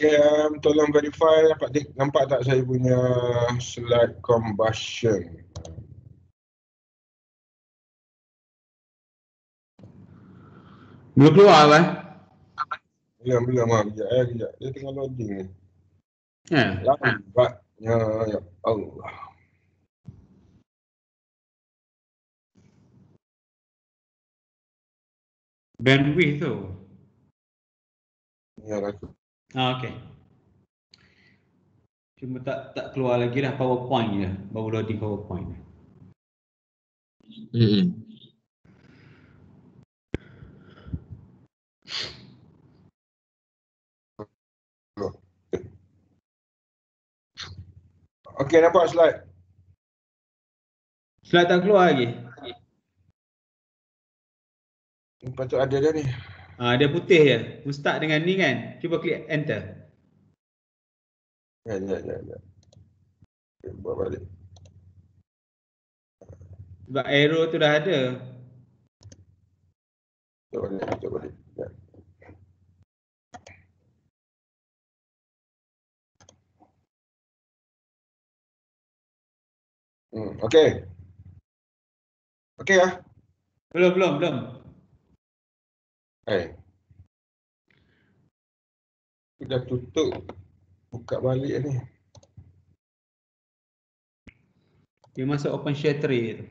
Cam, tolong verify dapat dek. Nampak tak saya punya slide combustion? Belum keluar lah. Belum, belum. Sekejap, Ya, sekejap. Dia tengah loading ni. Ya. Yeah. Lambatnya, ya, ya Allah. Bandwidth tu. Ya, rasa Ah, okay. Cuma tak tak keluar lagi lah PowerPoint je. Baru loading PowerPoint. -hmm. Okay, nampak slide? Slide tak keluar lagi? Patut ada dah ni. Ha, dia putih ya, mustak dengan ni kan. Cuba klik enter. Ya, ya, ya. ya. Buat balik. Sebab arrow tu dah ada. Cuba balik, cuba balik. Ya. Hmm, okay. Okay lah. Belum, belum, belum. Hai. Sudah tutup. Buka balik ni. Dia masuk open share tree tu.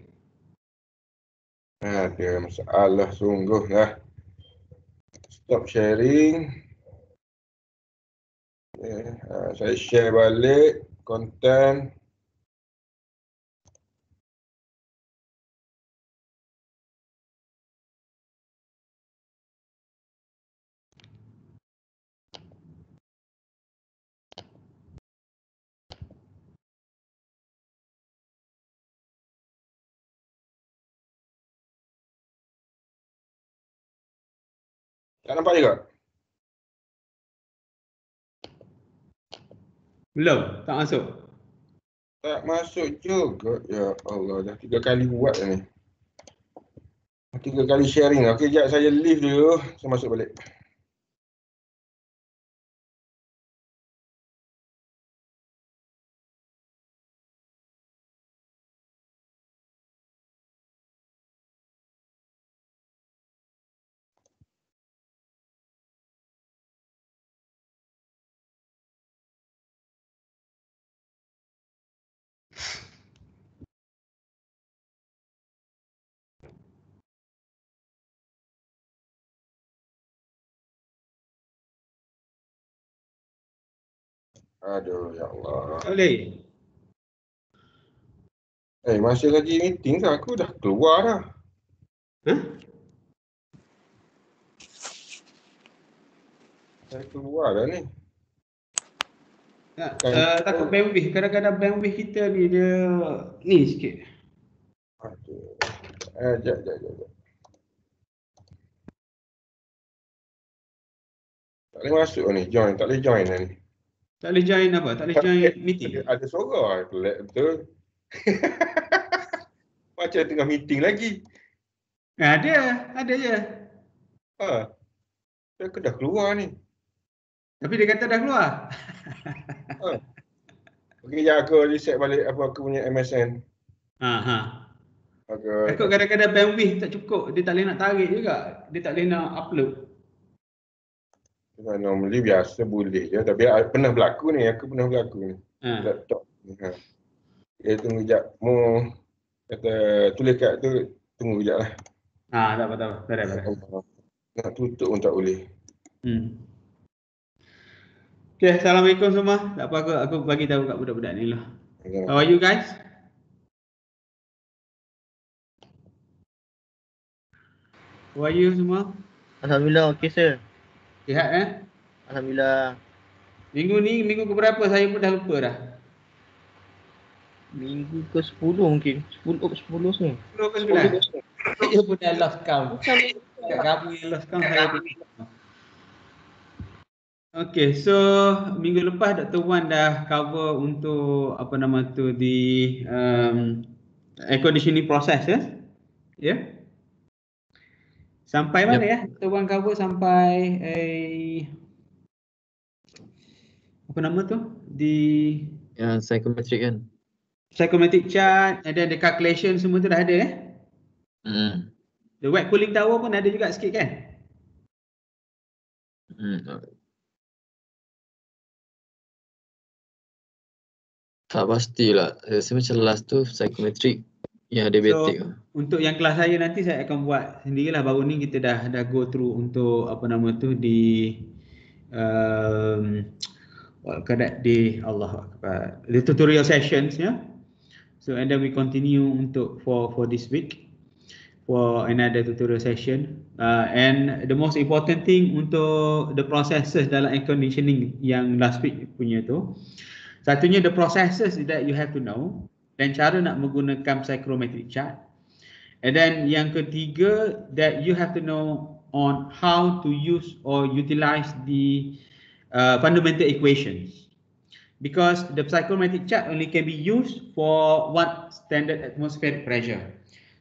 Ha, dia masalah sungguh lah. Stop sharing. Okay. Eh, ha, saya share balik konten. Content. nampak juga? Belum, tak masuk. Tak masuk juga. Ya Allah, dah tiga kali buat ni. Tiga kali sharing. Okey, sekejap saya leave dulu. Saya masuk balik. Aduh, ya Allah. Tak boleh. Eh, masih lagi meeting ke? Aku dah keluar dah. Hah? Saya keluar dah ni. Tak, uh, kan eh, takut kita... bandwidth. Kadang-kadang bandwidth kita ni dia ni sikit. Aduh. Eh, jap, jap, jap. jap. Tak boleh masuk ni, join. Tak boleh join ni. Tak boleh join apa? Tak boleh tak join ada, meeting? Ada sorang lah. Betul. Macam tengah meeting lagi. Eh, ada. Ada je. Ha. Dia ke dah keluar ni. Tapi dia kata dah keluar. ha. Okey, jangan aku reset balik apa aku punya MSN. Aha. Okay. Ha. Takut kadang-kadang bandwidth tak cukup. Dia tak boleh nak tarik juga. Dia tak boleh nak upload. Sebab normally biasa boleh je. Tapi pernah berlaku ni. Aku pernah berlaku ni. Ha. Laptop. Ha. Dia tunggu sekejap. Mu kata tulis kad tu tunggu sekejap lah. Ha, tak apa, tak apa. Tak apa. Nak tutup pun tak boleh. Hmm. Okay, Assalamualaikum semua. Tak apa aku, aku bagi tahu kat budak-budak ni lah. Okay. How are you guys? How you semua? Alhamdulillah, okay sir. Sihat kan? Alhamdulillah. Minggu ni minggu ke berapa saya pun dah lupa dah. Minggu ke-10 mungkin. 10 ke-10 ni. 10 ke-11. Saya pun dah lost count. Tak gabu yang lost count saya pun. Okay, so minggu lepas Dr. Wan dah cover untuk apa nama tu di um, air conditioning process ya. Yeah? Ya. Yeah? Sampai mana yep. ya? Tuan cover sampai eh, apa nama tu? Di ya, yeah, psychometric kan. Psychometric chart and then the calculation semua tu dah ada eh. Hmm. The wet cooling tower pun ada juga sikit kan? Hmm. Tak pastilah. Saya macam last tu psychometric Ya, diabetik. So, untuk yang kelas saya nanti saya akan buat sendirilah baru ni kita dah dah go through untuk apa nama tu di um, kadat di Allah the tutorial sessions ya. So and then we continue untuk for for this week for another tutorial session uh, and the most important thing untuk the processes dalam air conditioning yang last week punya tu satunya the processes that you have to know dan cara nak menggunakan psychrometric chart. And then yang ketiga that you have to know on how to use or utilize the uh, fundamental equations. Because the psychrometric chart only can be used for what standard atmospheric pressure.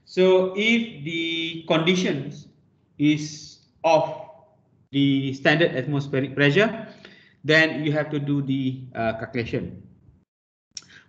So if the conditions is off the standard atmospheric pressure, then you have to do the uh, calculation.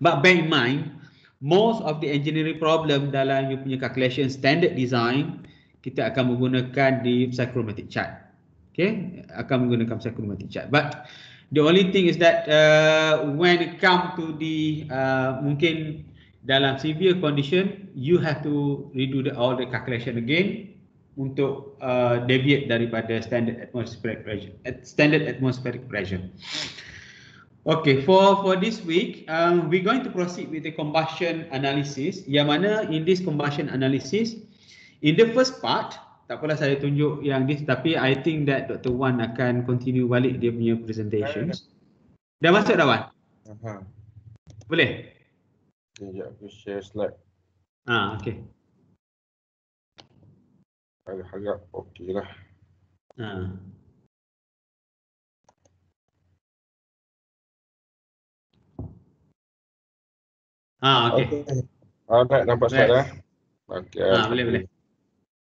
But bear in mind, most of the engineering problem dalam you punya calculation standard design kita akan menggunakan di psychrometric chart okay akan menggunakan psychrometric chart but the only thing is that uh, when it come to the uh, mungkin dalam severe condition you have to redo the all the calculation again untuk uh, deviate daripada standard atmospheric pressure standard atmospheric pressure Okay, for for this week, um, we're going to proceed with the combustion analysis. Yang mana in this combustion analysis, in the first part, tak apalah saya tunjuk yang this, tapi I think that Dr. Wan akan continue balik dia punya presentation. Dah, masuk dah Wan? Uh Boleh? Sekejap, ya, ya, aku share slide. Ah, okay. Agak-agak okey lah. Haa. Ah. Ah, okey. Okay. Alright, nampak suara. Ya? Right. Okey. Ah, boleh, boleh.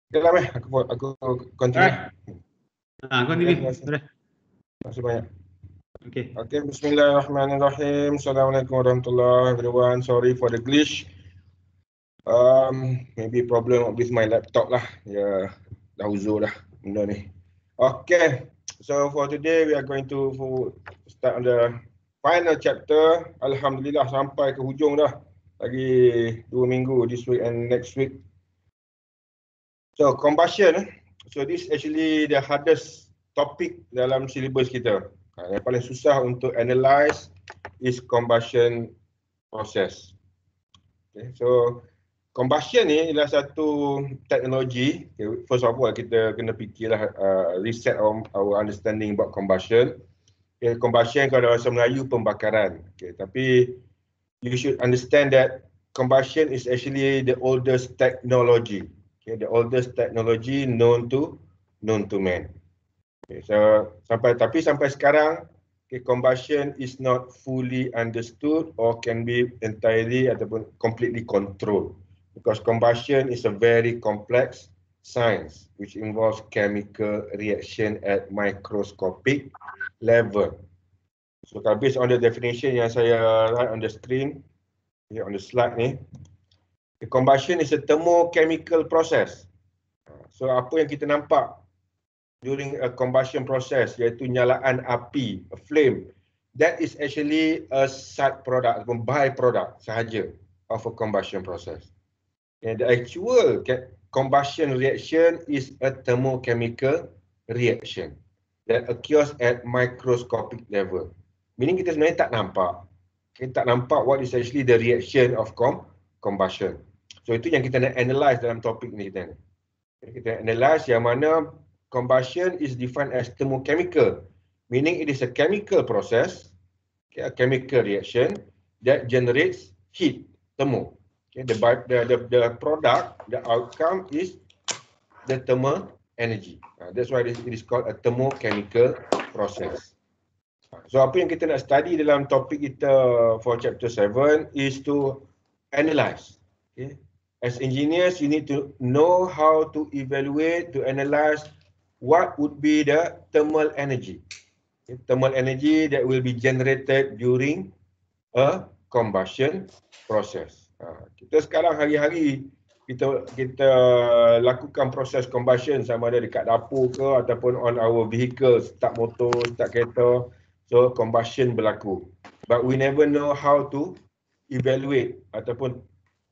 Okay, lah, aku, aku continue. Ah, continue. Boleh. Terima kasih banyak. Okay. Okay. Bismillahirrahmanirrahim. Assalamualaikum warahmatullahi wabarakatuh. Sorry for the glitch. Um, maybe problem with my laptop lah. Ya, yeah, dah uzur dah benda ni. Okay. So for today we are going to start on the final chapter alhamdulillah sampai ke hujung dah lagi dua minggu this week and next week so combustion eh. so this actually the hardest topic dalam syllabus kita ha, yang paling susah untuk analyse is combustion process okay, so combustion ni ialah satu teknologi okay, first of all kita kena fikirlah uh, reset our, our understanding about combustion Yeah, combustion kalau bahasa Melayu pembakaran. Okay, tapi you should understand that combustion is actually the oldest technology. Okay, the oldest technology known to known to man. Okay, so sampai tapi sampai sekarang okay, combustion is not fully understood or can be entirely ataupun completely controlled because combustion is a very complex science which involves chemical reaction at microscopic level. So kalau based on the definition yang saya write on the screen, here on the slide ni, the combustion is a thermochemical process. So apa yang kita nampak during a combustion process iaitu nyalaan api, a flame, that is actually a side product ataupun by product sahaja of a combustion process. And the actual combustion reaction is a thermochemical reaction that occurs at microscopic level. Meaning kita sebenarnya tak nampak. Kita tak nampak what is actually the reaction of com combustion. So itu yang kita nak analyse dalam topik ni kita. Kita analyse yang mana combustion is defined as thermochemical. Meaning it is a chemical process, okay, a chemical reaction that generates heat, thermo. Okay, the, the, the, the product, the outcome is the thermal energy. Uh, that's why it is called a thermochemical process. Ha, so apa yang kita nak study dalam topik kita for chapter 7 is to analyze. Okay. As engineers, you need to know how to evaluate, to analyze what would be the thermal energy. Okay. Thermal energy that will be generated during a combustion process. Uh, kita sekarang hari-hari kita kita lakukan proses combustion sama ada dekat dapur ke ataupun on our vehicle start motor start kereta so combustion berlaku but we never know how to evaluate ataupun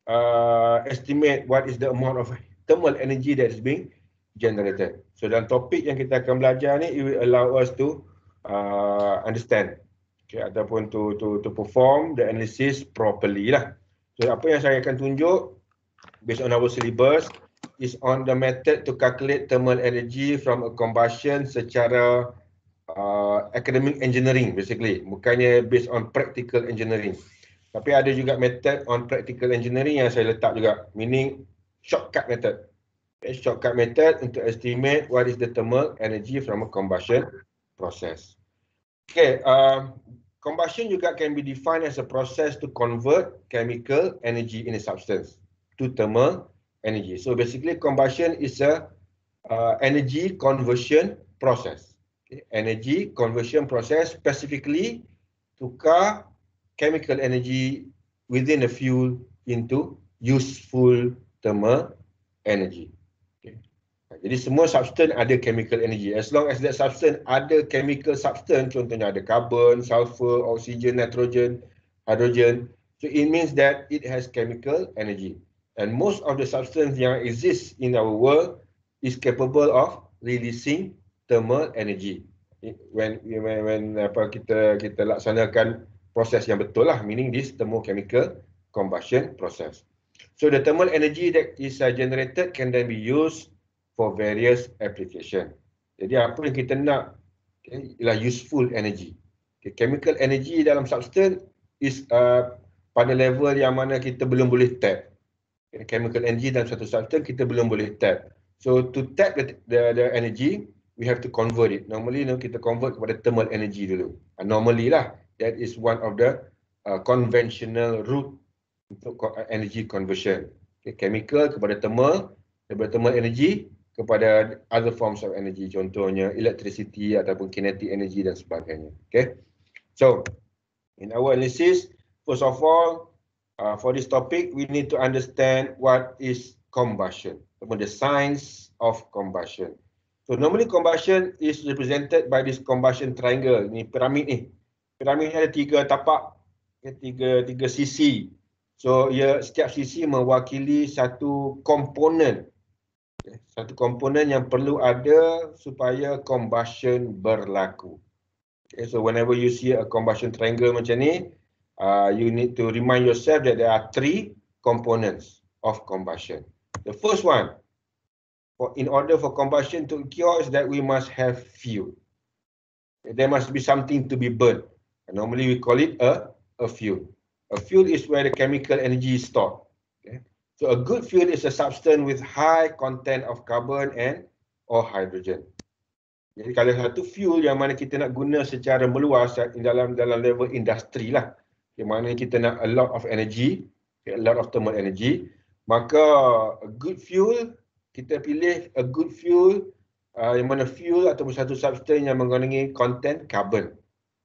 uh, estimate what is the amount of thermal energy that is being generated so dalam topik yang kita akan belajar ni it will allow us to uh, understand okay ataupun to to to perform the analysis properly lah so apa yang saya akan tunjuk based on our syllabus is on the method to calculate thermal energy from a combustion secara uh, academic engineering basically bukannya based on practical engineering tapi ada juga method on practical engineering yang saya letak juga meaning shortcut method okay, shortcut method untuk estimate what is the thermal energy from a combustion process okay uh, combustion juga can be defined as a process to convert chemical energy in a substance to thermal energy. So basically combustion is a uh, energy conversion process. Okay. Energy conversion process specifically tukar chemical energy within a fuel into useful thermal energy. Okay. Jadi semua substance ada chemical energy. As long as that substance ada chemical substance, contohnya ada carbon, sulfur, oxygen, nitrogen, hydrogen, so it means that it has chemical energy and most of the substance yang exists in our world is capable of releasing thermal energy when when, when apa kita kita laksanakan proses yang betul lah meaning this thermochemical combustion process so the thermal energy that is uh, generated can then be used for various application jadi apa yang kita nak okay, ialah useful energy okay, chemical energy dalam substance is uh, pada level yang mana kita belum boleh tap chemical energy dan satu substance kita belum boleh tap. So to tap the, the the energy, we have to convert it. Normally, you know, kita convert kepada thermal energy dulu. Uh, normally lah, that is one of the uh, conventional route untuk uh, energy conversion. Okay, chemical kepada thermal, kepada thermal energy kepada other forms of energy, contohnya electricity ataupun kinetic energy dan sebagainya. Okay, so in our analysis, first of all, uh, for this topic, we need to understand what is combustion, the science of combustion. So normally combustion is represented by this combustion triangle, ini piramid ni. Piramid ni ada tiga tapak, tiga tiga sisi. So ia setiap sisi mewakili satu komponen, satu komponen yang perlu ada supaya combustion berlaku. Okay, so whenever you see a combustion triangle macam ni, uh, you need to remind yourself that there are three components of combustion. The first one, for in order for combustion to occur, is that we must have fuel. There must be something to be burned. And normally we call it a, a fuel. A fuel is where the chemical energy is stored. Okay? So a good fuel is a substance with high content of carbon and or hydrogen. Jadi kalau satu fuel yang mana kita nak guna secara meluas dalam dalam level industri lah, okay, maknanya kita nak a lot of energy, okay, a lot of thermal energy, maka a good fuel, kita pilih a good fuel, uh, yang mana fuel ataupun satu substance yang mengandungi content carbon.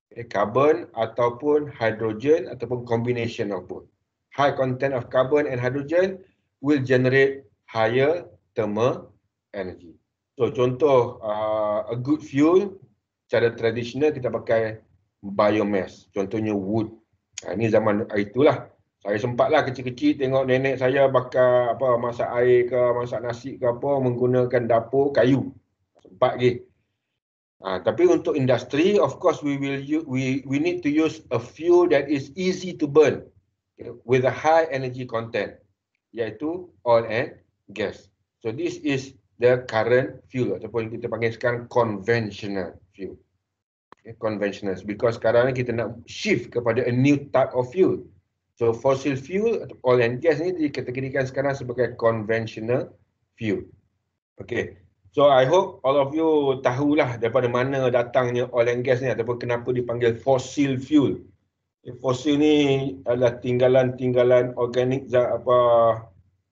Okay, carbon ataupun hydrogen ataupun combination of both. High content of carbon and hydrogen will generate higher thermal energy. So contoh, uh, a good fuel, cara tradisional kita pakai biomass, contohnya wood ini ha, zaman ha, itulah. Saya sempatlah kecil-kecil tengok nenek saya bakar apa masak air ke masak nasi ke apa menggunakan dapur kayu. Sempat lagi. Ha, tapi untuk industri, of course we will use, we we need to use a fuel that is easy to burn okay, with a high energy content iaitu oil and gas. So this is the current fuel ataupun kita panggil sekarang conventional fuel yeah, conventional because sekarang ni kita nak shift kepada a new type of fuel. So fossil fuel atau oil and gas ni dikategorikan sekarang sebagai conventional fuel. Okay. So I hope all of you tahulah daripada mana datangnya oil and gas ni ataupun kenapa dipanggil fossil fuel. Eh, fossil ni adalah tinggalan-tinggalan organik apa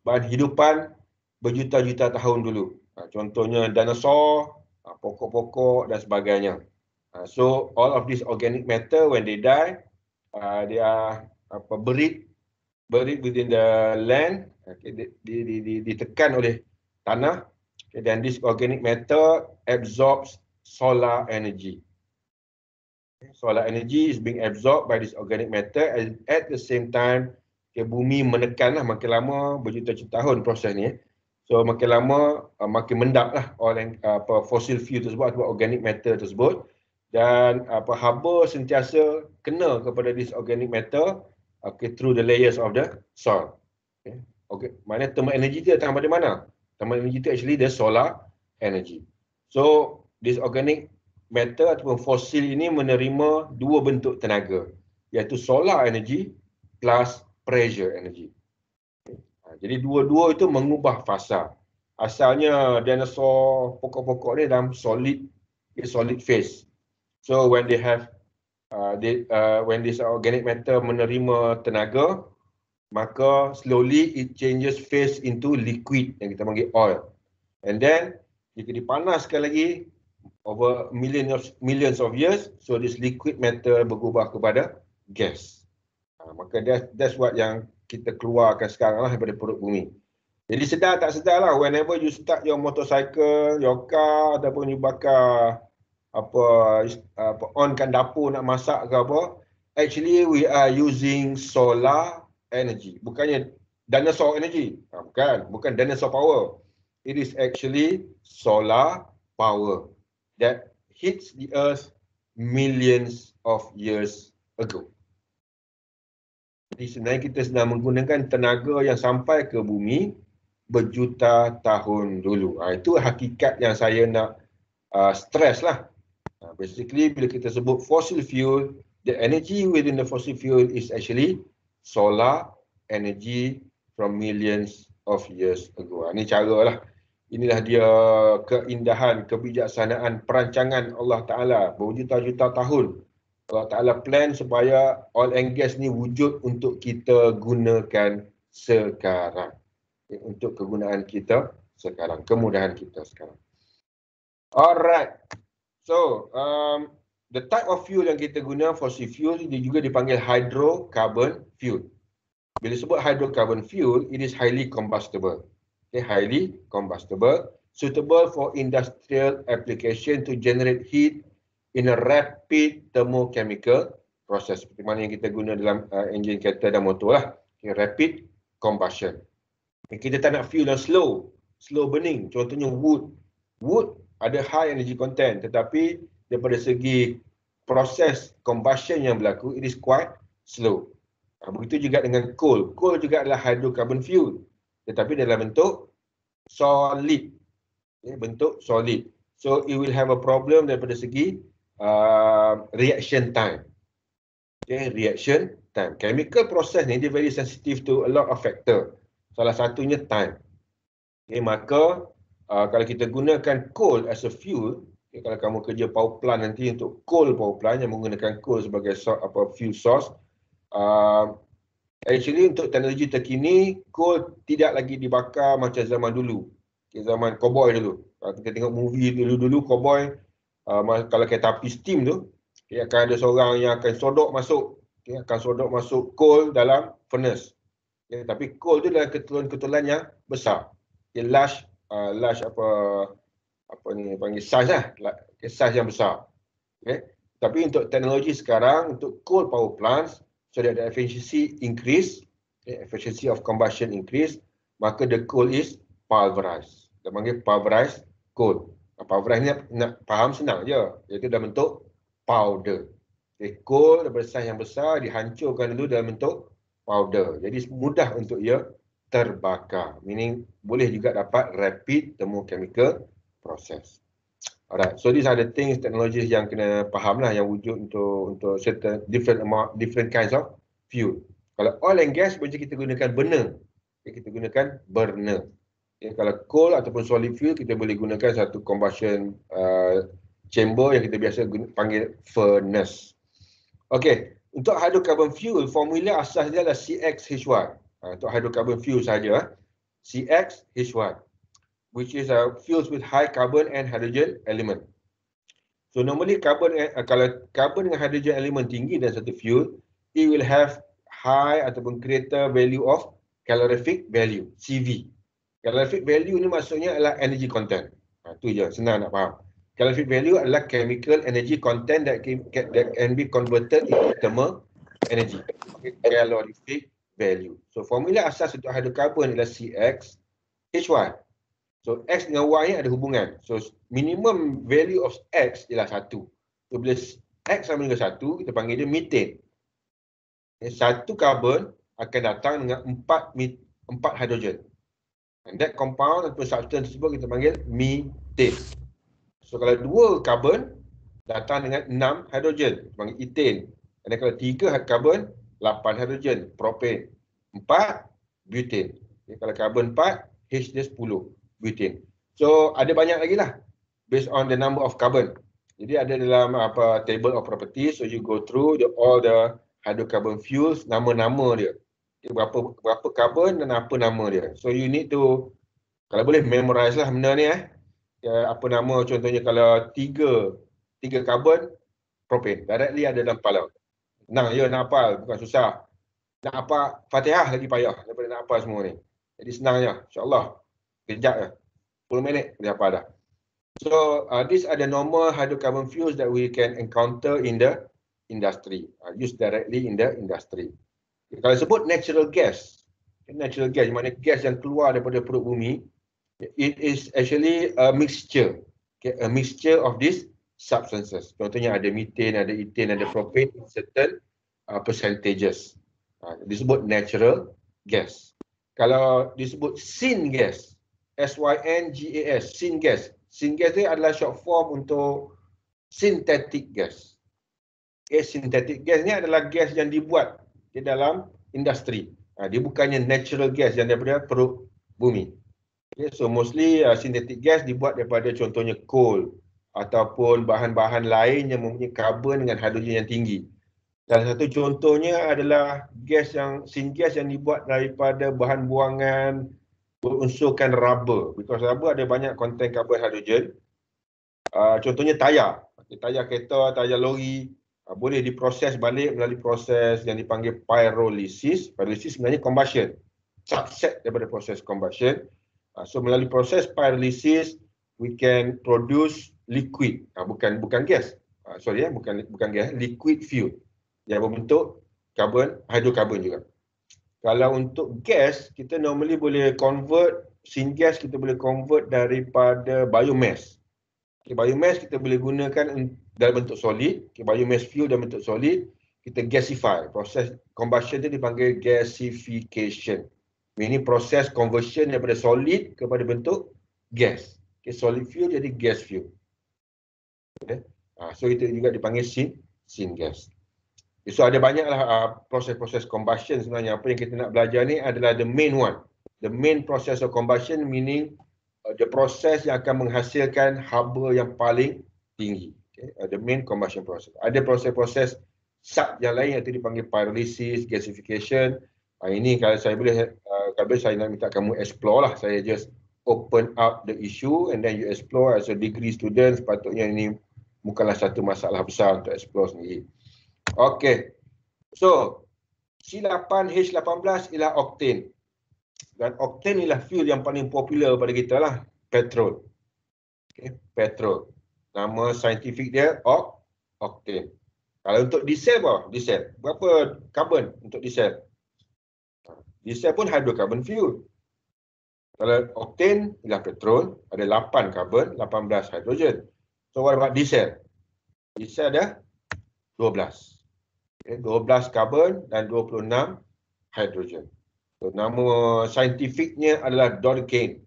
bahan hidupan berjuta-juta tahun dulu. Ha, contohnya dinosaur, ha, pokok-pokok dan sebagainya. Uh, so all of this organic matter when they die, uh, they are apa buried buried within the land. Okay, di, di, di, ditekan oleh tanah. Okay, then this organic matter absorbs solar energy. Solar energy is being absorbed by this organic matter. At the same time, okay, bumi lah makin lama berjuta-juta tahun proses ni. Eh. So makin lama uh, makin lah oleh uh, apa fossil fuel tersebut atau organic matter tersebut dan apa haba sentiasa kena kepada this organic matter okay, through the layers of the soil. Okay. okay. Maknanya thermal energy dia datang dari mana? Thermal energy tu actually the solar energy. So this organic matter ataupun fosil ini menerima dua bentuk tenaga iaitu solar energy plus pressure energy. Okay. Ha, jadi dua-dua itu mengubah fasa. Asalnya dinosaur pokok-pokok ni dalam solid solid phase So when they have uh, they, uh, when this organic matter menerima tenaga, maka slowly it changes phase into liquid yang kita panggil oil. And then jika dipanaskan lagi over millions of millions of years, so this liquid matter berubah kepada gas. Uh, maka that, that's what yang kita keluarkan sekarang lah daripada perut bumi. Jadi sedar tak sedar lah, whenever you start your motorcycle, your car ataupun you bakar apa apa onkan dapur nak masak ke apa actually we are using solar energy bukannya dinosaur energy ha, bukan bukan dinosaur power it is actually solar power that hits the earth millions of years ago jadi sebenarnya kita sedang menggunakan tenaga yang sampai ke bumi berjuta tahun dulu. Ha, itu hakikat yang saya nak uh, stress lah. Ha, basically, bila kita sebut fossil fuel, the energy within the fossil fuel is actually solar energy from millions of years ago. Ini ha, cara lah. Inilah dia keindahan, kebijaksanaan, perancangan Allah Ta'ala berjuta-juta tahun. Allah Ta'ala plan supaya oil and gas ni wujud untuk kita gunakan sekarang. Ya, untuk kegunaan kita sekarang, kemudahan kita sekarang. Alright. So, um, the type of fuel yang kita guna, fossil fuel, ini juga dipanggil hydrocarbon fuel. Bila sebut hydrocarbon fuel, it is highly combustible. Okay, highly combustible, suitable for industrial application to generate heat in a rapid thermochemical process. Seperti mana yang kita guna dalam uh, enjin kereta dan motor lah. Okay, rapid combustion. Kita tak nak fuel yang slow, slow burning. Contohnya wood. Wood ada high energy content tetapi daripada segi proses combustion yang berlaku it is quite slow. Ha, begitu juga dengan coal. Coal juga adalah hydrocarbon fuel tetapi dalam bentuk solid. Ya, bentuk solid. So it will have a problem daripada segi uh, reaction time. Okay, reaction time. Chemical process ni dia very sensitive to a lot of factor. Salah satunya time. Okay, maka uh, kalau kita gunakan coal as a fuel, ya, kalau kamu kerja power plant nanti untuk coal power plant yang menggunakan coal sebagai so, apa fuel source, uh, actually untuk teknologi terkini, coal tidak lagi dibakar macam zaman dulu. Okay, zaman cowboy dulu. Kalau ah, kita tengok movie dulu-dulu, cowboy, uh, kalau kereta api steam tu, okay, akan ada seorang yang akan sodok masuk, okay, akan sodok masuk coal dalam furnace. Okay, ya, tapi coal tu dalam ketulan-ketulan yang besar. Okay, large uh, large apa apa ni panggil size lah like, size yang besar okay. tapi untuk teknologi sekarang untuk coal power plants so that the efficiency increase okay, efficiency of combustion increase maka the coal is pulverized dia panggil pulverized coal nah, pulverized ni nak faham senang je iaitu dalam bentuk powder okay, coal daripada size yang besar dihancurkan dulu dalam bentuk powder jadi mudah untuk ia terbakar. Meaning boleh juga dapat rapid thermochemical process. Alright, so these are the things, technologies yang kena faham lah yang wujud untuk untuk certain different amount, different kinds of fuel. Kalau oil and gas, boleh kita gunakan burner. Okay, kita gunakan burner. Okay, kalau coal ataupun solid fuel, kita boleh gunakan satu combustion uh, chamber yang kita biasa guna, panggil furnace. Okay, untuk hydrocarbon fuel, formula asasnya adalah CXH1. Ah, untuk hydrocarbon fuel saja CX H1 which is a uh, fuels with high carbon and hydrogen element so normally carbon eh, uh, kalau carbon dengan hydrogen element tinggi dalam satu fuel it will have high ataupun greater value of calorific value CV calorific value ni maksudnya adalah energy content ha, tu je senang nak faham calorific value adalah chemical energy content that can, that can be converted into thermal energy okay, calorific value. So formula asas untuk hidrokarbon ialah CX H1. So X dengan Y ni ada hubungan. So minimum value of X ialah 1. So bila X sama dengan 1, kita panggil dia methane. Satu karbon akan datang dengan 4 hidrogen. And that compound atau substance tersebut kita panggil methane. So kalau dua karbon datang dengan 6 hidrogen, panggil ethane. And kalau tiga karbon, Lapan hidrogen, propane empat butin. Okay, kalau karbon empat, H dia 10 butin. So ada banyak lagi lah based on the number of carbon. Jadi ada dalam apa table of properties so you go through the all the hydrocarbon fuels nama-nama dia. Okay, berapa berapa carbon dan apa nama dia. So you need to kalau boleh memorize lah benda ni eh. Ya, apa nama contohnya kalau tiga tiga carbon propane directly ada dalam palau. Senang je ya, nak hafal, bukan susah. Nak apa Fatihah lagi payah daripada nak hafal semua ni. Jadi senang je, insyaAllah. Kejap je. 10 minit, dia hafal dah. So, uh, these are the normal hydrocarbon fuels that we can encounter in the industry. Uh, used directly in the industry. Okay, kalau sebut natural gas, natural gas, mana gas yang keluar daripada perut bumi, it is actually a mixture. Okay, a mixture of this substances. Contohnya ada methane, ada ethane, ada propane certain uh, percentages. Uh, disebut natural gas. Kalau disebut syn gas, S-Y-N-G-A-S, syn gas. Syn gas ni adalah short form untuk synthetic gas. Okay, synthetic gas ni adalah gas yang dibuat di dalam industri. Uh, dia bukannya natural gas yang daripada perut bumi. Okay, so mostly uh, synthetic gas dibuat daripada contohnya coal, ataupun bahan-bahan lain yang mempunyai karbon dengan hidrogen yang tinggi. Salah satu contohnya adalah gas yang sintesis yang dibuat daripada bahan buangan berunsurkan rubber because rubber ada banyak konten karbon hidrogen. Uh, ah, contohnya tayar, tayar kereta, tayar lori uh, boleh diproses balik melalui proses yang dipanggil pyrolysis. Pyrolysis sebenarnya combustion, subset daripada proses combustion. Uh, so melalui proses pyrolysis we can produce liquid uh, bukan bukan gas uh, sorry ya eh, bukan bukan gas liquid fuel yang berbentuk karbon hidrokarbon juga kalau untuk gas kita normally boleh convert sin gas kita boleh convert daripada biomass okay, biomass kita boleh gunakan dalam bentuk solid okay, biomass fuel dalam bentuk solid kita gasify proses combustion dia dipanggil gasification ini proses conversion daripada solid kepada bentuk gas okay, solid fuel jadi gas fuel Okay. Ya. Ah, so itu juga dipanggil syn syngas. Eh, so ada banyaklah ah, proses-proses uh, combustion sebenarnya. Apa yang kita nak belajar ni adalah the main one. The main process of combustion meaning uh, the process yang akan menghasilkan haba yang paling tinggi. Okay. Uh, the main combustion process. Ada proses-proses sub yang lain yang dipanggil pyrolysis, gasification. Uh, ini kalau saya boleh, uh, kalau saya nak minta kamu explore lah. Saya just open up the issue and then you explore as a degree student sepatutnya ini bukanlah satu masalah besar untuk explore sendiri. Okey. So, C8H18 ialah octane. Dan octane ialah fuel yang paling popular pada kita lah. Petrol. Okey, petrol. Nama saintifik dia, oct octane. Kalau untuk diesel apa? Diesel. Berapa carbon untuk diesel? Diesel pun hydrocarbon fuel. Kalau octane ialah petrol, ada 8 carbon, 18 hydrogen. So what about this cell? This cell ada 12. Okay, 12 carbon dan 26 hydrogen. So, nama saintifiknya adalah dodecane,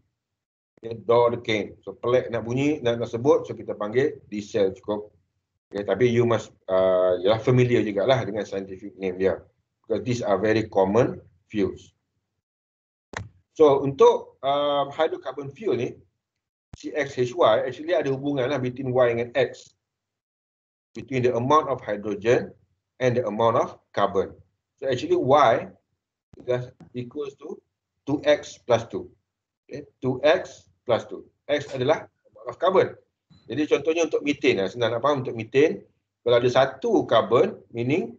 Okay, Dorkane. So pelik nak bunyi, nak, nak sebut. So kita panggil this cell cukup. Okay, tapi you must, uh, you're familiar juga lah dengan scientific name dia. Because these are very common fuels. So untuk uh, hydrocarbon fuel ni, CXHY actually ada hubungan lah between Y dengan X. Between the amount of hydrogen and the amount of carbon. So actually Y equals to 2X plus 2. Okay. 2X plus 2. X adalah amount of carbon. Jadi contohnya untuk metin, lah. senang nak faham untuk metin. Kalau ada satu carbon, meaning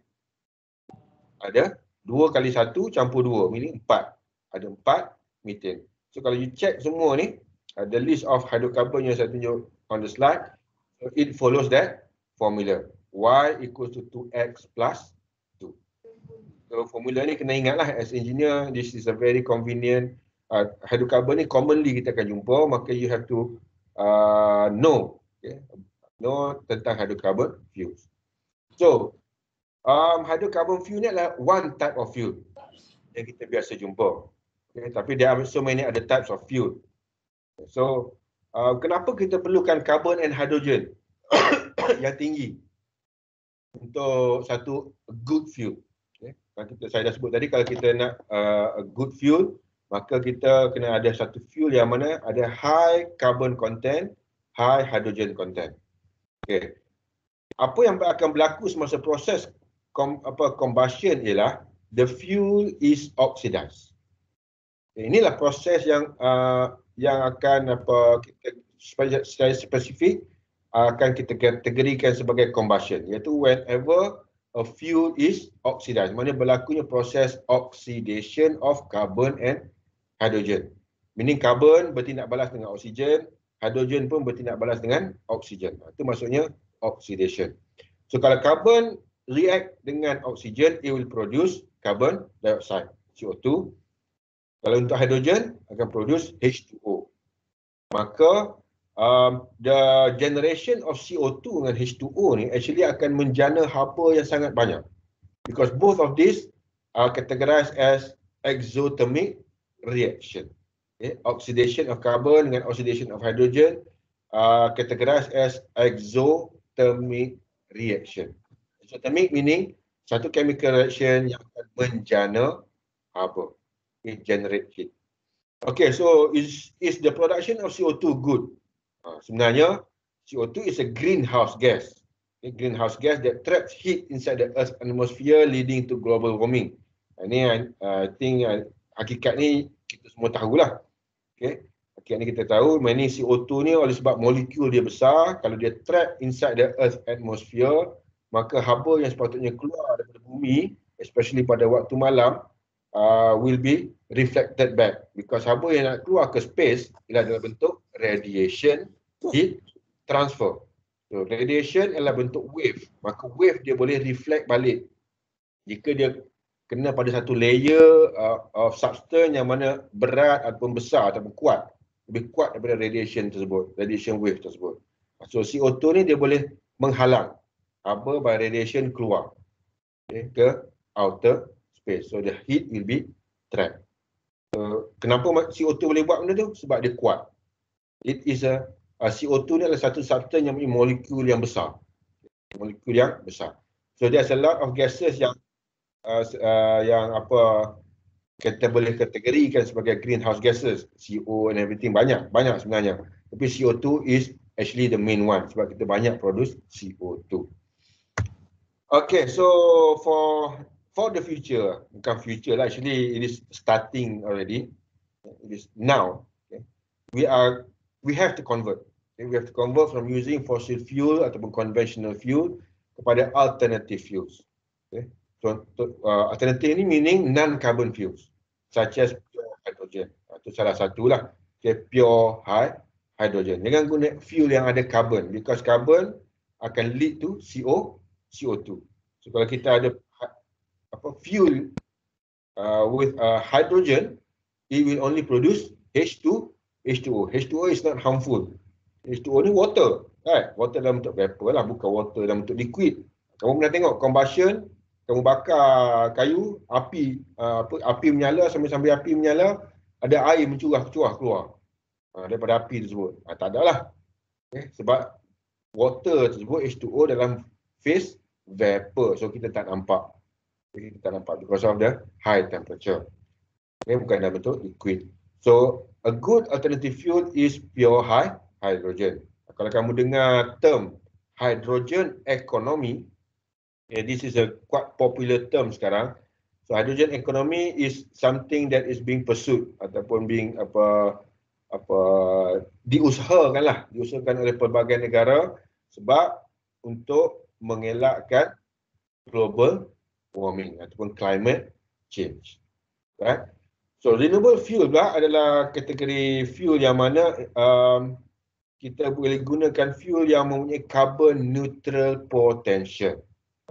ada dua kali satu campur dua, meaning empat. Ada empat metin. So kalau you check semua ni, uh, the list of hydrocarbon yang saya tunjuk on the slide so it follows that formula y equals to 2x plus 2 so formula ni kena ingatlah as engineer this is a very convenient uh, hydrocarbon ni commonly kita akan jumpa maka you have to uh, know okay know tentang hydrocarbon fuels so um hydrocarbon fuel ni adalah one type of fuel yang kita biasa jumpa okay tapi there are so many other types of fuel So, uh, kenapa kita perlukan carbon and hydrogen yang tinggi untuk satu good fuel? Okay. Kita, saya dah sebut tadi, kalau kita nak uh, a good fuel, maka kita kena ada satu fuel yang mana ada high carbon content, high hydrogen content. Okay. Apa yang akan berlaku semasa proses com, apa, combustion ialah the fuel is oxidized. Okay. Inilah proses yang uh, yang akan apa kita secara spesifik akan kita kategorikan sebagai combustion iaitu whenever a fuel is oxidized maknanya berlakunya proses oxidation of carbon and hydrogen meaning carbon bertindak balas dengan oksigen hydrogen pun bertindak balas dengan oksigen itu maksudnya oxidation so kalau carbon react dengan oksigen it will produce carbon dioxide CO2 kalau untuk hidrogen akan produce H2O. Maka um, the generation of CO2 dengan H2O ni actually akan menjana haba yang sangat banyak. Because both of these are categorized as exothermic reaction. Okay. Eh, oxidation of carbon dengan oxidation of hydrogen uh, categorized as exothermic reaction. Exothermic meaning satu chemical reaction yang akan menjana haba it generate heat. Okay, so is is the production of CO2 good? Uh, sebenarnya, CO2 is a greenhouse gas. A greenhouse gas that traps heat inside the Earth's atmosphere leading to global warming. Ha, ini, uh, I think, uh, hakikat ni kita semua tahulah. Okay, hakikat ni kita tahu, mana CO2 ni oleh sebab molekul dia besar, kalau dia trap inside the Earth's atmosphere, maka haba yang sepatutnya keluar daripada bumi, especially pada waktu malam, uh, will be reflected back because apa yang nak keluar ke space ialah dalam bentuk radiation heat transfer. So radiation ialah bentuk wave. Maka wave dia boleh reflect balik. Jika dia kena pada satu layer uh, of substance yang mana berat ataupun besar ataupun kuat. Lebih kuat daripada radiation tersebut. Radiation wave tersebut. So CO2 ni dia boleh menghalang apa by radiation keluar okay, ke outer space. So the heat will be trapped. Uh, kenapa CO2 boleh buat benda tu? Sebab dia kuat. It is a, a uh, CO2 ni adalah satu substan yang punya molekul yang besar. Molekul yang besar. So there's a lot of gases yang uh, uh, yang apa kita boleh kategorikan sebagai greenhouse gases, CO and everything banyak, banyak sebenarnya. Tapi CO2 is actually the main one sebab kita banyak produce CO2. Okay, so for for the future, bukan future lah, actually it is starting already. It is now. Okay. We are, we have to convert. Okay. We have to convert from using fossil fuel ataupun conventional fuel kepada alternative fuels. Okay. So, to, uh, alternative ni meaning non-carbon fuels such as pure hydrogen. Uh, itu salah satulah. Okay. Pure high hydrogen. Jangan guna fuel yang ada carbon because carbon akan lead to CO, CO2. So kalau kita ada apa fuel uh, with uh, hydrogen it will only produce H2 H2O H2O is not harmful H2O ni water right water dalam bentuk vapor lah bukan water dalam bentuk liquid kamu pernah tengok combustion kamu bakar kayu api uh, apa api menyala sambil-sambil api menyala ada air mencurah kecuah keluar uh, daripada api tersebut uh, tak ada lah okay. Eh, sebab water tersebut H2O dalam phase vapor so kita tak nampak jadi kita nampak because of the high temperature. Ini bukan dalam bentuk liquid. So a good alternative fuel is pure high hydrogen. Kalau kamu dengar term hydrogen economy, yeah, this is a quite popular term sekarang. So hydrogen economy is something that is being pursued ataupun being apa apa diusahakan lah, diusahakan oleh pelbagai negara sebab untuk mengelakkan global warming ataupun climate change. Right? So renewable fuel pula adalah kategori fuel yang mana um, kita boleh gunakan fuel yang mempunyai carbon neutral potential.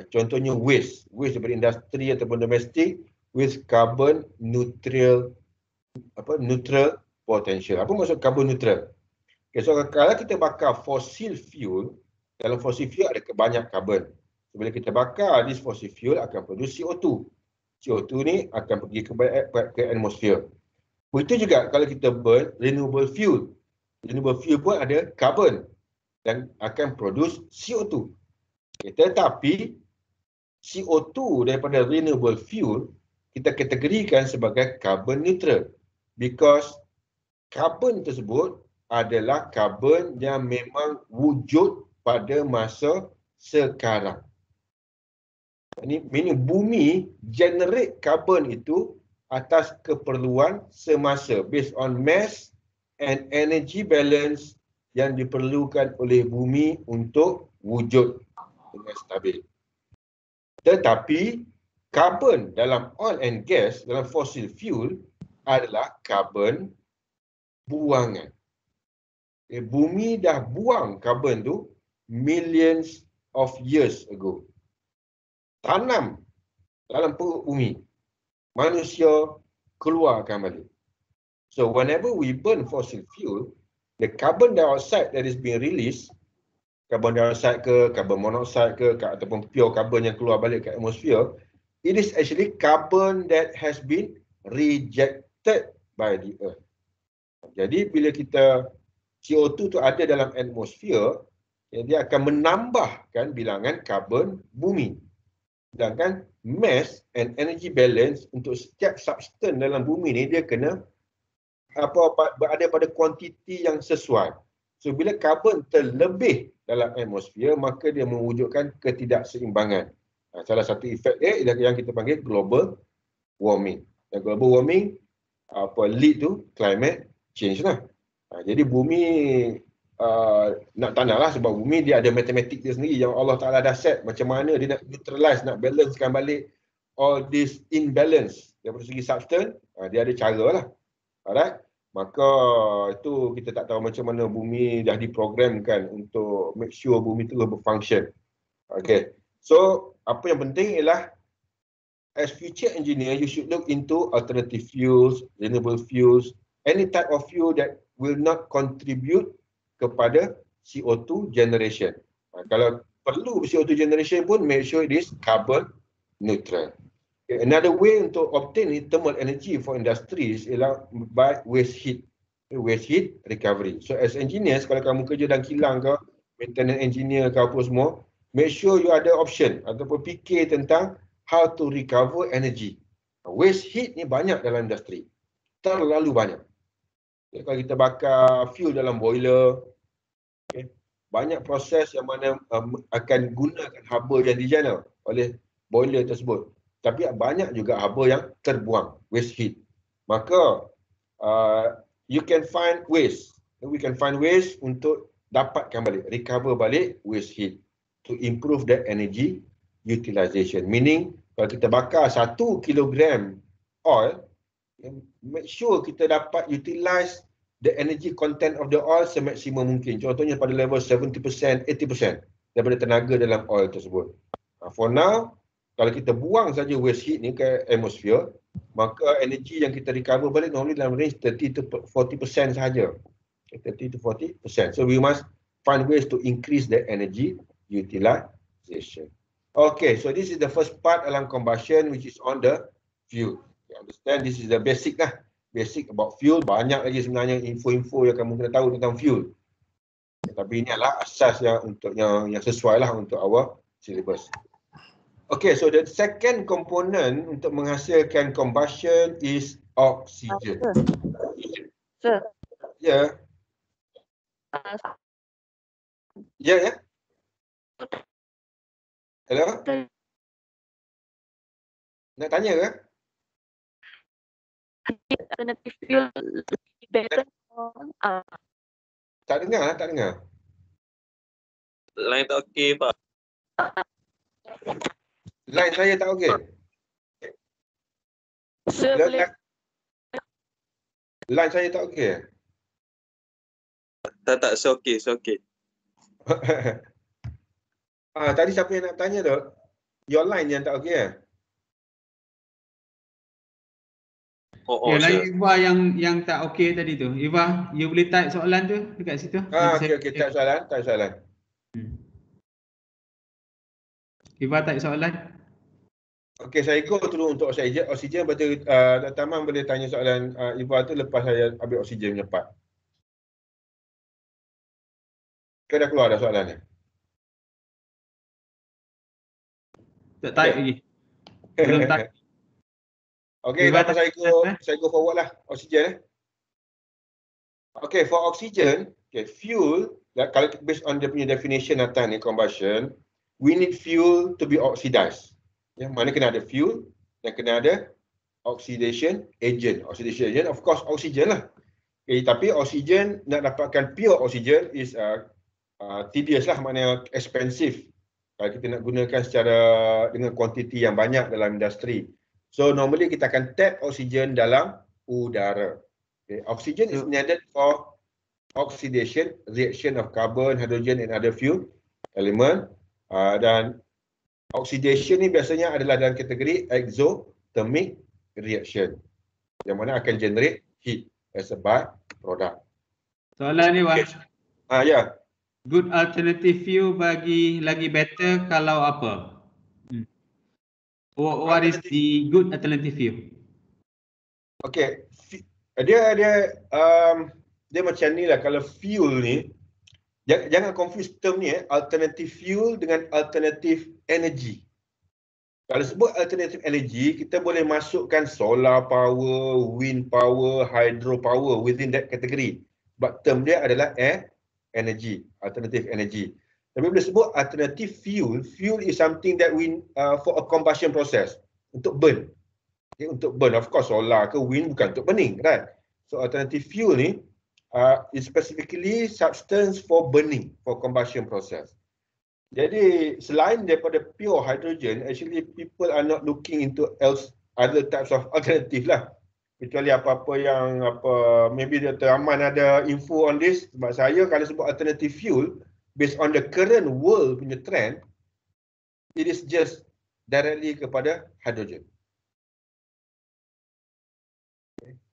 Contohnya waste, waste daripada industri ataupun domestik with carbon neutral apa neutral potential. Apa maksud carbon neutral? Okay, so kalau kita bakar fosil fuel, dalam fosil fuel ada banyak carbon. So, bila kita bakar this fossil fuel akan produce CO2. CO2 ni akan pergi ke, eh, ke atmosphere. Begitu juga kalau kita burn renewable fuel. Renewable fuel pun ada carbon dan akan produce CO2. Okay, eh, tetapi CO2 daripada renewable fuel kita kategorikan sebagai carbon neutral because carbon tersebut adalah carbon yang memang wujud pada masa sekarang ini meaning bumi generate carbon itu atas keperluan semasa based on mass and energy balance yang diperlukan oleh bumi untuk wujud dengan stabil. Tetapi carbon dalam oil and gas dalam fossil fuel adalah carbon buangan. Eh, bumi dah buang carbon tu millions of years ago tanam dalam bumi manusia keluarkan balik so whenever we burn fossil fuel the carbon dioxide that is being released carbon dioxide ke carbon monoxide ke, ke ataupun pure carbon yang keluar balik ke atmosfer it is actually carbon that has been rejected by the earth jadi bila kita CO2 tu ada dalam atmosfer ya, dia akan menambahkan bilangan carbon bumi Sedangkan mass and energy balance untuk setiap substance dalam bumi ni dia kena apa berada pada kuantiti yang sesuai. So bila karbon terlebih dalam atmosfer maka dia mewujudkan ketidakseimbangan. Ha, salah satu efek dia yang kita panggil global warming. Dan global warming apa lead tu climate change lah. Ha, jadi bumi uh, nak tanah lah sebab bumi dia ada matematik dia sendiri yang Allah Ta'ala dah set macam mana dia nak neutralize, nak balancekan balik all this imbalance daripada segi substance, uh, dia ada cara lah. Alright? Maka itu kita tak tahu macam mana bumi dah diprogramkan untuk make sure bumi terus berfunction. Okay. So, apa yang penting ialah as future engineer, you should look into alternative fuels, renewable fuels, any type of fuel that will not contribute kepada CO2 generation. Ha, kalau perlu CO2 generation pun make sure it is carbon neutral. Okay, another way untuk obtain thermal energy for industries ialah by waste heat waste heat recovery. So as engineers kalau kamu kerja dalam kilang ke maintenance engineer ke apa semua make sure you ada option ataupun fikir tentang how to recover energy. Waste heat ni banyak dalam industri. Terlalu banyak. Okay, kalau kita bakar fuel dalam boiler banyak proses yang mana um, akan gunakan haba yang dijana oleh boiler tersebut. Tapi banyak juga haba yang terbuang, waste heat. Maka uh, you can find waste. We can find waste untuk dapatkan balik, recover balik waste heat to improve the energy utilization. Meaning kalau kita bakar satu kilogram oil, make sure kita dapat utilize the energy content of the oil semaksimum mungkin. Contohnya pada level 70%, 80% daripada tenaga dalam oil tersebut. For now, kalau kita buang saja waste heat ni ke atmosphere, maka energy yang kita recover balik normally dalam range 30 to 40% sahaja. 30 to 40%. So we must find ways to increase the energy utilization. Okay, so this is the first part dalam combustion which is on the fuel. You understand this is the basic lah basic about fuel. Banyak lagi sebenarnya info-info yang kamu kena tahu tentang fuel. Tapi ini adalah asas yang untuk yang, yang sesuai lah untuk awak, syllabus. Okay, so the second component untuk menghasilkan combustion is oxygen. Sir. Yeah. Ya, yeah, ya. Yeah. Hello? Nak tanya ke? alternative fuel lebih better uh. tak dengar lah, tak dengar line tak okey pak line saya tak okey so, line saya tak okey tak tak so okey so okey ah tadi siapa yang nak tanya tu your line yang tak okey eh? Oh, oh, okay, Iva yang yang tak okey tadi tu. Iva, you boleh type soalan tu dekat situ. Ah, okey okey, type soalan, type soalan. Hmm. Iva type soalan. Okey, saya ikut terus untuk oksigen. Oksigen betul uh, ah, Dr. Taman boleh tanya soalan uh, Iva tu lepas saya ambil oksigen punya part. Kau dah keluar dah soalan ni? Tak type lagi. Belum type. Okay, Bila saya go, saya go forward lah, oksigen eh. Okay, for oxygen, okay, fuel, that, ya, kalau based on dia punya definition atas ni, combustion, we need fuel to be oxidized. Yeah, mana kena ada fuel, dan kena ada oxidation agent. Oxidation agent, of course, oksigen lah. Okay, eh, tapi oksigen, nak dapatkan pure oksigen is uh, uh, tedious lah, maknanya expensive. Kalau kita nak gunakan secara dengan kuantiti yang banyak dalam industri. So normally kita akan tap oksigen dalam udara. Okay. Oksigen is needed for oxidation, reaction of carbon, hydrogen and other few element. Uh, dan oxidation ni biasanya adalah dalam kategori exothermic reaction. Yang mana akan generate heat as a byproduct. Soalan ni Wak. Okay. Uh, ya. Yeah. Good alternative fuel bagi lagi better kalau apa? What, what is the good alternative view? Okay, dia dia um, dia macam ni lah. Kalau fuel ni, jangan, jangan confuse term ni. Eh. Alternative fuel dengan alternative energy. Kalau sebut alternative energy, kita boleh masukkan solar power, wind power, hydro power within that category. But term dia adalah eh, energy, alternative energy. Tapi boleh sebut alternative fuel. Fuel is something that we uh, for a combustion process untuk burn. Okay, untuk burn of course solar ke wind bukan untuk burning, right? Kan? So alternative fuel ni uh, is specifically substance for burning for combustion process. Jadi selain daripada pure hydrogen, actually people are not looking into else other types of alternative lah. Kecuali apa-apa yang apa, maybe Dr. Aman ada info on this. Sebab saya kalau sebut alternative fuel, based on the current world punya trend, it is just directly kepada hydrogen.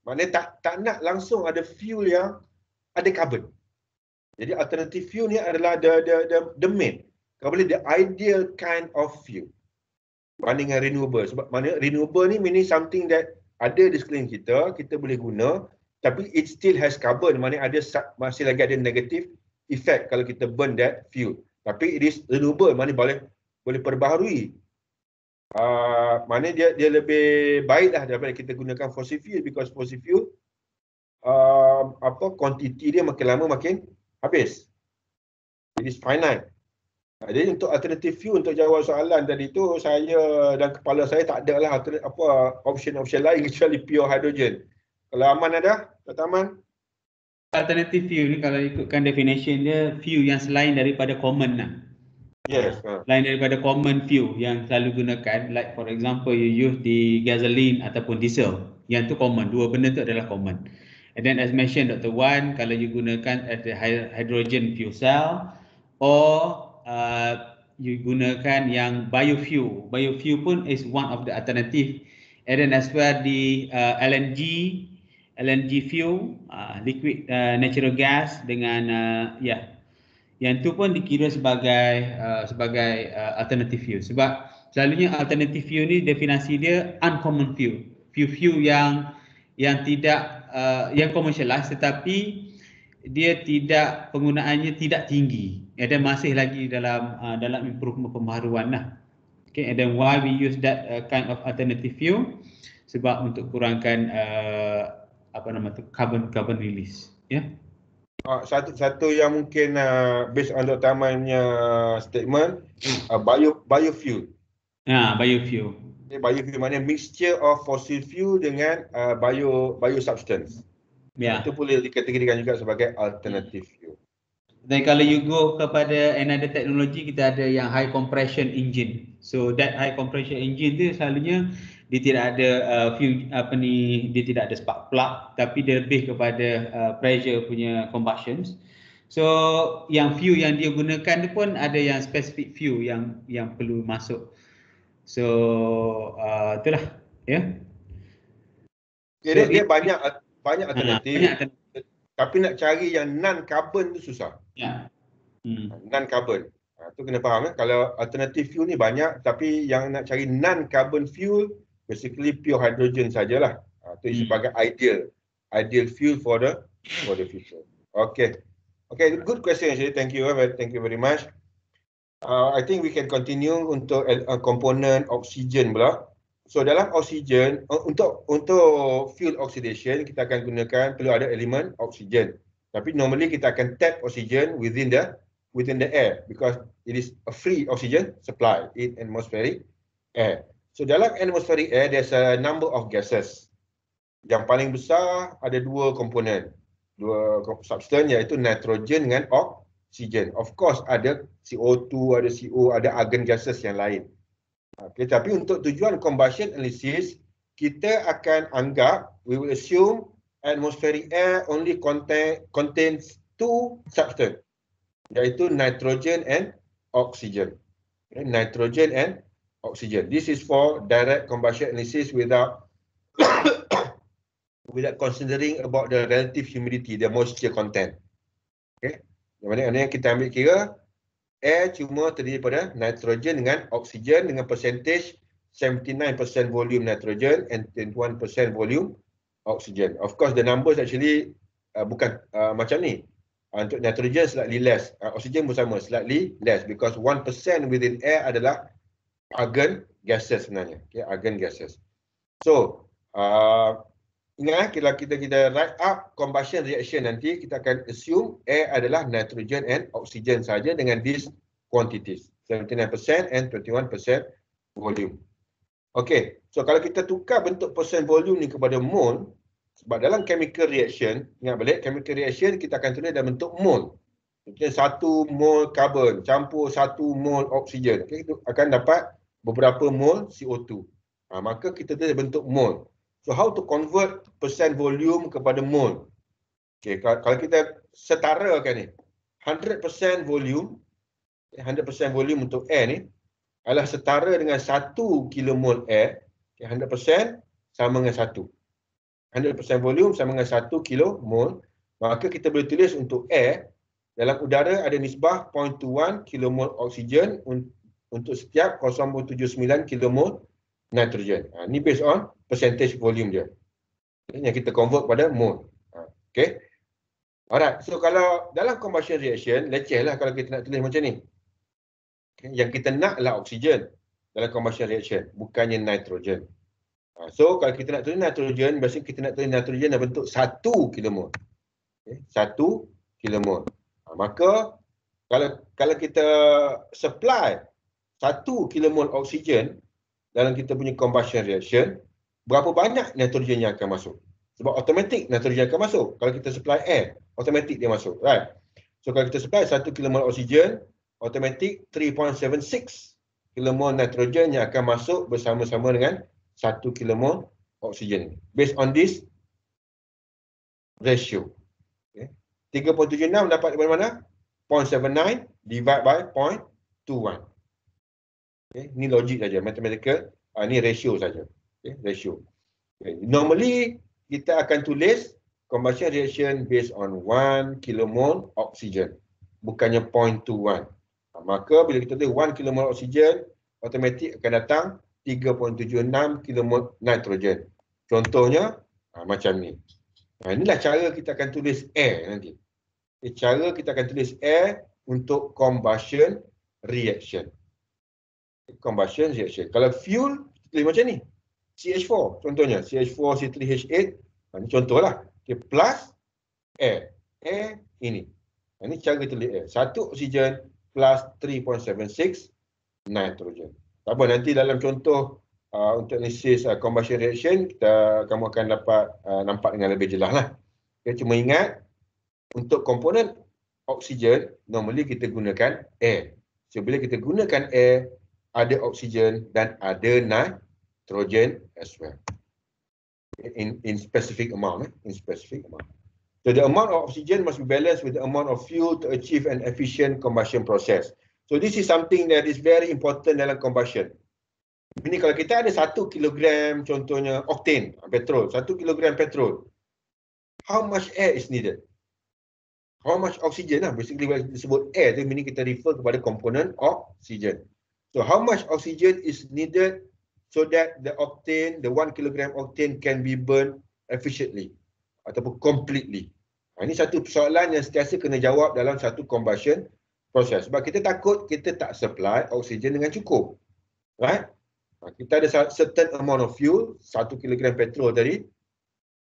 Maknanya tak tak nak langsung ada fuel yang ada carbon. Jadi alternative fuel ni adalah the the the, the main. Kalau boleh the ideal kind of fuel. Berbanding dengan renewable. Sebab mana renewable ni meaning something that ada di sekeliling kita, kita boleh guna. Tapi it still has carbon. Maknanya ada masih lagi ada negative effect kalau kita burn that fuel. Tapi it is renewable, mana boleh boleh perbaharui. Uh, mana dia dia lebih baiklah daripada kita gunakan fossil fuel because fossil fuel uh, apa quantity dia makin lama makin habis. It is finite. Ah, jadi untuk alternative fuel untuk jawab soalan tadi tu saya dan kepala saya tak ada lah apa option-option lain kecuali pure hydrogen. Kalau aman ada, tak aman alternative view ni kalau ikutkan definition dia fuel yang selain daripada common lah. Yes. Selain daripada common view yang selalu gunakan like for example you use the gasoline ataupun diesel. Yang tu common. Dua benda tu adalah common. And then as mentioned Dr. Wan, kalau you gunakan as the hydrogen fuel cell or uh, you gunakan yang biofuel. Biofuel pun is one of the alternative. And then as well the uh, LNG LNG fuel, uh, liquid uh, natural gas dengan uh, ya yeah. yang tu pun dikira sebagai uh, sebagai uh, alternative fuel sebab selalunya alternative fuel ni definisi dia uncommon fuel, fuel fuel yang yang tidak uh, yang lah, tetapi dia tidak penggunaannya tidak tinggi. Ada masih lagi dalam uh, dalam improvement pembaruan lah. Okay, and then why we use that uh, kind of alternative fuel? Sebab untuk kurangkan uh, apa nama tu carbon carbon release ya yeah? uh, satu satu yang mungkin uh, based on Dr. Amannya statement uh, bio biofuel ya yeah, biofuel okay, biofuel maknanya mixture of fossil fuel dengan uh, bio bio substance yeah. itu boleh dikategorikan juga sebagai alternative yeah. fuel dan kalau you go kepada another technology kita ada yang high compression engine so that high compression engine tu selalunya dia tidak ada uh, fuel apa ni dia tidak ada spark plug tapi dia lebih kepada uh, pressure punya combustion so yang fuel yang dia gunakan tu pun ada yang specific fuel yang yang perlu masuk so uh, itulah ya yeah. Jadi dia, dia banyak banyak ah, alternatif, banyak alternatif tapi nak cari yang non carbon tu susah ya yeah. hmm. non carbon ah, Tu kena faham kan? Kalau alternatif fuel ni banyak, tapi yang nak cari non carbon fuel basically pure hydrogen sajalah. Uh, ah, itu hmm. sebagai ideal ideal fuel for the for the future. Okay. Okay, good question actually. Thank you. Eh, very, Thank you very much. Uh, I think we can continue untuk uh, component oksigen pula. So dalam oksigen uh, untuk untuk fuel oxidation kita akan gunakan perlu ada elemen oksigen. Tapi normally kita akan tap oksigen within the within the air because it is a free oxygen supply in atmospheric air. So dalam atmospheric air, there's a number of gases. Yang paling besar ada dua komponen. Dua substan iaitu nitrogen dengan oksigen. Of course ada CO2, ada CO, ada argon gases yang lain. Okay, tapi untuk tujuan combustion analysis, kita akan anggap, we will assume atmospheric air only contain, contains two substan. Iaitu nitrogen and oksigen. Okay, nitrogen and oksigen. This is for direct combustion analysis without without considering about the relative humidity, the moisture content. Okay. Yang mana, yang kita ambil kira, air cuma terdiri daripada nitrogen dengan oksigen dengan percentage 79% volume nitrogen and 21% volume oksigen. Of course, the numbers actually uh, bukan uh, macam ni. Uh, untuk nitrogen slightly less, uh, oksigen pun sama, slightly less because 1% within air adalah argon gases sebenarnya. Okay, argon gases. So, uh, ingat eh, kalau kita kita write up combustion reaction nanti, kita akan assume air adalah nitrogen and oxygen saja dengan these quantities. 79% and 21% volume. Okay, so kalau kita tukar bentuk persen volume ni kepada mol, sebab dalam chemical reaction, ingat balik, chemical reaction kita akan tulis dalam bentuk mol. Contohnya satu mol carbon campur satu mol oksigen. Okay, kita akan dapat beberapa mol CO2. Ha, maka kita ada bentuk mol. So how to convert percent volume kepada mol? Okay, kalau kita setara, setarakan ni, 100% volume, 100% volume untuk air ni, adalah setara dengan 1 kilomol air, okay, 100% sama dengan 1. 100% volume sama dengan 1 kilomol, maka kita boleh tulis untuk air, dalam udara ada nisbah 0.1 kilomol oksigen untuk setiap 0.79 kilomol nitrogen. Ha, ini based on percentage volume dia. Okay, yang kita convert pada mol. Ha, okay. Alright, so kalau dalam combustion reaction, lecehlah kalau kita nak tulis macam ni. Okay, yang kita nak adalah oksigen dalam combustion reaction, bukannya nitrogen. Ha, so kalau kita nak tulis nitrogen, biasanya kita nak tulis nitrogen dalam bentuk 1 kilomol. Okay, 1 kilomol. Ha, maka kalau kalau kita supply satu kilomol oksigen dalam kita punya combustion reaction, berapa banyak nitrogen yang akan masuk. Sebab automatic nitrogen akan masuk. Kalau kita supply air, automatic dia masuk. right? So kalau kita supply satu kilomol oksigen, automatic 3.76 kilomol nitrogen yang akan masuk bersama-sama dengan satu kilomol oksigen. Based on this ratio. Okay. 3.76 dapat di mana-mana? 0.79 divide by 0.21. Okay. Ini logik saja, mathematical. Uh, ah, ini ratio saja. Okay. Ratio. Okay. Normally, kita akan tulis combustion reaction based on 1 kilomol oksigen. Bukannya 0.21. Uh, ah, maka bila kita tulis 1 kilomol oksigen, automatik akan datang 3.76 kilomol nitrogen. Contohnya, uh, macam ni. Uh, inilah cara kita akan tulis air nanti. Okay. Eh, cara kita akan tulis air untuk combustion reaction combustion reaction. Kalau fuel, tulis macam ni. CH4 contohnya. CH4, C3H8. ini contohlah. Okay, plus air. Air ini. ini ha, cara tulis air. Satu oksigen plus 3.76 nitrogen. Tak apa, nanti dalam contoh uh, untuk analisis uh, combustion reaction, kita, kamu akan dapat uh, nampak dengan lebih jelas. Lah. Okay, cuma ingat, untuk komponen oksigen, normally kita gunakan air. So, bila kita gunakan air, ada oksigen dan ada nitrogen as well. In in specific amount, eh? in specific amount. So the amount of oxygen must be balanced with the amount of fuel to achieve an efficient combustion process. So this is something that is very important dalam combustion. Ini kalau kita ada satu kilogram contohnya octane, petrol, satu kilogram petrol. How much air is needed? How much oxygen lah, basically disebut air tu, ini kita refer kepada komponen oksigen. So how much oxygen is needed so that the octane, the one kilogram octane can be burned efficiently ataupun completely? Ha, ini satu persoalan yang setiasa kena jawab dalam satu combustion proses. Sebab kita takut kita tak supply oksigen dengan cukup. Right? Ha, kita ada certain amount of fuel, satu kilogram petrol tadi.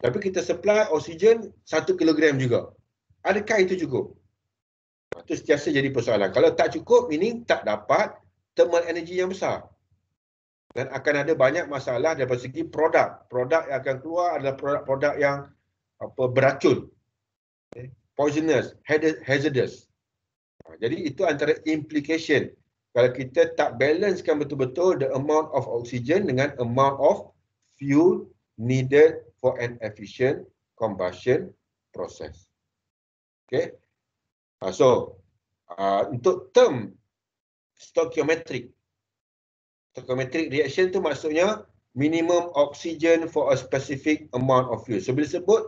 Tapi kita supply oksigen satu kilogram juga. Adakah itu cukup? Ha, itu setiasa jadi persoalan. Kalau tak cukup, ini tak dapat thermal energy yang besar. Dan akan ada banyak masalah daripada segi produk. Produk yang akan keluar adalah produk-produk yang apa beracun. Okay. Eh, poisonous, hazardous. Ha, jadi itu antara implication. Kalau kita tak balancekan betul-betul the amount of oxygen dengan amount of fuel needed for an efficient combustion process. Okay. Ha, so, uh, untuk term stoichiometric. Stoichiometric reaction tu maksudnya minimum oxygen for a specific amount of fuel. So bila sebut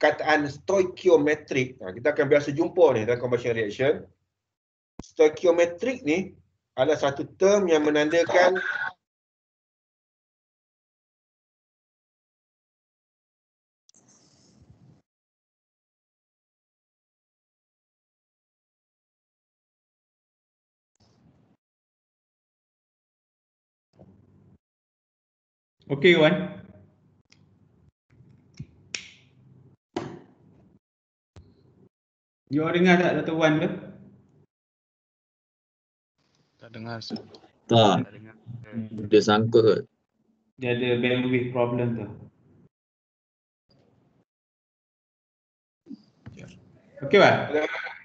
kataan stoichiometric, ha, kita akan biasa jumpa ni dalam combustion reaction. Stoichiometric ni adalah satu term yang menandakan Okay, Iwan. You all dengar tak Dr. Wan ke? Tak dengar. Tak. tak dengar. Dia sangkut kot. Dia ada bandwidth problem tu. Okay, Ba.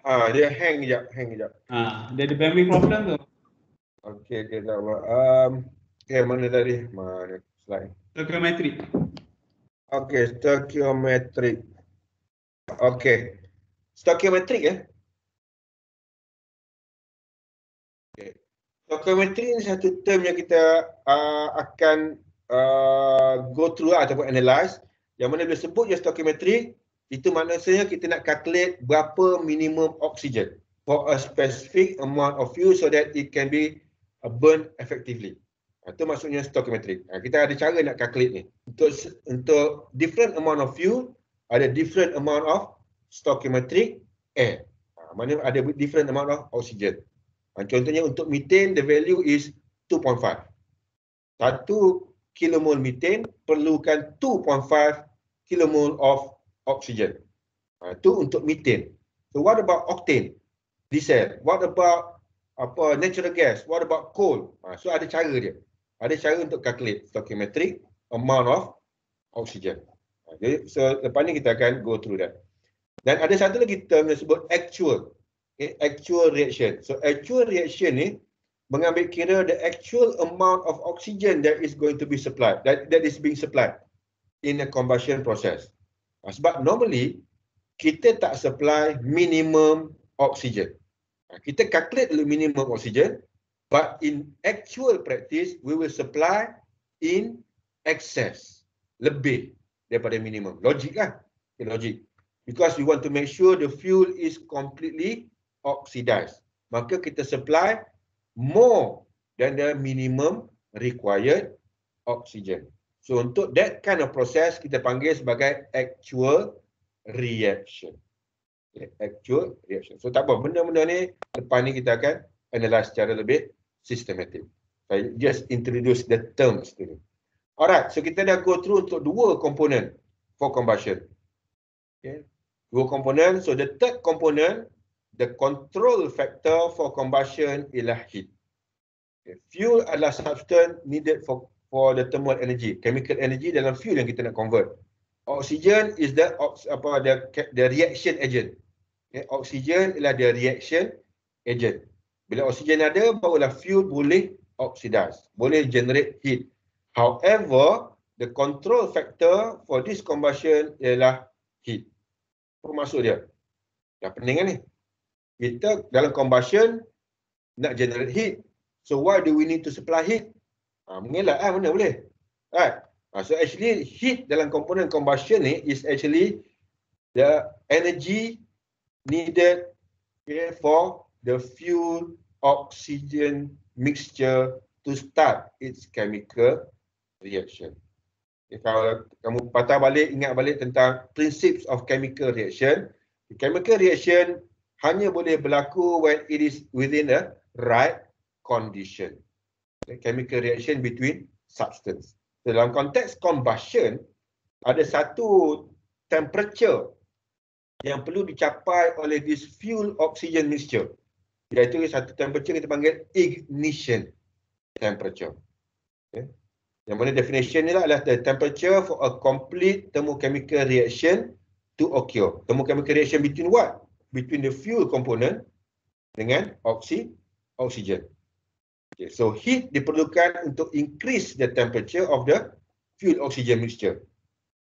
Ah, dia hang jap, hang jap. Ah, dia ada bandwidth problem tu. Okay, okay, tak apa. Um, okay, mana tadi? Mana? Vai. Stoichiometry. Ok, stoichiometry. Ok. Stoichiometry, eh? Stoichiometry ni satu term yang kita uh, akan uh, go through lah, ataupun analyse. Yang mana boleh sebut je stoichiometry, itu maknanya kita nak calculate berapa minimum oksigen for a specific amount of fuel so that it can be uh, burned effectively. Itu maksudnya stoichiometric. Ha, kita ada cara nak calculate ni. Untuk untuk different amount of fuel, ada different amount of stoichiometric air. Ha, Mana ada different amount of oxygen. Ha, contohnya untuk methane, the value is 2.5. Satu kilomol methane perlukan 2.5 kilomol of oxygen. Itu untuk methane. So what about octane? Diesel. What about apa natural gas? What about coal? So ada cara dia ada cara untuk calculate stoichiometric amount of oxygen. Jadi so, lepas ni kita akan go through that. Dan ada satu lagi term yang sebut actual. Okay, actual reaction. So actual reaction ni mengambil kira the actual amount of oxygen that is going to be supplied that that is being supplied in a combustion process. Ah, sebab normally kita tak supply minimum oksigen. Ah, kita calculate dulu minimum oksigen, but in actual practice we will supply in excess lebih daripada minimum logik kan lah. okay, logik because we want to make sure the fuel is completely oxidized maka kita supply more than the minimum required oxygen so untuk that kind of process kita panggil sebagai actual reaction okay, actual reaction so tak apa benda-benda ni depan ni kita akan analyze secara lebih systematic. I just introduce the terms to you. Alright, so kita dah go through untuk dua komponen for combustion. Okay. Dua komponen, so the third component, the control factor for combustion ialah heat. Okay. Fuel adalah substance needed for for the thermal energy, chemical energy dalam fuel yang kita nak convert. Oxygen is the apa the the reaction agent. Okay. Oxygen ialah the reaction agent. Bila oksigen ada, barulah fuel boleh oxidize, boleh generate heat. However, the control factor for this combustion ialah heat. Apa maksud dia? Dah pening kan ni? Kita dalam combustion nak generate heat. So why do we need to supply heat? Ha, mengelak kan, ah, mana boleh? Right. Ha, so actually heat dalam komponen combustion ni is actually the energy needed for the fuel oxygen mixture to start its chemical reaction. Okay, kalau kamu patah balik, ingat balik tentang principles of chemical reaction. The chemical reaction hanya boleh berlaku when it is within the right condition. The chemical reaction between substance. Dalam konteks combustion, ada satu temperature yang perlu dicapai oleh this fuel oxygen mixture iaitu satu temperature kita panggil ignition temperature. Ya. Okay. Yang mana definition ni lah adalah the temperature for a complete thermochemical reaction to occur. Thermochemical reaction between what? Between the fuel component dengan oksi, oksigen. Okay. So heat diperlukan untuk increase the temperature of the fuel oxygen mixture.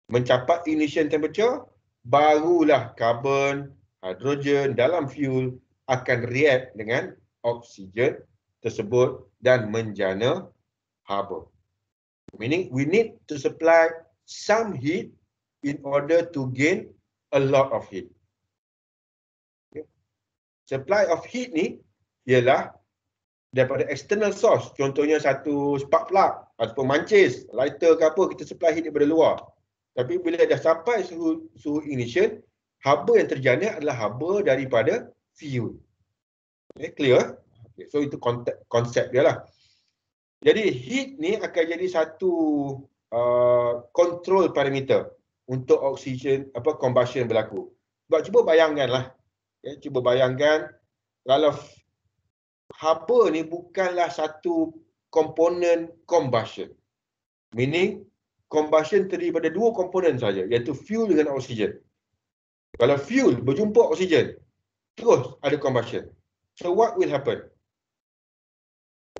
Mencapai ignition temperature, barulah carbon, hydrogen dalam fuel akan react dengan oksigen tersebut dan menjana haba. Meaning we need to supply some heat in order to gain a lot of heat. Okay. Supply of heat ni ialah daripada external source. Contohnya satu spark plug ataupun mancis, lighter ke apa kita supply heat daripada luar. Tapi bila dah sampai suhu, suhu ignition, haba yang terjana adalah haba daripada view. Okay, clear? Okay, so itu konsep, konsep dia lah. Jadi heat ni akan jadi satu uh, control parameter untuk oksigen apa combustion berlaku. Sebab cuba lah, Okay, cuba bayangkan kalau apa ni bukanlah satu komponen combustion. Meaning combustion terdiri pada dua komponen saja iaitu fuel dengan oksigen. Kalau fuel berjumpa oksigen, terus ada combustion. So what will happen?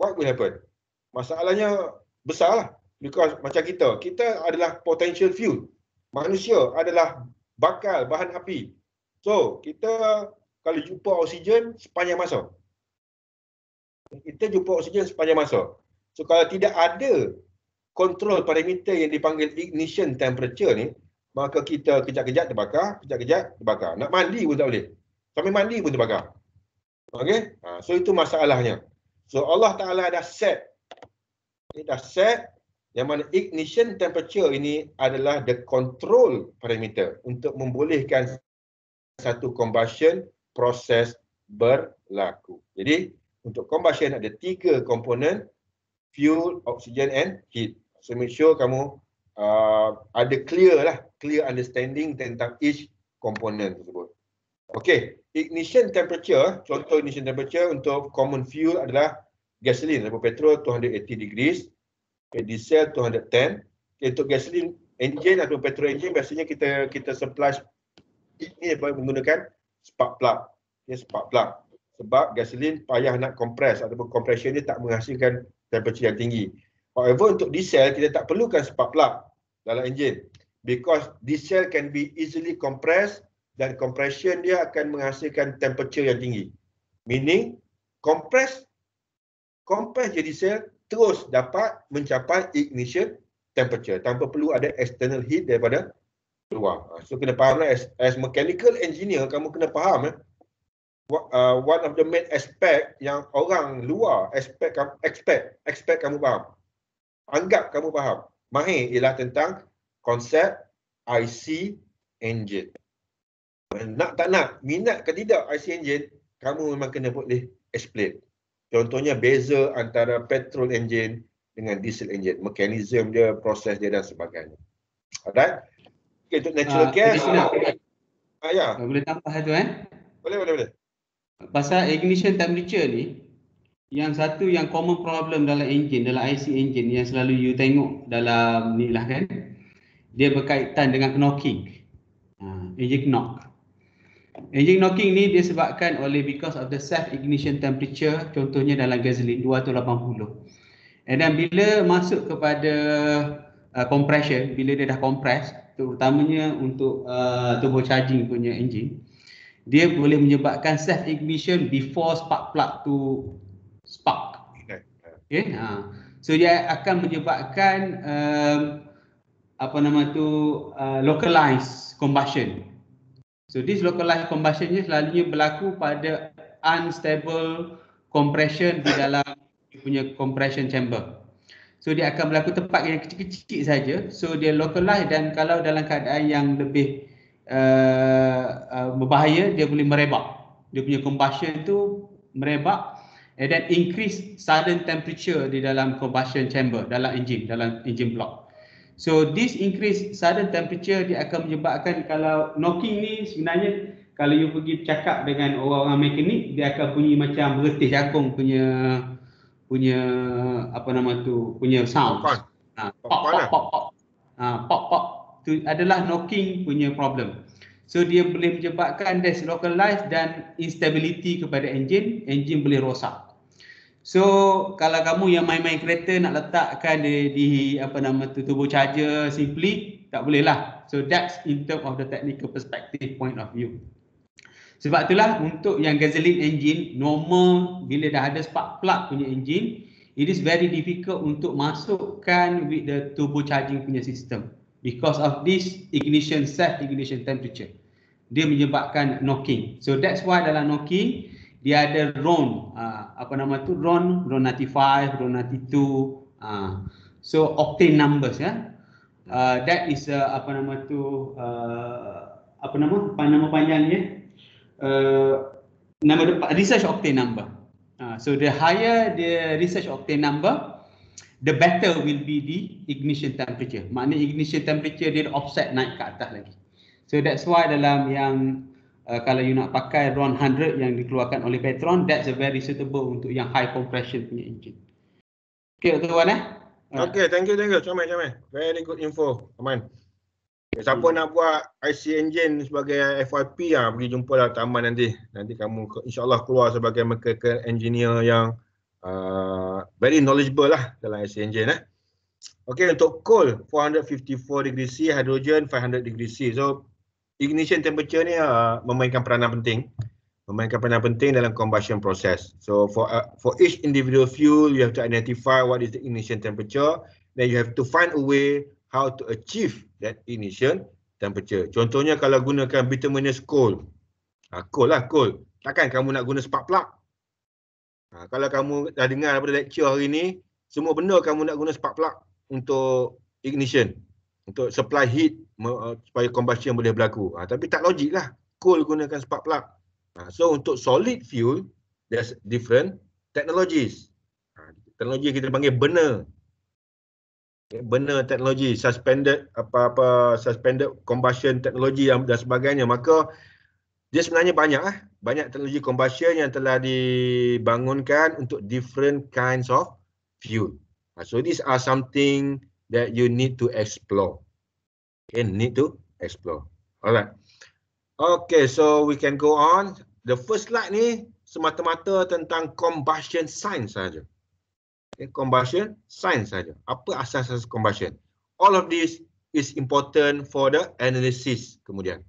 What will happen? Masalahnya besarlah. Because macam kita, kita adalah potential fuel. Manusia adalah bakal bahan api. So kita kalau jumpa oksigen sepanjang masa. Kita jumpa oksigen sepanjang masa. So kalau tidak ada kontrol parameter yang dipanggil ignition temperature ni, maka kita kejap-kejap terbakar, kejap-kejap terbakar. Nak mandi pun tak boleh. Sampai mandi pun terbakar. Okey? Ha, so itu masalahnya. So Allah Taala dah set. Ini dah set yang mana ignition temperature ini adalah the control parameter untuk membolehkan satu combustion process berlaku. Jadi untuk combustion ada tiga komponen fuel, oxygen and heat. So make sure kamu uh, ada clear lah, clear understanding tentang each component tersebut. Okey, ignition temperature, contoh ignition temperature untuk common fuel adalah gasoline atau petrol 280 degrees, okay, diesel 210. Okay, untuk gasoline engine atau petrol engine biasanya kita kita supply ini apa menggunakan spark plug. Okay, spark plug. Sebab gasoline payah nak compress ataupun compression dia tak menghasilkan temperature yang tinggi. However, untuk diesel kita tak perlukan spark plug dalam engine because diesel can be easily compressed dan compression dia akan menghasilkan temperature yang tinggi. Meaning, compress, compress jadi cell terus dapat mencapai ignition temperature tanpa perlu ada external heat daripada luar. Ah, so, kena faham lah as, as mechanical engineer, kamu kena faham eh. Ah, one of the main aspect yang orang luar expect, expect, expect kamu faham. Anggap kamu faham. Mahir ialah tentang konsep IC engine nak tak nak, minat ke tidak IC engine, kamu memang kena boleh explain. Contohnya beza antara petrol engine dengan diesel engine, mekanisme dia, proses dia dan sebagainya. Alright? Okay, untuk natural ah, gas. Uh, ah, ya. Boleh tambah tu kan? Boleh, boleh, boleh. Pasal ignition temperature ni, yang satu yang common problem dalam engine, dalam IC engine yang selalu you tengok dalam ni lah kan, dia berkaitan dengan knocking. Uh, ah, engine knock. Engine knocking ni disebabkan oleh because of the self ignition temperature contohnya dalam gasoline 280. And then bila masuk kepada uh, compression, bila dia dah compress terutamanya untuk uh, turbo charging punya engine dia boleh menyebabkan self ignition before spark plug to spark. Okay. Okay. Ha. So dia akan menyebabkan um, apa nama tu uh, localized combustion. So this localized combustion ni selalunya berlaku pada unstable compression di dalam dia punya compression chamber. So dia akan berlaku tempat yang kecil-kecil saja. So dia localized dan kalau dalam keadaan yang lebih uh, uh, berbahaya dia boleh merebak. Dia punya combustion tu merebak and then increase sudden temperature di dalam combustion chamber dalam engine, dalam engine block. So this increase sudden temperature dia akan menyebabkan kalau knocking ni sebenarnya kalau you pergi cakap dengan orang-orang mekanik dia akan bunyi macam retih jagung punya punya apa nama tu punya sound. Ha, pop pop lah. pop pop. Ha, pop pop tu adalah knocking punya problem. So dia boleh menyebabkan dislocalize dan instability kepada engine, engine boleh rosak. So kalau kamu yang main-main kereta nak letakkan di, di apa nama tu turbo charger simply tak boleh lah. So that's in term of the technical perspective point of view. Sebab itulah untuk yang gasoline engine normal bila dah ada spark plug punya engine it is very difficult untuk masukkan with the turbo charging punya system because of this ignition set ignition temperature. Dia menyebabkan knocking. So that's why dalam knocking dia ada RON, uh, apa nama tu RON, RON 95, RON 92, uh, ah, so octane numbers ya. Yeah. Uh, that is uh, apa nama tu uh, apa nama pan nama panjangnya uh, nama research octane number. Uh, so the higher the research octane number, the better will be the ignition temperature. Maknanya ignition temperature dia offset naik ke atas lagi. So that's why dalam yang Uh, kalau you nak pakai RON 100 yang dikeluarkan oleh Petron, that's a very suitable untuk yang high compression punya engine. Okay, Dr. Wan eh? Okay, thank you, thank you. Comel, comel. Very good info, Aman. Okay, siapa hmm. nak buat IC engine sebagai FYP, ya, ah, pergi jumpa lah Taman nanti. Nanti kamu insyaAllah keluar sebagai mechanical engineer yang uh, very knowledgeable lah dalam IC engine. Eh. Okay, untuk coal, 454 degree C, hydrogen 500 degree C. So, ignition temperature ni uh, memainkan peranan penting memainkan peranan penting dalam combustion process so for uh, for each individual fuel you have to identify what is the ignition temperature then you have to find a way how to achieve that ignition temperature contohnya kalau gunakan bituminous coal ha, coal lah coal takkan kamu nak guna spark plug ha, kalau kamu dah dengar daripada lecture hari ni semua benda kamu nak guna spark plug untuk ignition untuk supply heat uh, supaya combustion boleh berlaku. Uh, tapi tak logik lah. Coal gunakan spark plug. Uh, so untuk solid fuel, there's different technologies. Uh, teknologi kita panggil burner. Okay, burner teknologi, suspended apa-apa suspended combustion teknologi dan sebagainya. Maka dia sebenarnya banyak lah. Banyak teknologi combustion yang telah dibangunkan untuk different kinds of fuel. so these are something that you need to explore. Okay, need to explore. Alright. Okay, so we can go on. The first slide ni semata-mata tentang combustion science saja. Okay, combustion science saja. Apa asas-asas combustion? All of this is important for the analysis kemudian.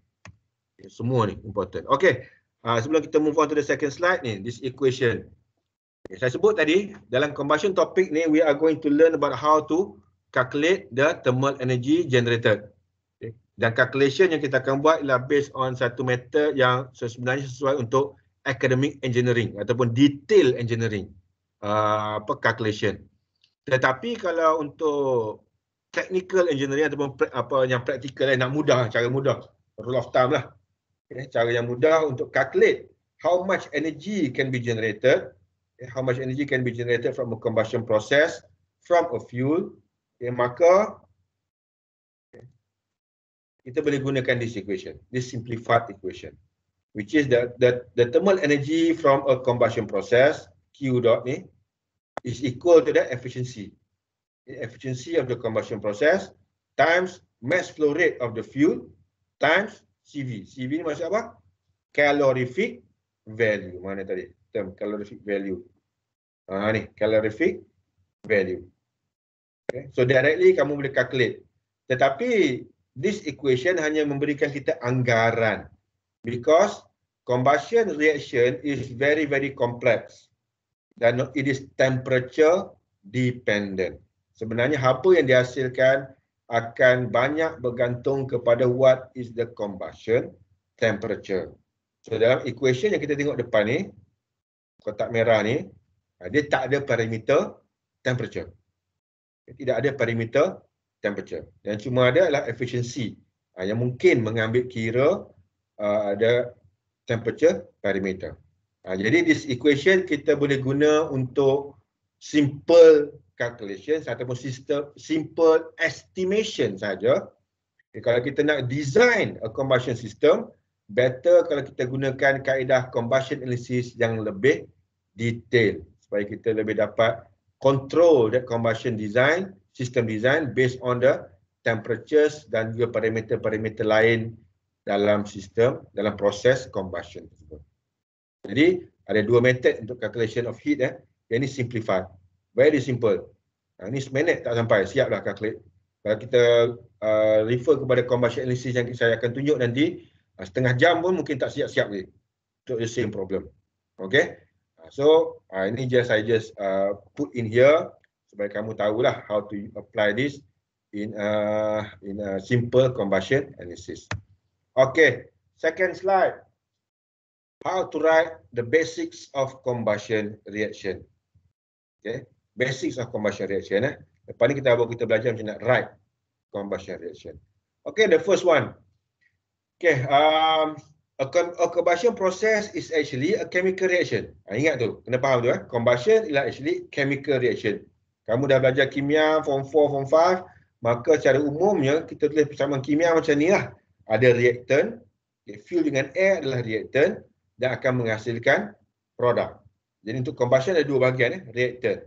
Okay, semua ni important. Okay, uh, sebelum kita move on to the second slide ni, this equation. Okay, saya sebut tadi, dalam combustion topic ni, we are going to learn about how to calculate the thermal energy generated. Okay. Dan calculation yang kita akan buat ialah based on satu method yang sebenarnya sesuai untuk academic engineering ataupun detail engineering uh, apa calculation. Tetapi kalau untuk technical engineering ataupun apa yang practical yang eh, nak mudah, cara mudah, rule of thumb lah. Okay. Cara yang mudah untuk calculate how much energy can be generated, how much energy can be generated from a combustion process, from a fuel, okay, maka okay, kita boleh gunakan this equation, this simplified equation, which is that the, the thermal energy from a combustion process Q dot ni is equal to the efficiency, the efficiency of the combustion process times mass flow rate of the fuel times CV. CV ni maksud apa? Calorific value. Mana tadi? Term calorific value. Ah ni, calorific value. Okay. So directly kamu boleh calculate. Tetapi this equation hanya memberikan kita anggaran. Because combustion reaction is very very complex. Dan it is temperature dependent. Sebenarnya apa yang dihasilkan akan banyak bergantung kepada what is the combustion temperature. So dalam equation yang kita tengok depan ni, kotak merah ni, dia tak ada parameter temperature tidak ada parameter temperature dan cuma ada adalah efficiency uh, yang mungkin mengambil kira uh, ada temperature parameter. Uh, ah, jadi this equation kita boleh guna untuk simple calculation ataupun system simple estimation saja. Okay, kalau kita nak design a combustion system, better kalau kita gunakan kaedah combustion analysis yang lebih detail supaya kita lebih dapat control the combustion design, system design based on the temperatures dan juga parameter-parameter lain dalam sistem, dalam proses combustion Jadi ada dua method untuk calculation of heat. Eh. Yang ini simplify. Very simple. Yang ha, ini seminit tak sampai. Siaplah calculate. Kalau kita uh, refer kepada combustion analysis yang saya akan tunjuk nanti, uh, setengah jam pun mungkin tak siap-siap lagi. untuk eh. the same problem. Okay so uh, ini just I just uh, put in here supaya kamu tahulah how to apply this in uh, in a simple combustion analysis. Okay, second slide. How to write the basics of combustion reaction. Okay, basics of combustion reaction. Eh. Lepas ni kita kita belajar macam nak write combustion reaction. Okay, the first one. Okay, um, A combustion process is actually a chemical reaction. Ha, ingat tu, kena faham tu eh. Combustion ialah actually chemical reaction. Kamu dah belajar kimia form 4, form 5, maka secara umumnya kita tulis persamaan kimia macam ni lah. Ada reactant, okay, fuel dengan air adalah reactant dan akan menghasilkan produk. Jadi untuk combustion ada dua bahagian eh, reactant.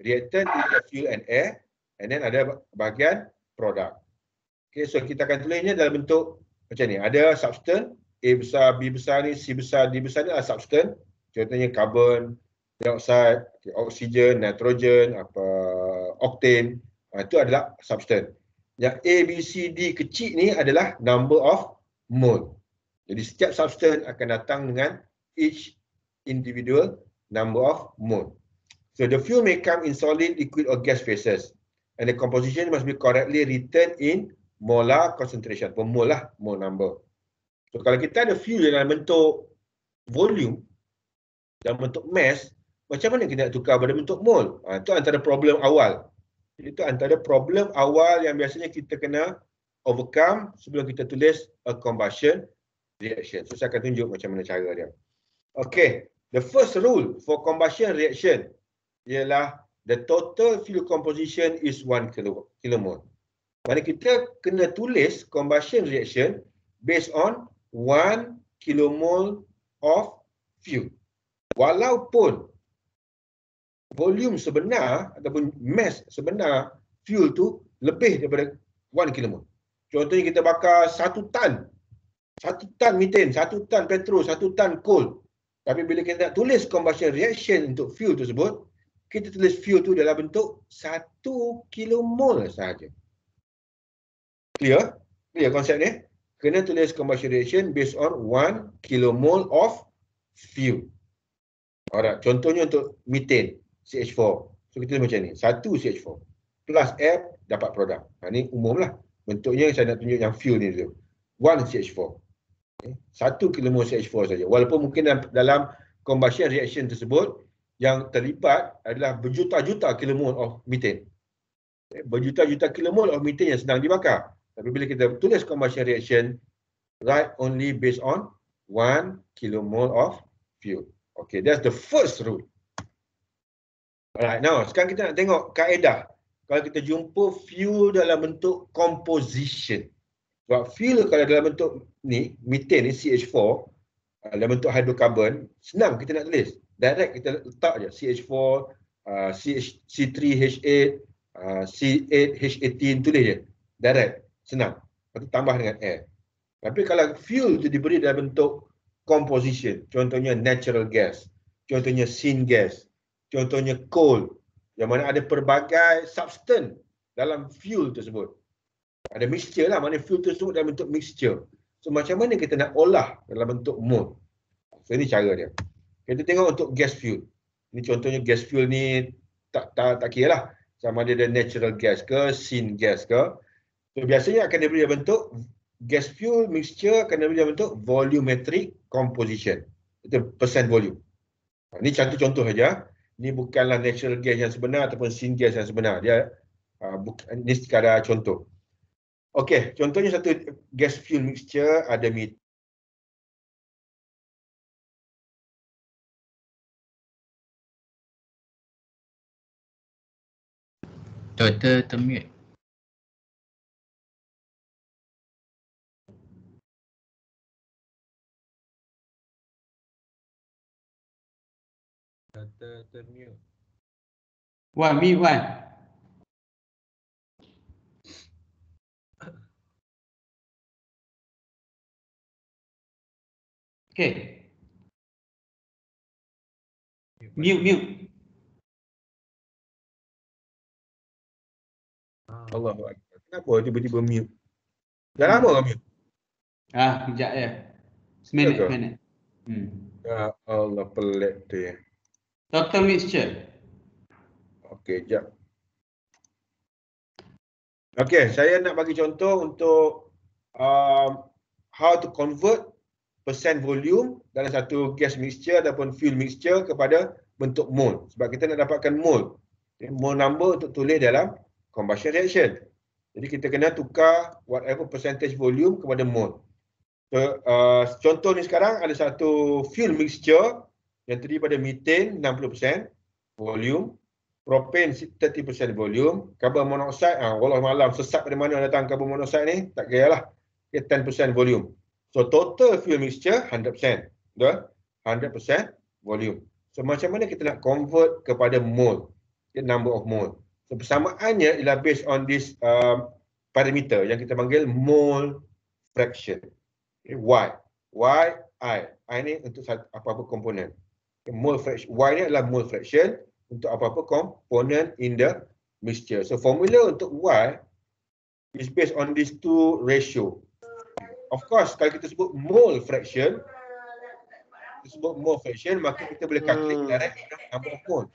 Reactant ialah fuel and air and then ada bahagian produk. Okay, so kita akan tulisnya dalam bentuk macam ni. Ada substance, A besar, B besar ni, C besar, D besar ni adalah substan. Contohnya carbon, dioxide, okay, oksigen, nitrogen, apa octane. Ha, itu adalah substan. Yang A, B, C, D kecil ni adalah number of mole. Jadi setiap substan akan datang dengan each individual number of mole. So the fuel may come in solid, liquid or gas phases. And the composition must be correctly written in molar concentration. Per mole lah, mole number. So, kalau kita ada fuel dalam bentuk volume, dalam bentuk mass, macam mana kita nak tukar pada bentuk mol? Ha, itu antara problem awal. Itu antara problem awal yang biasanya kita kena overcome sebelum kita tulis a combustion reaction. So, saya akan tunjuk macam mana cara dia. Okay, the first rule for combustion reaction ialah the total fuel composition is 1 kilomol. Mana kita kena tulis combustion reaction based on one kilomol of fuel. Walaupun volume sebenar ataupun mass sebenar fuel tu lebih daripada one kilomol. Contohnya kita bakar satu tan, satu tan metan, satu tan petrol, satu tan coal. Tapi bila kita nak tulis combustion reaction untuk fuel tersebut, kita tulis fuel tu dalam bentuk satu kilomol sahaja. Clear? Clear konsep ni? kena tulis combustion reaction based on 1 kilomole of fuel. Alright, contohnya untuk methane CH4. So kita macam ni, 1 CH4 plus air dapat produk. Ha ni umumlah. Bentuknya saya nak tunjuk yang fuel ni dulu. 1 CH4. Eh, satu kilomol CH4 saja. Walaupun mungkin dalam combustion reaction tersebut yang terlibat adalah berjuta-juta kilomol of methane. Eh, berjuta-juta kilomol of methane yang sedang dibakar. Tapi bila kita tulis combustion reaction, write only based on one kilomole of fuel. Okay, that's the first rule. Alright, now sekarang kita nak tengok kaedah. Kalau kita jumpa fuel dalam bentuk composition. Sebab fuel kalau dalam bentuk ni, methane ni CH4, uh, dalam bentuk hidrokarbon, senang kita nak tulis. Direct kita letak je CH4, uh, C3H8, uh, C8H18, tulis je. Direct. Senang. Lepas tambah dengan air. Tapi kalau fuel itu diberi dalam bentuk composition, contohnya natural gas, contohnya syn gas, contohnya coal, yang mana ada pelbagai substance dalam fuel tersebut. Ada mixture lah, mana fuel tersebut dalam bentuk mixture. So macam mana kita nak olah dalam bentuk mode. So ini cara dia. Kita tengok untuk gas fuel. Ini contohnya gas fuel ni tak tak tak kira lah. Sama ada dia natural gas ke, syn gas ke. So biasanya akan diberi bentuk gas fuel mixture akan diberi bentuk volumetric composition. Itu persen volume. Ini contoh-contoh saja. Ini bukanlah natural gas yang sebenar ataupun syngas yang sebenar. Dia uh, ini sekadar contoh. Okey, contohnya satu gas fuel mixture ada mit Doktor termute. Data termute. Wan, mi Wan. Okay. Mute, mute. Allah Kenapa tiba-tiba mute? Dah lama ke mute? Ah, sekejap ya. Seminit, seminit. Hmm. Ya Allah pelik tu ya. Total Mixture. Okey, jap. Okey, saya nak bagi contoh untuk um, how to convert percent volume dalam satu gas mixture ataupun fuel mixture kepada bentuk mole. Sebab kita nak dapatkan mole. Okay, mole number untuk tulis dalam combustion reaction. Jadi kita kena tukar whatever percentage volume kepada mole. So, uh, contoh ni sekarang ada satu fuel mixture yang terdiri pada metan 60% volume, propen 30% volume, karbon monoksida ah wallah malam sesat dari mana datang karbon monoksida ni, tak kiralah. Dia 10% volume. So total fuel mixture 100%. Betul? 100% volume. So macam mana kita nak convert kepada mole? The number of mole. So persamaannya ialah based on this um, parameter yang kita panggil mole fraction. Okay, y. Y, I. I ni untuk apa-apa komponen. -apa mole fraction, Y ni adalah mole fraction untuk apa-apa komponen -apa in the mixture. So formula untuk Y is based on these two ratio. Of course, kalau kita sebut mole fraction, kita sebut mole fraction, maka kita boleh calculate hmm. direct number of mole.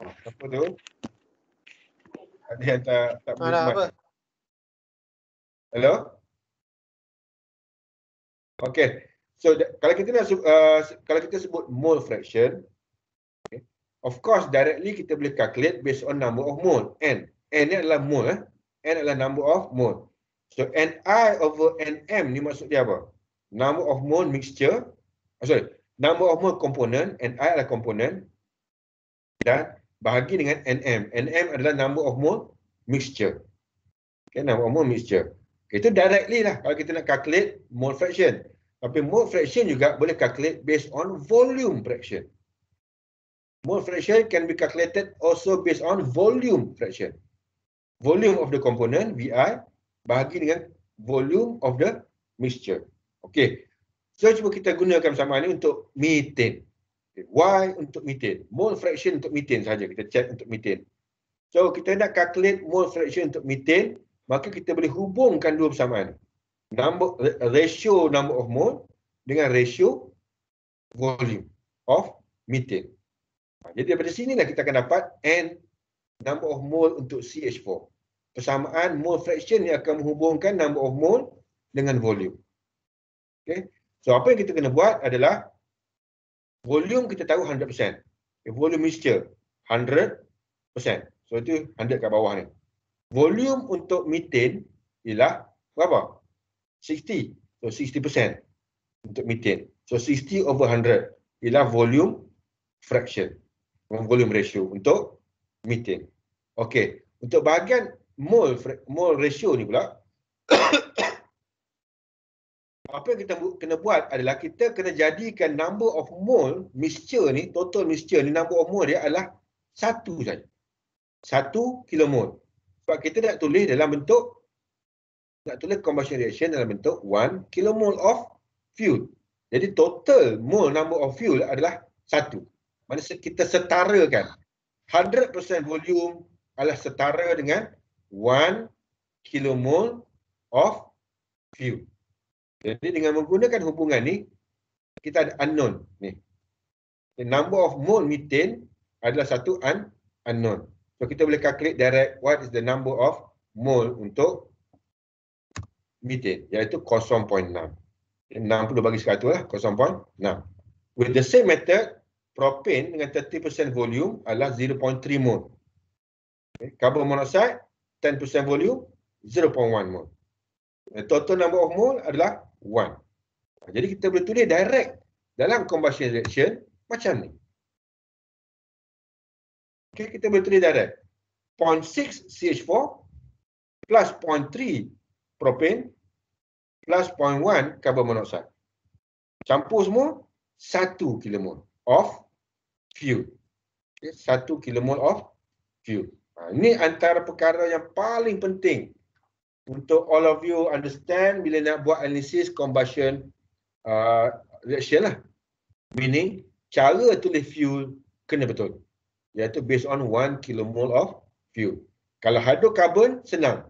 Apa tu? Ada yang tak, tak boleh apa? Hello? Okay. So kalau kita nak uh, kalau kita sebut mole fraction, okay, of course directly kita boleh calculate based on number of mole n. n ni adalah mole, eh? n adalah number of mole. So ni over nm ni maksud dia apa? Number of mole mixture, oh, sorry, number of mole component, i adalah component dan bahagi dengan nm. nm adalah number of mole mixture. Okay, number of mole mixture. Okay, itu directly lah kalau kita nak calculate mole fraction. Tapi mole fraction juga boleh calculate based on volume fraction. Mole fraction can be calculated also based on volume fraction. Volume of the component VI bahagi dengan volume of the mixture. Okay. So cuba kita gunakan sama ini untuk methane. Okay. Y untuk methane. Mole fraction untuk methane saja kita check untuk methane. So kita nak calculate mole fraction untuk methane, maka kita boleh hubungkan dua persamaan number ratio number of mole dengan ratio volume of methane. Ha, jadi daripada sini lah kita akan dapat N number of mole untuk CH4. Persamaan mole fraction ni akan menghubungkan number of mole dengan volume. Okay. So apa yang kita kena buat adalah volume kita tahu 100%. Okay, volume mixture 100%. So itu 100 kat bawah ni. Volume untuk methane ialah berapa? 60. So 60% untuk methane. So 60 over 100 ialah volume fraction. Volume ratio untuk methane. okay untuk bahagian mole mole ratio ni pula apa yang kita kena buat adalah kita kena jadikan number of mole mixture ni total mixture ni number of mole dia adalah satu saja. Satu kilomol. Sebab kita nak tulis dalam bentuk nak tulis combustion reaction dalam bentuk 1 kilomol of fuel. Jadi total mole number of fuel adalah 1. Maksudnya kita setarakan 100% volume adalah setara dengan 1 kilomol of fuel. Jadi dengan menggunakan hubungan ni kita ada unknown ni. The number of mole methane adalah satu un unknown. So kita boleh calculate direct what is the number of mole untuk metane iaitu 0.6. 60 bagi 100 lah 0.6. With the same method, propane dengan 30% volume adalah 0.3 mol. Carbon monoxide 10% volume 0.1 mol. Eh, total number of mol adalah 1. Ha, jadi kita boleh tulis direct dalam combustion reaction macam ni. Okay, kita boleh tulis direct. 0.6 CH4 plus propane plus 0.1 carbon monoxide. Campur semua 1 kilomol of fuel. Okay, 1 kilomol of fuel. Ha, ini antara perkara yang paling penting untuk all of you understand bila nak buat analisis combustion uh, reaction lah. Meaning cara tulis fuel kena betul. Iaitu based on 1 kilomol of fuel. Kalau hidrokarbon senang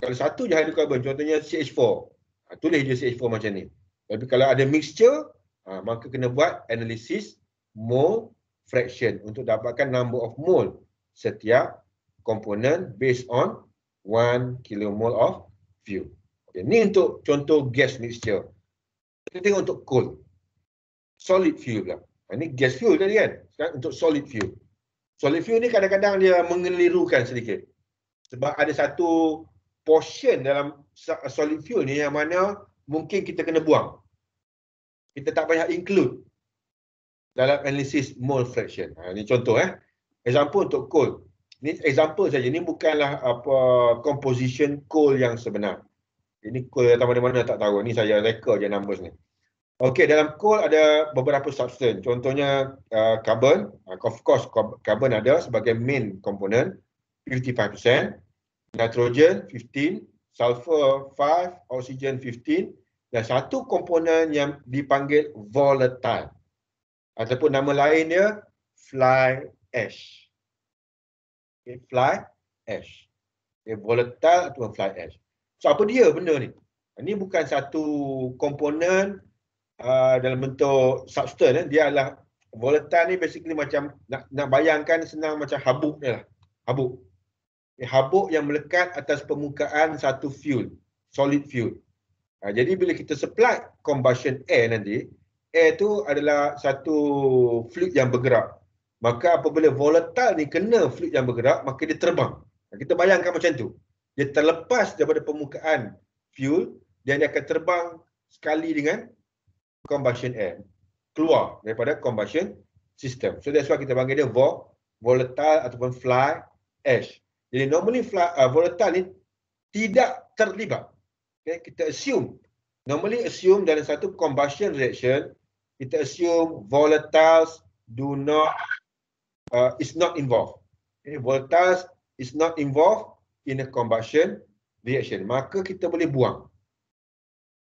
kalau satu je hydrocarbon contohnya CH4 ha, tulis je CH4 macam ni tapi kalau ada mixture ha, maka kena buat analisis mole fraction untuk dapatkan number of mole setiap komponen based on 1 kilomole of fuel okay, ni untuk contoh gas mixture kita tengok untuk coal solid fuel pula ha, ni gas fuel tadi kan sekarang untuk solid fuel solid fuel ni kadang-kadang dia mengelirukan sedikit sebab ada satu portion dalam solid fuel ni yang mana mungkin kita kena buang. Kita tak payah include dalam analisis mole fraction. Ha, ini contoh eh. Example untuk coal. Ini example saja. Ini bukanlah apa composition coal yang sebenar. Ini coal datang mana-mana tak tahu. ni saya rekod je numbers ni. Okey, dalam coal ada beberapa substan. Contohnya uh, carbon. Of course, carbon ada sebagai main component nitrogen 15, sulfur 5, oksigen 15 dan satu komponen yang dipanggil volatile ataupun nama lain dia fly ash. Okay, fly ash. Okay, volatile atau fly ash. So apa dia benda ni? Ini bukan satu komponen uh, dalam bentuk substance. Eh. Dia adalah volatile ni basically macam nak, nak bayangkan senang macam habuk dia lah. Habuk. Eh, habuk yang melekat atas permukaan satu fuel, solid fuel. Ha, jadi bila kita supply combustion air nanti, air tu adalah satu fluid yang bergerak. Maka apabila volatile ni kena fluid yang bergerak, maka dia terbang. Ha, kita bayangkan macam tu. Dia terlepas daripada permukaan fuel, dia akan terbang sekali dengan combustion air. Keluar daripada combustion system. So that's why kita panggil dia vol volatile ataupun fly ash. Jadi normally uh, volatile ni tidak terlibat. Okay, kita assume. Normally assume dalam satu combustion reaction, kita assume volatiles do not, uh, is not involved. Okay, volatiles is not involved in a combustion reaction. Maka kita boleh buang.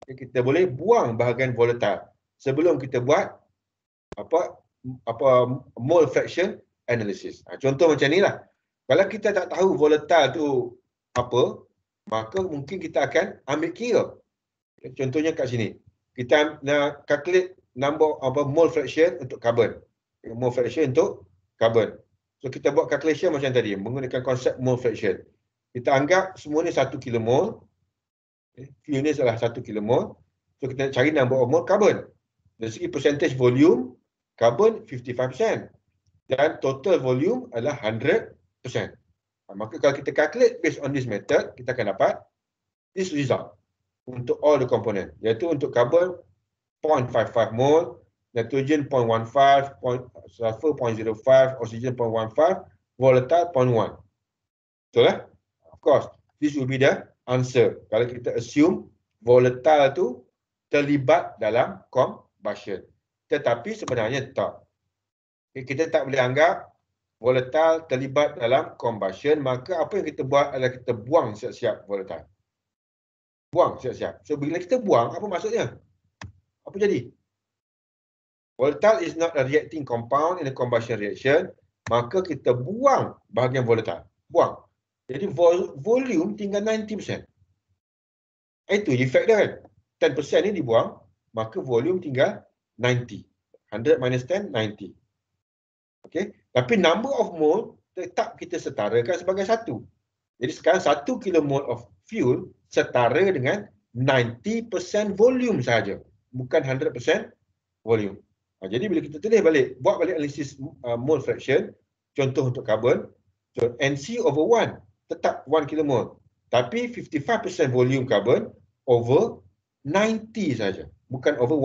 Okay, kita boleh buang bahagian volatile sebelum kita buat apa apa mole fraction analysis. Ha, contoh macam ni lah. Kalau kita tak tahu volatile tu apa, maka mungkin kita akan ambil kira. Contohnya kat sini. Kita nak calculate number apa mole fraction untuk carbon. Mole fraction untuk carbon. So kita buat calculation macam tadi menggunakan konsep mole fraction. Kita anggap semua ni 1 kmol. Fuel ni salah 1 kmol. So kita cari number of mole carbon. Dari segi percentage volume, carbon 55%. Dan total volume adalah 100. Kan? Ah, maka kalau kita calculate based on this method, kita akan dapat this result untuk all the component. Iaitu untuk carbon 0.55 mole, nitrogen 0.15, point, sulfur 0.05, oxygen 0.15, volatile 0.1. Betul eh? Of course, this will be the answer. Kalau kita assume volatile tu terlibat dalam combustion. Tetapi sebenarnya tak. Kita tak boleh anggap volatile terlibat dalam combustion, maka apa yang kita buat adalah kita buang siap-siap volatile. Buang siap-siap. So, bila kita buang, apa maksudnya? Apa jadi? Volatile is not a reacting compound in a combustion reaction, maka kita buang bahagian volatile. Buang. Jadi, vol volume tinggal 90%. Eh, itu efek dia kan? 10% ni dibuang, maka volume tinggal 90. 100 minus 10, 90. Okay, tapi number of mole tetap kita setarakan sebagai satu. Jadi sekarang satu kilomol of fuel setara dengan 90% volume saja, bukan 100% volume. Ha, jadi bila kita tulis balik, buat balik analisis uh, mole fraction, contoh untuk carbon, so NC over 1 tetap 1 kilomol. Tapi 55% volume carbon over 90 saja, bukan over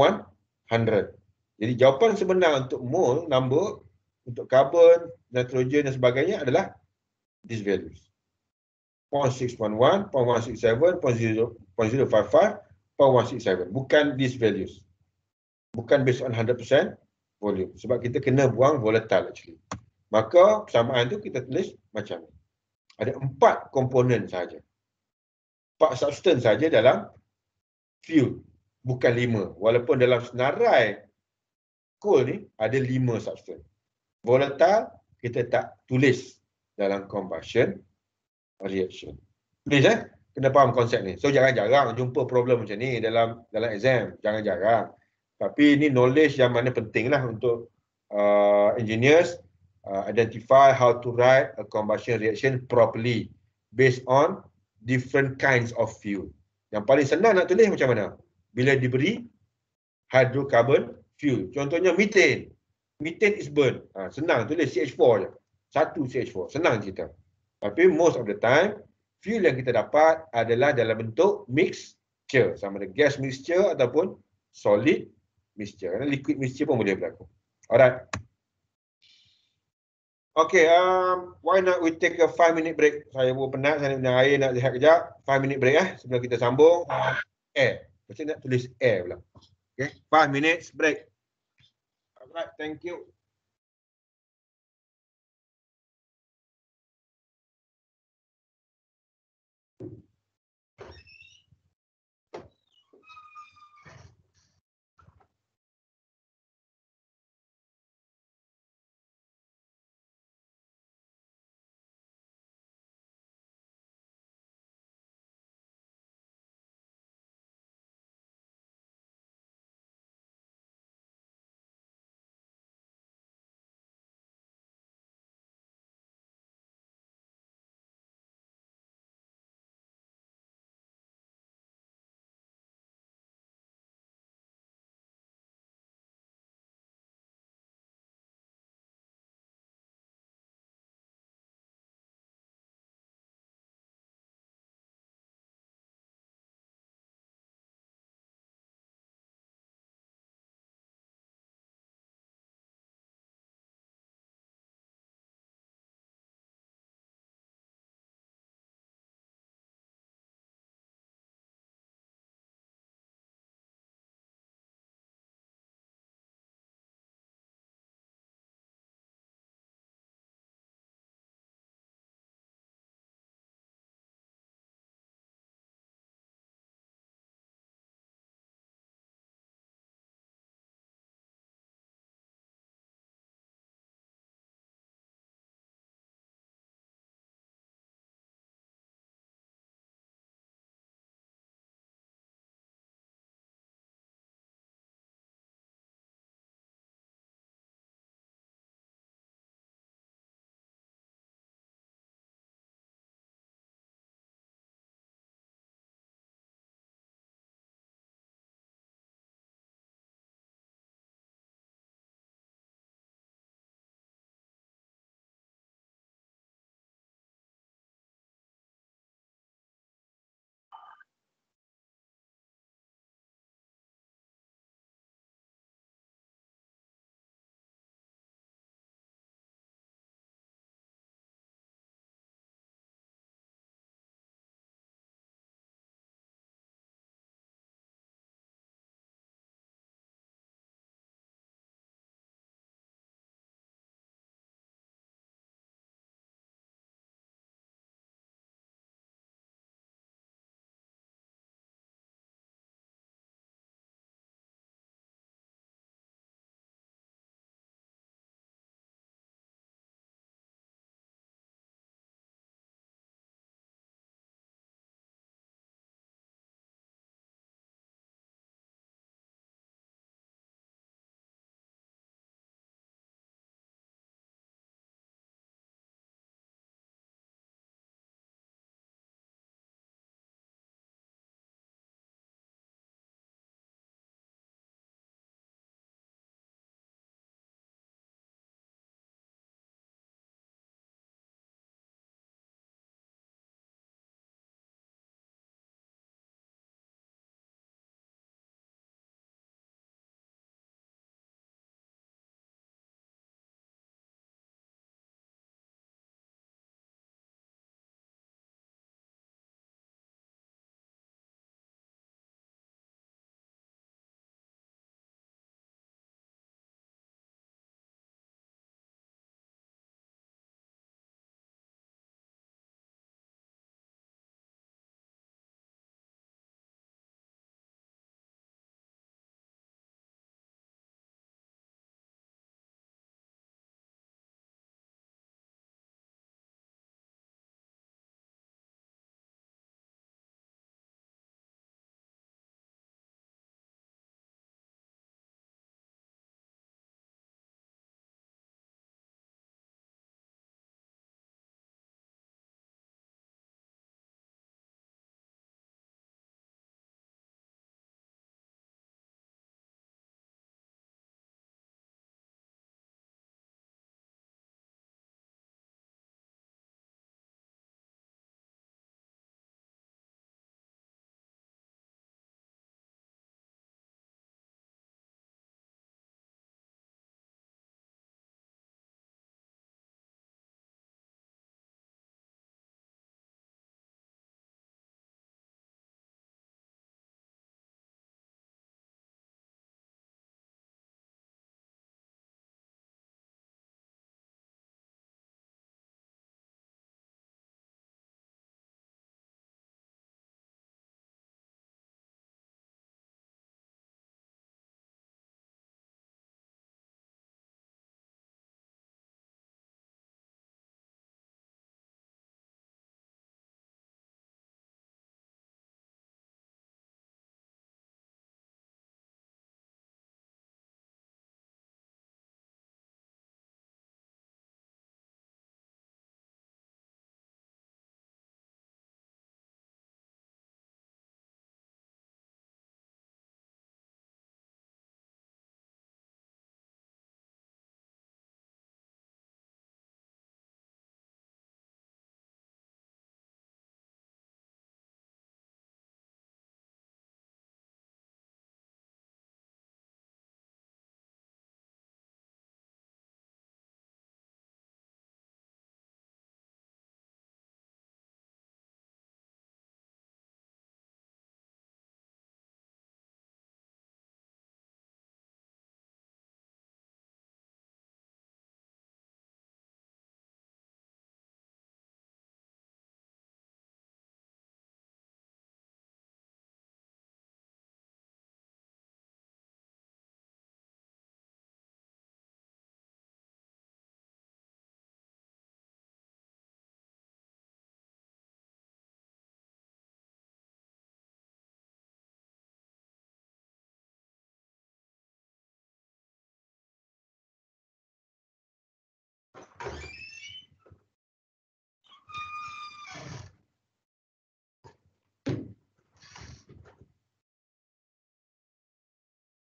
100. Jadi jawapan sebenar untuk mole number untuk karbon, nitrogen dan sebagainya adalah these values. 0.611, 0.167, 0.055, 0.167. Bukan these values. Bukan based on 100% volume. Sebab kita kena buang volatile actually. Maka persamaan itu kita tulis macam ni. Ada empat komponen saja. Empat substance saja dalam fuel. Bukan lima. Walaupun dalam senarai coal ni ada lima substance volatile kita tak tulis dalam combustion reaction. Please eh, kena faham konsep ni. So jangan jarang jumpa problem macam ni dalam dalam exam, Jangan jarang Tapi ni knowledge yang mana penting lah untuk uh, engineers uh, identify how to write a combustion reaction properly based on different kinds of fuel. Yang paling senang nak tulis macam mana? Bila diberi hydrocarbon fuel. Contohnya methane. Methane is burn. Ha, senang tulis CH4 je. Satu CH4. Senang cerita. Tapi most of the time, fuel yang kita dapat adalah dalam bentuk mixture. Sama ada gas mixture ataupun solid mixture. Kerana liquid mixture pun boleh berlaku. Alright. Okay, um, why not we take a 5 minute break? Saya pun penat, saya nak minum air, nak lihat kejap. 5 minute break eh, sebelum kita sambung. Air. Macam nak tulis air pula. Okay, 5 minutes break. right, thank you.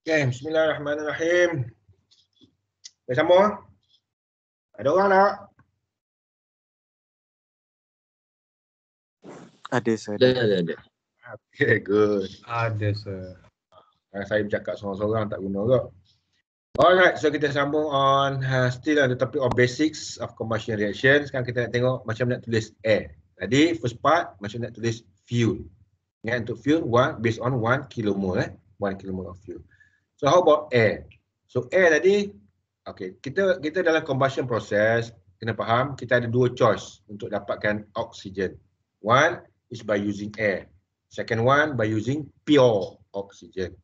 Okay, bismillahirrahmanirrahim. Dah sambung? Ah? Ada orang tak? Ada, sir. Ada, ada, ada. Okay, good. Ada, sir. Uh, saya bercakap seorang-seorang tak guna kot. Alright, so kita sambung on uh, still on the topic of basics of combustion reaction. Sekarang kita nak tengok macam nak tulis air. Tadi first part macam nak tulis fuel. Ingat untuk fuel one based on one kilomol eh. 1 kilomol of fuel. So how about air? So air tadi, okay, kita kita dalam combustion process, kena faham, kita ada dua choice untuk dapatkan oksigen. One is by using air. Second one by using pure oxygen.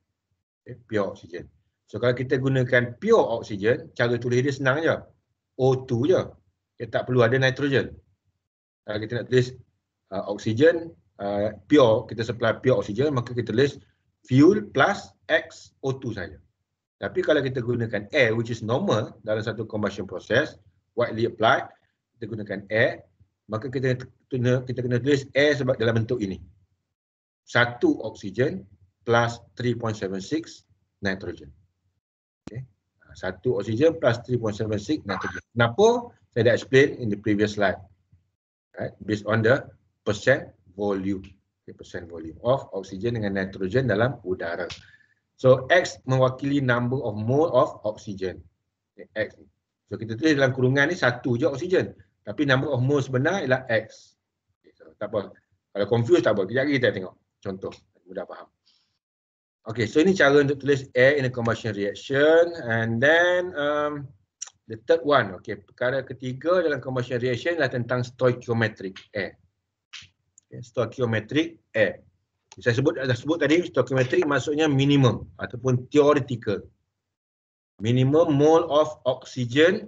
Okay, pure oxygen. So kalau kita gunakan pure oxygen, cara tulis dia senang je. O2 je. kita tak perlu ada nitrogen. Kalau kita nak tulis uh, oksigen, uh, pure, kita supply pure oksigen, maka kita tulis fuel plus X O2 saja. Tapi kalau kita gunakan air which is normal dalam satu combustion process widely applied kita gunakan air maka kita kena, kita kena tulis air sebab dalam bentuk ini. Satu oksigen plus 3.76 nitrogen. Okay. Satu oksigen plus 3.76 nitrogen. Kenapa? Saya dah explain in the previous slide. Right. Based on the percent volume. 50% volume of oksigen dengan nitrogen dalam udara. So X mewakili number of mole of oksigen. X. So kita tulis dalam kurungan ni satu je oksigen. Tapi number of mole sebenar ialah X. So, tak apa. Kalau confused tak apa. Kejap lagi kita tengok. Contoh. Mudah faham. Okay, so ini cara untuk tulis air in a combustion reaction. And then um, the third one. Okay, perkara ketiga dalam combustion reaction adalah tentang stoichiometric air stoichiometric air. Saya sebut dah sebut tadi stoichiometric maksudnya minimum ataupun theoretical. Minimum mole of oxygen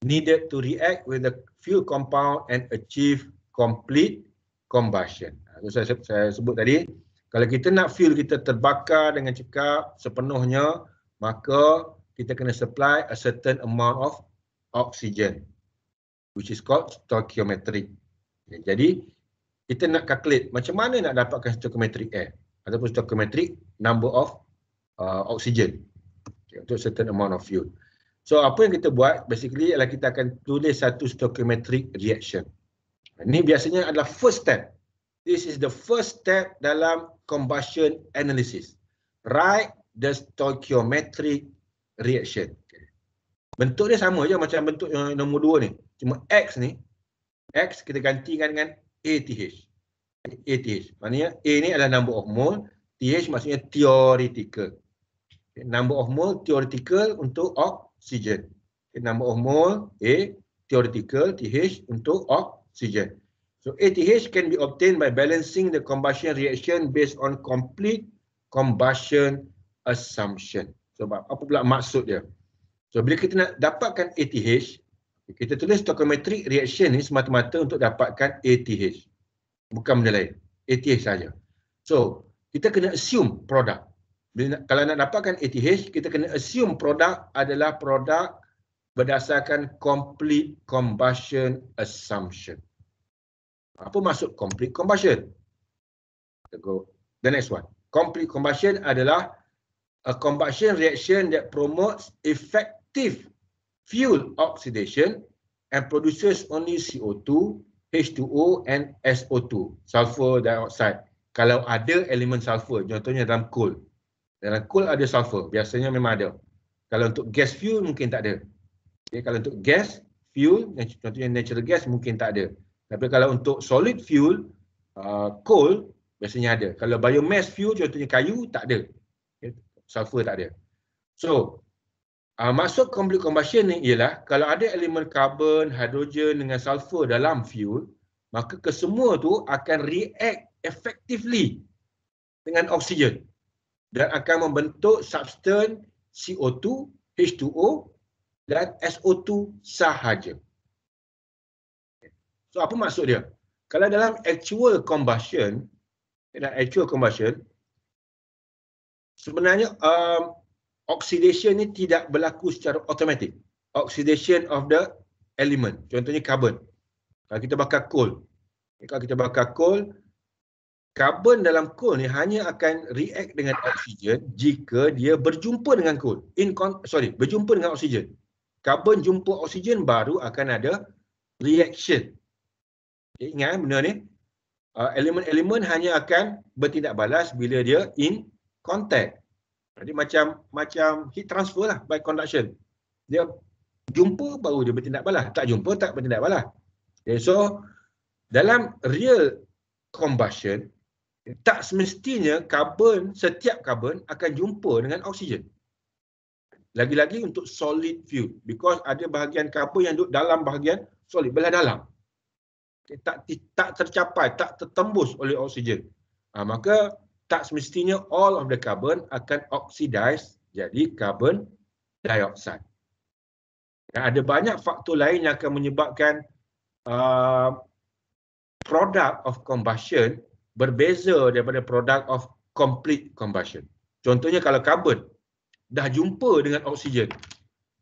needed to react with the fuel compound and achieve complete combustion. Itu ha, saya, saya sebut tadi. Kalau kita nak fuel kita terbakar dengan cekap sepenuhnya, maka kita kena supply a certain amount of oxygen which is called stoichiometric. Ya, jadi kita nak calculate macam mana nak dapatkan stoichiometric air ataupun stoichiometric number of uh, oxygen okay, untuk certain amount of fuel. So apa yang kita buat basically ialah kita akan tulis satu stoichiometric reaction. Ini biasanya adalah first step. This is the first step dalam combustion analysis. Write the stoichiometric reaction. Bentuk dia sama je macam bentuk yang uh, nombor dua ni. Cuma X ni, X kita gantikan dengan ATH. ATH. maknanya A ni adalah number of mole. TH maksudnya theoretical. Okay, number of mole theoretical untuk oksigen. Okay, number of mole A theoretical TH untuk oksigen. So ATH can be obtained by balancing the combustion reaction based on complete combustion assumption. So apa pula maksud dia? So bila kita nak dapatkan ATH, kita tulis stoichiometric reaction ni semata-mata untuk dapatkan ATH. Bukan benda lain. ATH saja. So, kita kena assume produk. Kalau nak dapatkan ATH, kita kena assume produk adalah produk berdasarkan complete combustion assumption. Apa maksud complete combustion? The next one. Complete combustion adalah a combustion reaction that promotes effective fuel oxidation and produces only CO2, H2O and SO2, sulfur dioxide. Kalau ada elemen sulfur, contohnya dalam coal. Dalam coal ada sulfur, biasanya memang ada. Kalau untuk gas fuel mungkin tak ada. Okay, kalau untuk gas fuel, contohnya natural gas mungkin tak ada. Tapi kalau untuk solid fuel, uh, coal biasanya ada. Kalau biomass fuel, contohnya kayu, tak ada. Okay, sulfur tak ada. So, Uh, maksud complete combustion ni ialah kalau ada elemen karbon, hidrogen dengan sulfur dalam fuel, maka kesemua tu akan react effectively dengan oksigen dan akan membentuk substan CO2, H2O dan SO2 sahaja. So apa maksud dia? Kalau dalam actual combustion, dalam actual combustion, sebenarnya um, oxidation ni tidak berlaku secara automatik. Oxidation of the element. Contohnya carbon. Kalau kita bakar coal. Kalau kita bakar coal, carbon dalam coal ni hanya akan react dengan oksigen jika dia berjumpa dengan coal. In sorry, berjumpa dengan oksigen. Carbon jumpa oksigen baru akan ada reaction. Okay, ingat eh, benda ni. Elemen-elemen uh, hanya akan bertindak balas bila dia in contact. Jadi macam macam heat transfer lah by conduction. Dia jumpa baru dia bertindak balas. Tak jumpa tak bertindak balas. Okay, so dalam real combustion, tak semestinya carbon, setiap carbon akan jumpa dengan oksigen. Lagi-lagi untuk solid fuel. Because ada bahagian carbon yang duduk dalam bahagian solid. Belah dalam. tak, tak tercapai, tak tertembus oleh oksigen. Ha, maka tak semestinya all of the carbon akan oxidize jadi carbon dioxide. Dan ada banyak faktor lain yang akan menyebabkan uh, product of combustion berbeza daripada product of complete combustion. Contohnya kalau carbon dah jumpa dengan oksigen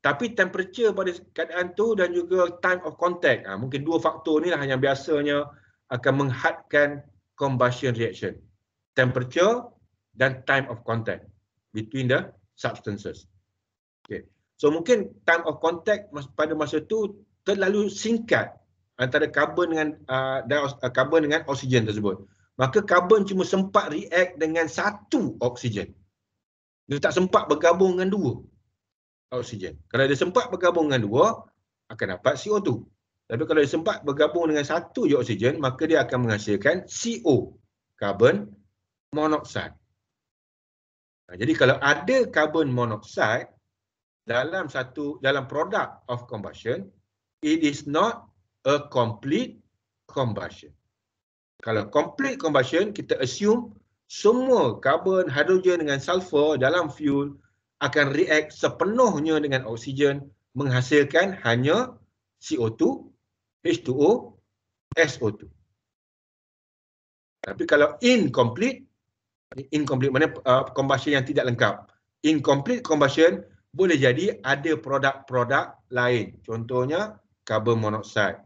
tapi temperature pada keadaan tu dan juga time of contact ha, mungkin dua faktor ni lah yang biasanya akan menghadkan combustion reaction temperature dan time of contact between the substances. Okay. So mungkin time of contact pada masa tu terlalu singkat antara karbon dengan uh, karbon uh, dengan oksigen tersebut. Maka karbon cuma sempat react dengan satu oksigen. Dia tak sempat bergabung dengan dua oksigen. Kalau dia sempat bergabung dengan dua, akan dapat CO2. Tapi kalau dia sempat bergabung dengan satu je oksigen, maka dia akan menghasilkan CO, carbon monoxide. jadi kalau ada karbon monoxide dalam satu dalam produk of combustion, it is not a complete combustion. Kalau complete combustion, kita assume semua karbon, hidrogen dengan sulfur dalam fuel akan react sepenuhnya dengan oksigen menghasilkan hanya CO2, H2O, SO2. Tapi kalau incomplete, incomplete mana uh, combustion yang tidak lengkap incomplete combustion boleh jadi ada produk-produk lain contohnya carbon monoxide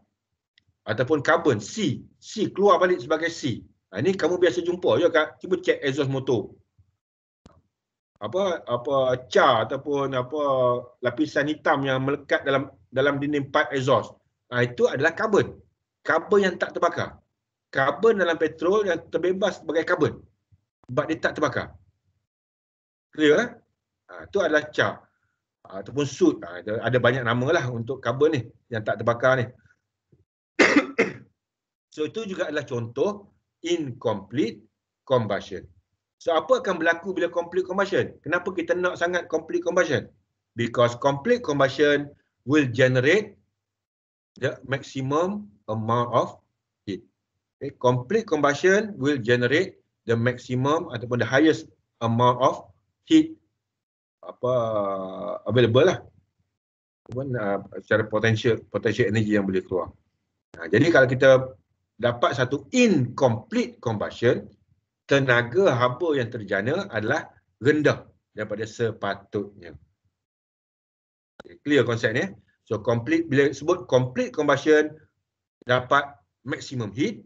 ataupun carbon C C keluar balik sebagai C ha, ini kamu biasa jumpa ya kak cuba cek exhaust motor apa apa char ataupun apa lapisan hitam yang melekat dalam dalam dinding pipe exhaust ha, itu adalah carbon carbon yang tak terbakar carbon dalam petrol yang terbebas sebagai carbon sebab dia tak terbakar. Clear lah. Ha, tu adalah cap ha, ataupun suit. Ha, ada, ada banyak nama lah untuk carbon ni yang tak terbakar ni. so itu juga adalah contoh incomplete combustion. So apa akan berlaku bila complete combustion? Kenapa kita nak sangat complete combustion? Because complete combustion will generate the maximum amount of heat. Okay. Complete combustion will generate the maximum ataupun the highest amount of heat apa available lah ataupun uh, secara potential potential energy yang boleh keluar. Nah, jadi kalau kita dapat satu incomplete combustion, tenaga haba yang terjana adalah rendah daripada sepatutnya. Okay, clear konsep ni. Eh? So complete bila sebut complete combustion dapat maximum heat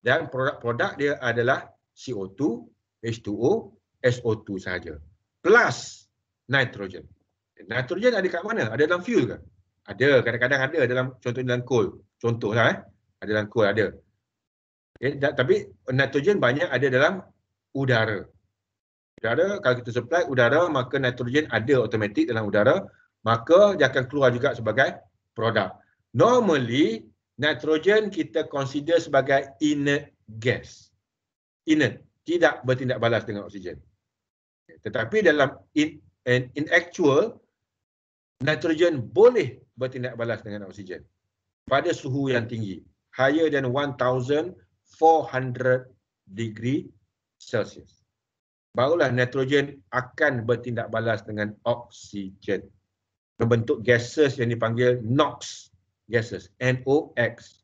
dan produk-produk dia adalah CO2, H2O, SO2 saja. Plus nitrogen. Nitrogen ada kat mana? Ada dalam fuel ke? Ada, kadang-kadang ada dalam contoh dalam coal. Contohlah eh. Ada dalam coal ada. Okay, eh, da, tapi nitrogen banyak ada dalam udara. Udara kalau kita supply udara maka nitrogen ada automatik dalam udara, maka dia akan keluar juga sebagai produk. Normally nitrogen kita consider sebagai inert gas inert, tidak bertindak balas dengan oksigen. Tetapi dalam in, in actual, nitrogen boleh bertindak balas dengan oksigen pada suhu yang tinggi, higher than 1400 degree Celsius. Barulah nitrogen akan bertindak balas dengan oksigen. Membentuk gases yang dipanggil NOx gases, NOx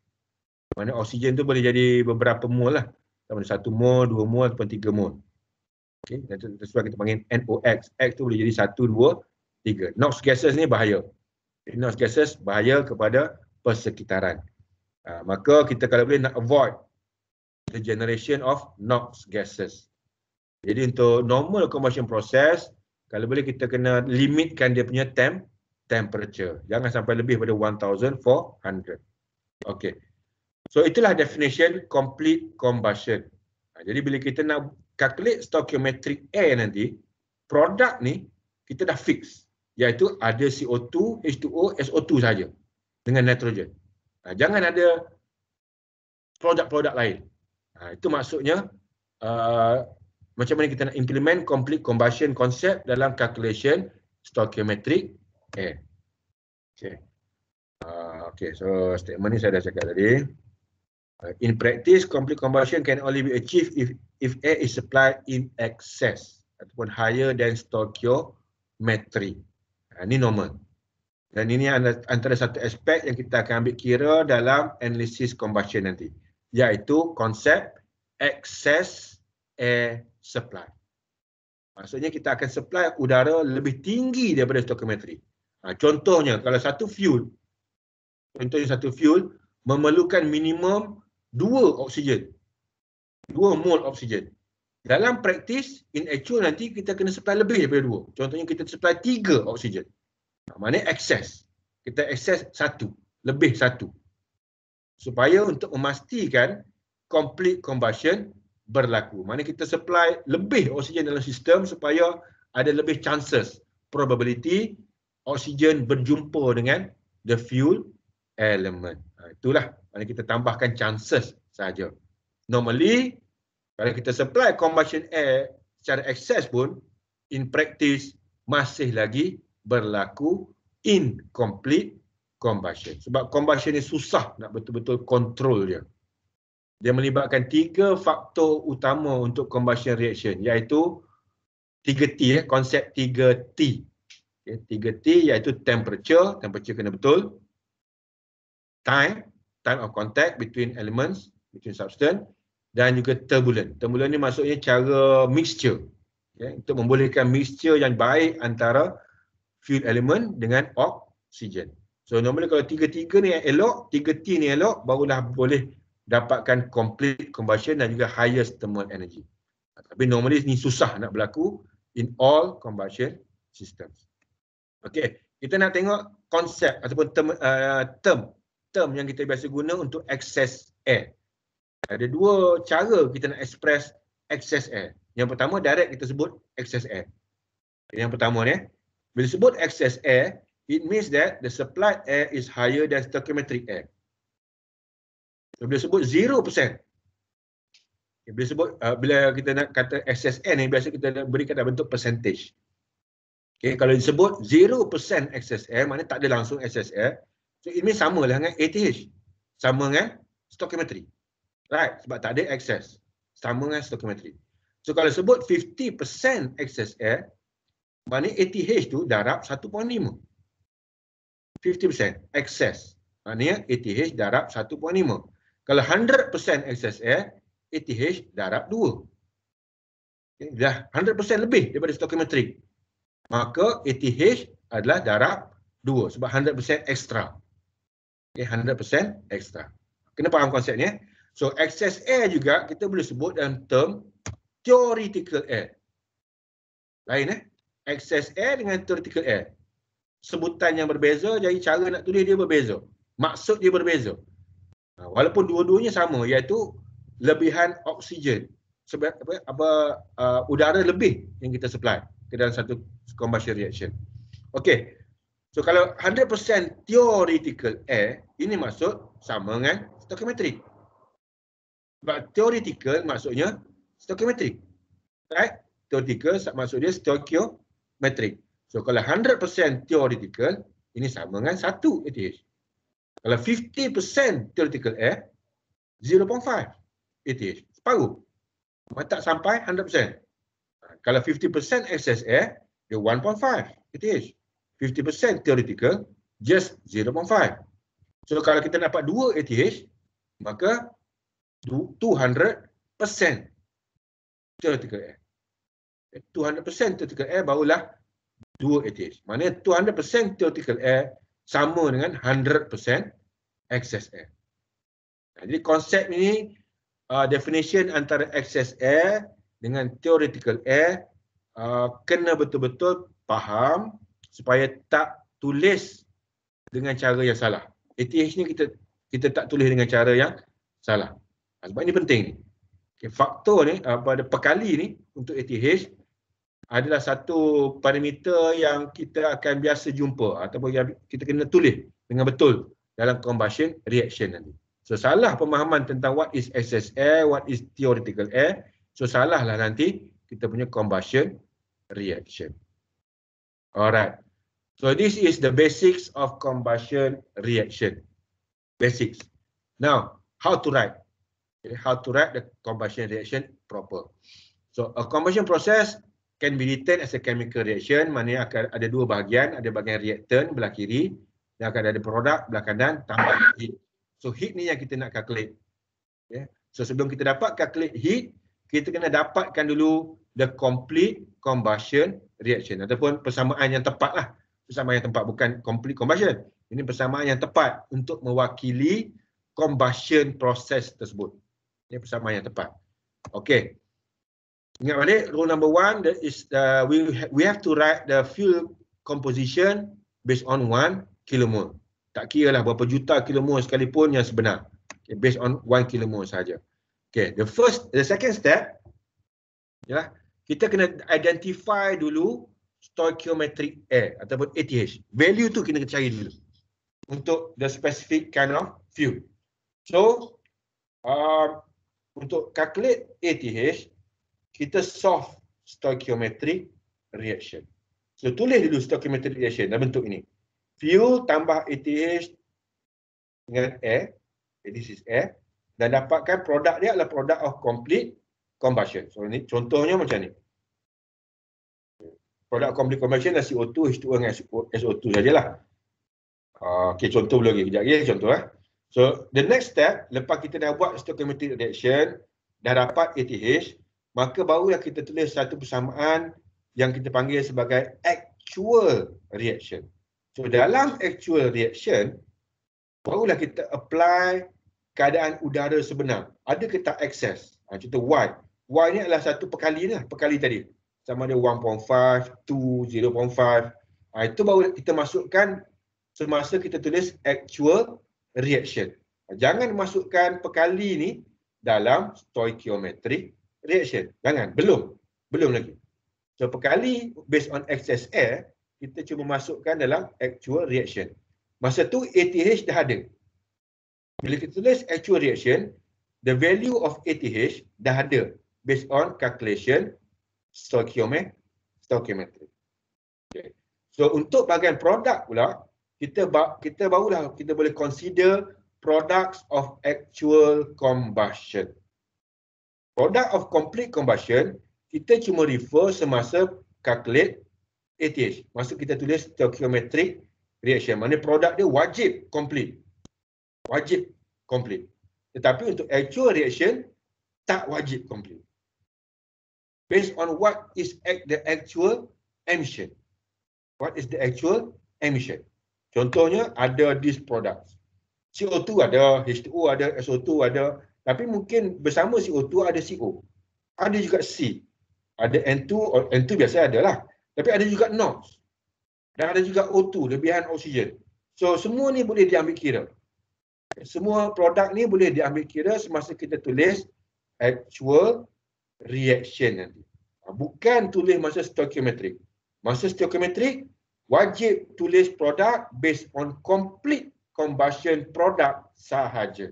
Mana oksigen tu boleh jadi beberapa mol lah sama ada satu mol, dua mol ataupun tiga mol. Okey, itu sebab kita panggil NOx. X tu boleh jadi satu, dua, tiga. NOx gases ni bahaya. NOx gases bahaya kepada persekitaran. Uh, maka kita kalau boleh nak avoid the generation of NOx gases. Jadi untuk normal combustion process, kalau boleh kita kena limitkan dia punya temp, temperature. Jangan sampai lebih pada 1,400. Okay. So itulah definition complete combustion. Ha, jadi bila kita nak calculate stoichiometric air nanti, produk ni kita dah fix. Iaitu ada CO2, H2O, SO2 saja dengan nitrogen. Ha, jangan ada produk-produk lain. Ha, itu maksudnya uh, macam mana kita nak implement complete combustion concept dalam calculation stoichiometric air. Okay. Uh, okay, so statement ni saya dah cakap tadi. Uh, in practice, complete combustion can only be achieved if if air is supplied in excess ataupun higher than stoichiometry. Uh, ini normal. Dan ini antara satu aspek yang kita akan ambil kira dalam analisis combustion nanti. Iaitu konsep excess air supply. Maksudnya kita akan supply udara lebih tinggi daripada stoichiometry. Ha, contohnya kalau satu fuel, contohnya satu fuel memerlukan minimum dua oksigen. Dua mol oksigen. Dalam praktis, in actual nanti kita kena supply lebih daripada dua. Contohnya kita supply tiga oksigen. Maksudnya excess. Kita excess satu. Lebih satu. Supaya untuk memastikan complete combustion berlaku. Maksudnya kita supply lebih oksigen dalam sistem supaya ada lebih chances, probability oksigen berjumpa dengan the fuel element itulah kalau kita tambahkan chances saja. Normally kalau kita supply combustion air secara excess pun in practice masih lagi berlaku incomplete combustion. Sebab combustion ni susah nak betul-betul control dia. Dia melibatkan tiga faktor utama untuk combustion reaction iaitu 3T eh, konsep 3T. Okay, 3T iaitu temperature, temperature kena betul, time, time of contact between elements, between substance dan juga turbulent. Turbulent ni maksudnya cara mixture. Okay, untuk membolehkan mixture yang baik antara fuel element dengan oksigen. So normally kalau tiga-tiga ni yang elok, tiga T ni elok, barulah boleh dapatkan complete combustion dan juga highest thermal energy. Tapi normally ni susah nak berlaku in all combustion systems. Okay, kita nak tengok konsep ataupun term, uh, term term yang kita biasa guna untuk excess air. Ada dua cara kita nak express excess air. Yang pertama direct kita sebut excess air. Yang pertama ni, eh. bila sebut excess air, it means that the supplied air is higher than stoichiometric air. So, bila sebut 0%. Bila sebut uh, bila kita nak kata excess air ni biasa kita berikan dalam bentuk percentage. Okay, kalau disebut 0% excess air, maknanya tak ada langsung excess air. So, ini sama lah dengan ATH. Sama dengan stoichiometry. Right? Sebab tak ada excess. Sama dengan stoichiometry. So, kalau sebut 50% excess air, mana ATH tu darab 1.5. 50% excess. Maknanya ATH darab 1.5. Kalau 100% excess air, ATH darab 2. Okay, dah 100% lebih daripada stoichiometry. Maka ATH adalah darab 2 sebab 100% extra okay, 100% extra. Kena faham konsepnya. So excess air juga kita boleh sebut dalam term theoretical air. Lain eh. Excess air dengan theoretical air. Sebutan yang berbeza jadi cara nak tulis dia berbeza. Maksud dia berbeza. Ha, walaupun dua-duanya sama iaitu lebihan oksigen. Sebab apa, apa uh, udara lebih yang kita supply ke dalam satu combustion reaction. Okay. So kalau 100% theoretical air, ini maksud sama dengan stoichiometry. Sebab theoretical maksudnya stoichiometry. Right? Theoretical maksudnya stoichiometry. So kalau 100% theoretical, ini sama dengan 1 ATH. Kalau 50% theoretical air, 0.5 ATH. Separuh. Memang tak sampai 100%. Kalau 50% excess air, dia 1.5 ATH. 50% theoretical, just 0.5. So kalau kita dapat 2 ATH, maka 200% theoretical air. 200% theoretical air barulah 2 ATH. Maksudnya 200% theoretical air sama dengan 100% excess air. Jadi konsep ini, uh, definition antara excess air dengan theoretical air uh, kena betul-betul faham -betul supaya tak tulis dengan cara yang salah. ATH ni kita kita tak tulis dengan cara yang salah. Ha, sebab ini penting. Okay, faktor ni ha, pada perkali ni untuk ATH adalah satu parameter yang kita akan biasa jumpa ataupun yang kita kena tulis dengan betul dalam combustion reaction nanti. So salah pemahaman tentang what is excess air, what is theoretical air, so salahlah nanti kita punya combustion reaction. Alright. So this is the basics of combustion reaction. Basics. Now, how to write? How to write the combustion reaction proper? So a combustion process can be written as a chemical reaction. Maknanya akan ada dua bahagian. Ada bahagian reactant belah kiri. Dan akan ada produk belah kanan tambah heat. So heat ni yang kita nak calculate. Yeah. So sebelum kita dapat calculate heat, kita kena dapatkan dulu the complete combustion reaction ataupun persamaan yang tepat lah. Persamaan yang tepat bukan complete combustion. Ini persamaan yang tepat untuk mewakili combustion proses tersebut. Ini persamaan yang tepat. Okay. Ingat balik, rule number one that is uh, we we have to write the fuel composition based on one kilomol. Tak kira lah berapa juta kilomol sekalipun yang sebenar. Okay, based on one kilomol saja. Okay, the first, the second step ialah kita kena identify dulu stoichiometric air ataupun ATH. Value tu kita kena cari dulu untuk the specific kind of fuel. So, uh, untuk calculate ATH, kita solve stoichiometric reaction. So, tulis dulu stoichiometric reaction dalam bentuk ini. Fuel tambah ATH dengan air, this is air, dan dapatkan produk dia adalah produk of complete Combustion. So, ini contohnya macam ni. Produk complete combustion dan CO2, H2O dengan SO2 sajalah. Uh, ah, okay, contoh lagi. Kejap lagi, eh, contoh. Eh. So, the next step, lepas kita dah buat stoichiometric reaction, dah dapat ATH, maka baru barulah kita tulis satu persamaan yang kita panggil sebagai actual reaction. So, dalam actual reaction, barulah kita apply keadaan udara sebenar. Ada kita tak excess? Ha, ah, contoh, white. Y ni adalah satu pekali lah, pekali tadi. Sama ada 1.5, 2, 0.5. Ha, itu baru kita masukkan semasa kita tulis actual reaction. Ha, jangan masukkan pekali ni dalam stoichiometric reaction. Jangan, belum. Belum lagi. So pekali based on excess air, kita cuma masukkan dalam actual reaction. Masa tu ATH dah ada. Bila kita tulis actual reaction, the value of ATH dah ada based on calculation stoichiometry stoichiometric. Okay. So untuk bahagian produk pula, kita ba kita barulah kita boleh consider products of actual combustion. Product of complete combustion, kita cuma refer semasa calculate ATH. Masa kita tulis stoichiometric reaction. mana produk dia wajib complete. Wajib complete. Tetapi untuk actual reaction, tak wajib complete based on what is act the actual emission. What is the actual emission? Contohnya ada this product. CO2 ada, H2O ada, SO2 ada. Tapi mungkin bersama CO2 ada CO. Ada juga C. Ada N2, N2 biasa adalah. Tapi ada juga NOx. Dan ada juga O2, lebihan oksigen. So semua ni boleh diambil kira. Semua produk ni boleh diambil kira semasa kita tulis actual reaction nanti. Ha, bukan tulis masa stoikometrik. Masa stoikometrik, wajib tulis produk based on complete combustion product sahaja.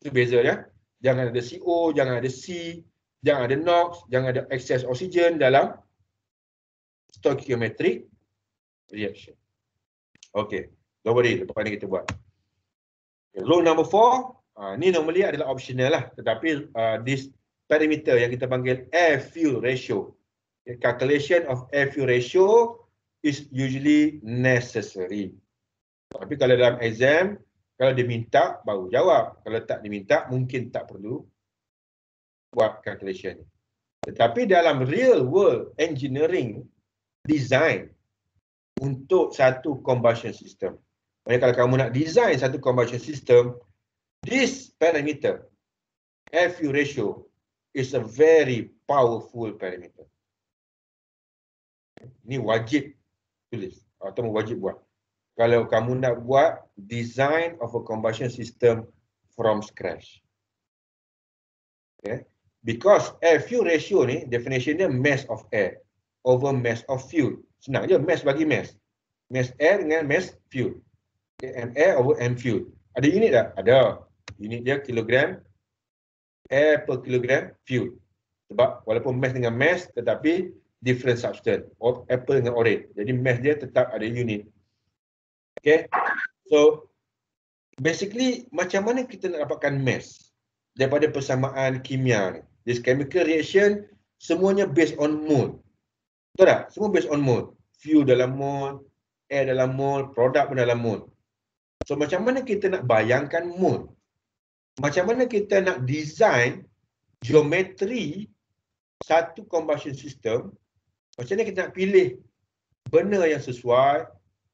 Itu beza ya. Jangan ada CO, jangan ada C, jangan ada NOx, jangan ada excess oxygen dalam stoikometrik reaction. Okay, don't worry. Lepas ni kita buat. Okay. Rule number four, uh, ni normally adalah optional lah. Tetapi uh, this parameter yang kita panggil air fuel ratio. Calculation of air fuel ratio is usually necessary. Tapi kalau dalam exam, kalau diminta baru jawab. Kalau tak diminta mungkin tak perlu buat calculation. Tetapi dalam real world engineering design untuk satu combustion system. Maksudnya kalau kamu nak design satu combustion system, this parameter, air fuel ratio is a very powerful parameter. Ini wajib tulis atau wajib buat. Kalau kamu nak buat design of a combustion system from scratch. Okay. Because air fuel ratio ni definition dia mass of air over mass of fuel. Senang je mass bagi mass. Mass air dengan mass fuel. Okay. M air over M fuel. Ada unit tak? Ada. Unit dia kilogram air per kilogram fuel. Sebab walaupun mass dengan mass tetapi different substance. Or apple dengan orange. Jadi mass dia tetap ada unit. Okay. So basically macam mana kita nak dapatkan mass daripada persamaan kimia ni. This chemical reaction semuanya based on mole. Betul tak? Semua based on mole. Fuel dalam mole, air dalam mole, produk pun dalam mole. So macam mana kita nak bayangkan mole? macam mana kita nak design geometri satu combustion system, macam mana kita nak pilih benda yang sesuai,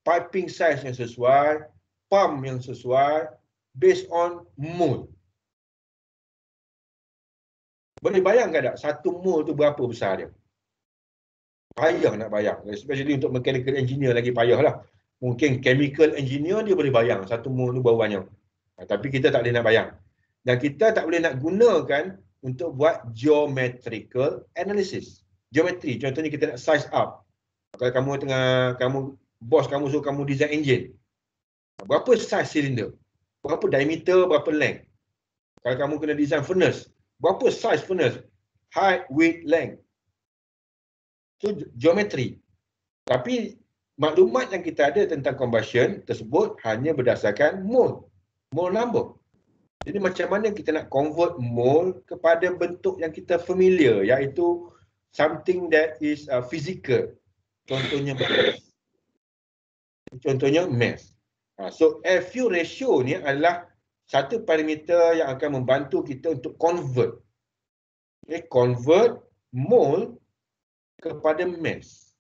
piping size yang sesuai, pump yang sesuai, based on mole. Boleh bayangkan tak satu mole tu berapa besar dia? Payah nak bayang. Especially untuk mechanical engineer lagi payah lah. Mungkin chemical engineer dia boleh bayang satu mole tu berapa banyak. Tapi kita tak boleh nak bayang dan kita tak boleh nak gunakan untuk buat geometrical analysis. Geometri, contohnya kita nak size up. Kalau kamu tengah, kamu bos kamu suruh kamu design engine. Berapa size silinder? Berapa diameter, berapa length? Kalau kamu kena design furnace, berapa size furnace? Height, width length. Itu geometri. Tapi maklumat yang kita ada tentang combustion tersebut hanya berdasarkan mole. Mole number. Jadi macam mana kita nak convert mole kepada bentuk yang kita familiar iaitu something that is uh, physical. Contohnya mass. Contohnya mass. Ha, so Fu ratio ni adalah satu parameter yang akan membantu kita untuk convert. Okay, convert mole kepada mass.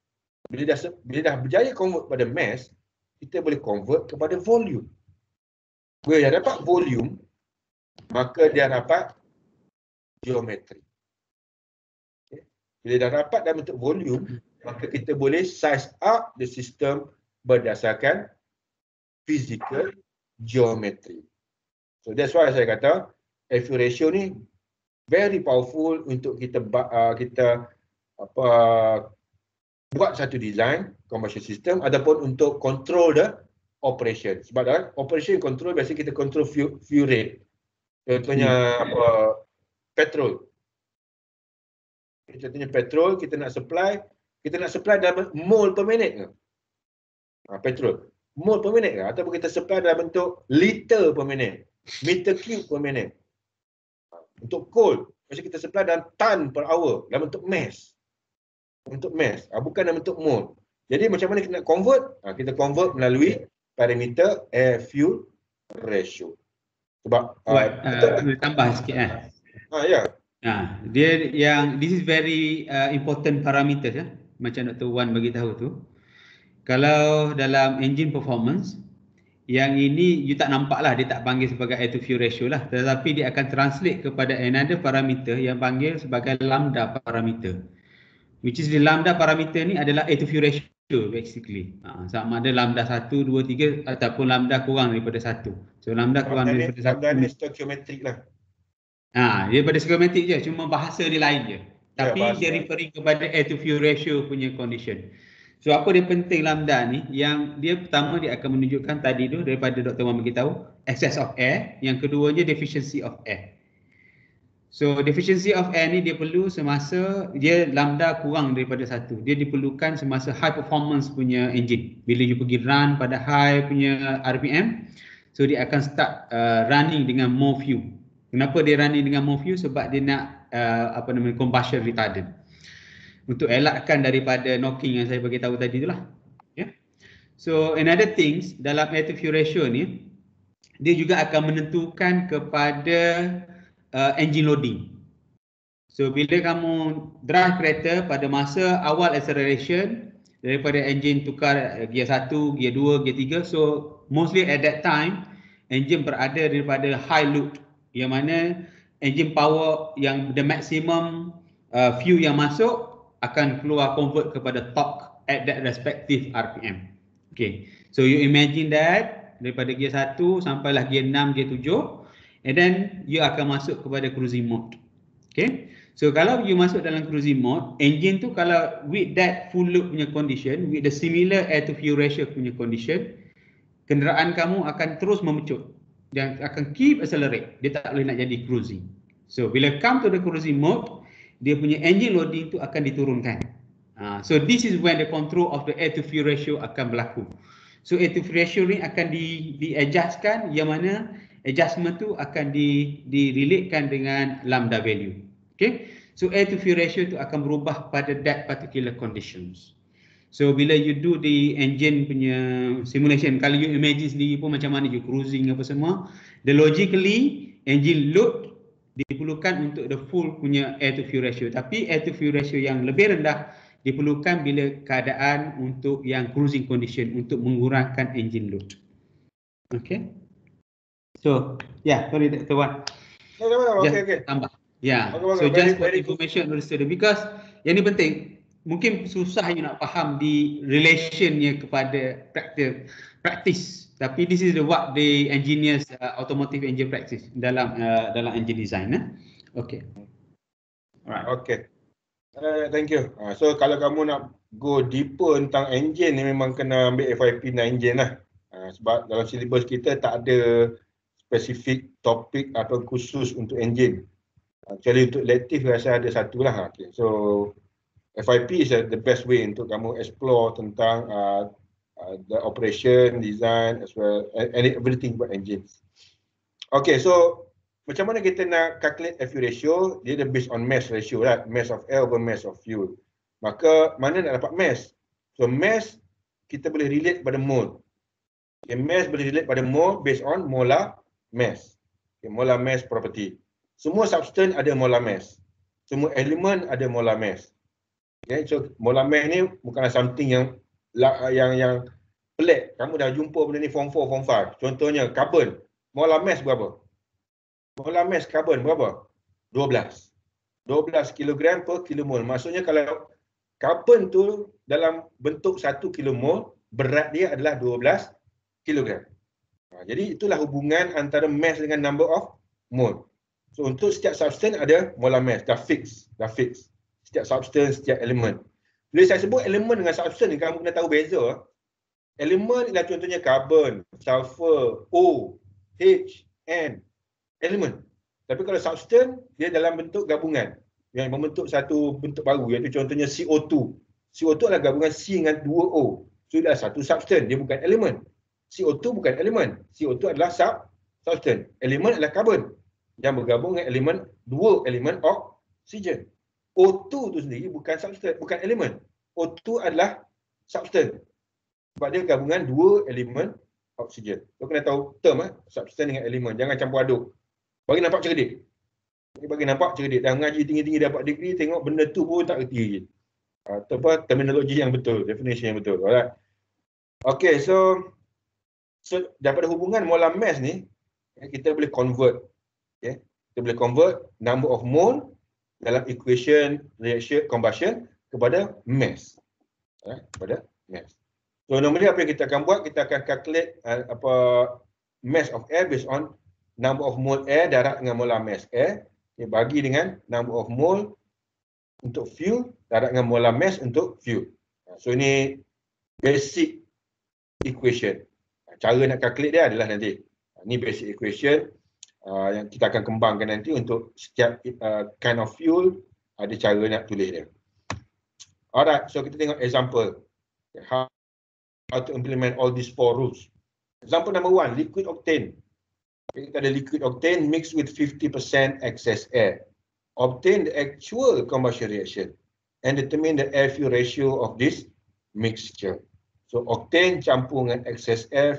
Bila dah, bila dah berjaya convert kepada mass, kita boleh convert kepada volume. Bila dah dapat volume, maka dia dapat geometri. Bila dah dapat dalam bentuk volume, maka kita boleh size up the system berdasarkan physical geometry. So that's why saya kata FU ratio ni very powerful untuk kita uh, kita apa buat satu design commercial system ataupun untuk control the operation. Sebab dalam operation control biasanya kita control fuel, fuel rate. Contohnya hmm. apa petrol. Contohnya petrol kita nak supply, kita nak supply dalam mol per minit ke? Ha, petrol. Mol per minit ke ataupun kita supply dalam bentuk liter per minit, meter cube per minit. Untuk coal, mesti kita supply dalam ton per hour, dalam bentuk mass. Untuk mass, ha, bukan dalam bentuk mol. Jadi macam mana kita nak convert? Ha, kita convert melalui parameter air fuel ratio sebab uh, uh, tambah sikit eh. Ha ya. Ha dia yang this is very uh, important parameters ya. Macam Dr. Wan bagi tahu tu. Kalau dalam engine performance yang ini you tak nampak lah dia tak panggil sebagai air to fuel ratio lah tetapi dia akan translate kepada another parameter yang panggil sebagai lambda parameter which is the lambda parameter ni adalah air to fuel ratio future basically. Ha, sama ada lambda 1, 2, 3 ataupun lambda kurang daripada 1. So lambda kurang lambda daripada 1. Lambda ni stoichiometric lah. Ha, dia pada stoichiometric je. Cuma bahasa dia lain je. Ya, Tapi ya, dia referring kepada air to fuel ratio punya condition. So apa dia penting lambda ni? Yang dia pertama dia akan menunjukkan tadi tu daripada Dr. Muhammad kita tahu excess of air. Yang keduanya deficiency of air. So deficiency of air ni dia perlu semasa dia lambda kurang daripada satu. Dia diperlukan semasa high performance punya engine. Bila you pergi run pada high punya RPM, so dia akan start uh, running dengan more fuel. Kenapa dia running dengan more fuel? Sebab dia nak uh, apa namanya combustion retardant. Untuk elakkan daripada knocking yang saya bagi tahu tadi itulah. Yeah. So another things dalam air to fuel ratio ni, dia juga akan menentukan kepada uh, engine loading. So bila kamu drive kereta pada masa awal acceleration daripada engine tukar uh, gear 1, gear 2, gear 3. So mostly at that time engine berada daripada high load yang mana engine power yang the maximum uh, fuel yang masuk akan keluar convert kepada torque at that respective RPM. Okay. So you imagine that daripada gear 1 sampailah gear 6, gear 7 and then you akan masuk kepada cruising mode. Okay. So kalau you masuk dalam cruising mode, engine tu kalau with that full load punya condition, with the similar air to fuel ratio punya condition, kenderaan kamu akan terus memecut dan akan keep accelerate. Dia tak boleh nak jadi cruising. So bila come to the cruising mode, dia punya engine loading tu akan diturunkan. Uh, so this is when the control of the air to fuel ratio akan berlaku. So air to fuel ratio ni akan di, di adjustkan yang mana adjustment tu akan di direlatekan dengan lambda value. Okay. So air to fuel ratio tu akan berubah pada that particular conditions. So bila you do the engine punya simulation, kalau you imagine sendiri pun macam mana you cruising apa semua, the logically engine load diperlukan untuk the full punya air to fuel ratio. Tapi air to fuel ratio yang lebih rendah diperlukan bila keadaan untuk yang cruising condition untuk mengurangkan engine load. Okay. So, yeah, sorry, Dr. Wan. No, no, no, okay, okay. Tambah. Yeah. Okay, so, just for information to the student. Because, yang ni penting, mungkin susah you nak faham di relationnya kepada practice. practice. Tapi, this is the what the engineers, uh, automotive engine practice dalam uh, dalam engine design. Eh? Okay. Alright. Okay. Uh, thank you. Uh, so, kalau kamu nak go deeper tentang engine ni, memang kena ambil FIP dan engine lah. Uh, sebab dalam syllabus kita tak ada spesifik topik atau khusus untuk engine. Kecuali ah, untuk elective rasa ada satu lah. Ah, okay. So FIP is uh, the best way untuk kamu explore tentang uh, uh, the operation, design as well and everything about engines. Okay, so macam mana kita nak calculate FU ratio? Dia ada based on mass ratio lah. Right? Mass of air over mass of fuel. Maka mana nak dapat mass? So mass kita boleh relate pada mole. Okay, mass boleh relate pada mole based on molar mass. Okay, molar mass property. Semua substance ada molar mass. Semua elemen ada molar mass. Okay, so molar mass ni bukanlah something yang yang yang pelik. Kamu dah jumpa benda ni form 4, form 5. Contohnya carbon. Molar mass berapa? Molar mass carbon berapa? 12. 12 kg per kilomol. Maksudnya kalau carbon tu dalam bentuk 1 kilomol, berat dia adalah 12 kilogram. Ha, jadi itulah hubungan antara mass dengan number of mole. So untuk setiap substance ada molar mass, dah fix, dah fix. Setiap substance, setiap elemen. Bila saya sebut elemen dengan substance ni, kamu kena tahu beza. Eh. Elemen ialah contohnya carbon, sulfur, O, H, N, elemen. Tapi kalau substance, dia dalam bentuk gabungan. Yang membentuk satu bentuk baru, iaitu contohnya CO2. CO2 adalah gabungan C dengan 2O. So, dia satu substance, dia bukan elemen. CO2 bukan elemen. CO2 adalah sub substance. Elemen adalah karbon yang bergabung dengan elemen dua elemen oksigen. O2 tu sendiri bukan substance, bukan elemen. O2 adalah substance. Sebab dia gabungan dua elemen oksigen. Kau kena tahu term eh, substance dengan elemen. Jangan campur aduk. Bagi nampak cerdik. Bagi, bagi nampak cerdik. Dah mengaji tinggi-tinggi dapat degree, tengok benda tu pun tak reti. Atau terminologi yang betul, definition yang betul. Alright. Okay, so So daripada hubungan molar mass ni eh, kita boleh convert okay. Eh, kita boleh convert number of mole dalam equation reaction combustion kepada mass okay. Eh, kepada mass so normally apa yang kita akan buat kita akan calculate uh, apa mass of air based on number of mole air darat dengan molar mass air okay. bagi dengan number of mole untuk fuel darat dengan molar mass untuk fuel so ini basic equation cara nak calculate dia adalah nanti ni basic equation uh, yang kita akan kembangkan nanti untuk setiap uh, kind of fuel ada uh, cara nak tulis dia. Alright, so kita tengok example how to implement all these four rules. Example number one, liquid octane. Okay, kita ada liquid octane mixed with 50% excess air. Obtain the actual combustion reaction and determine the air-fuel ratio of this mixture. So octane campur dengan air 50%.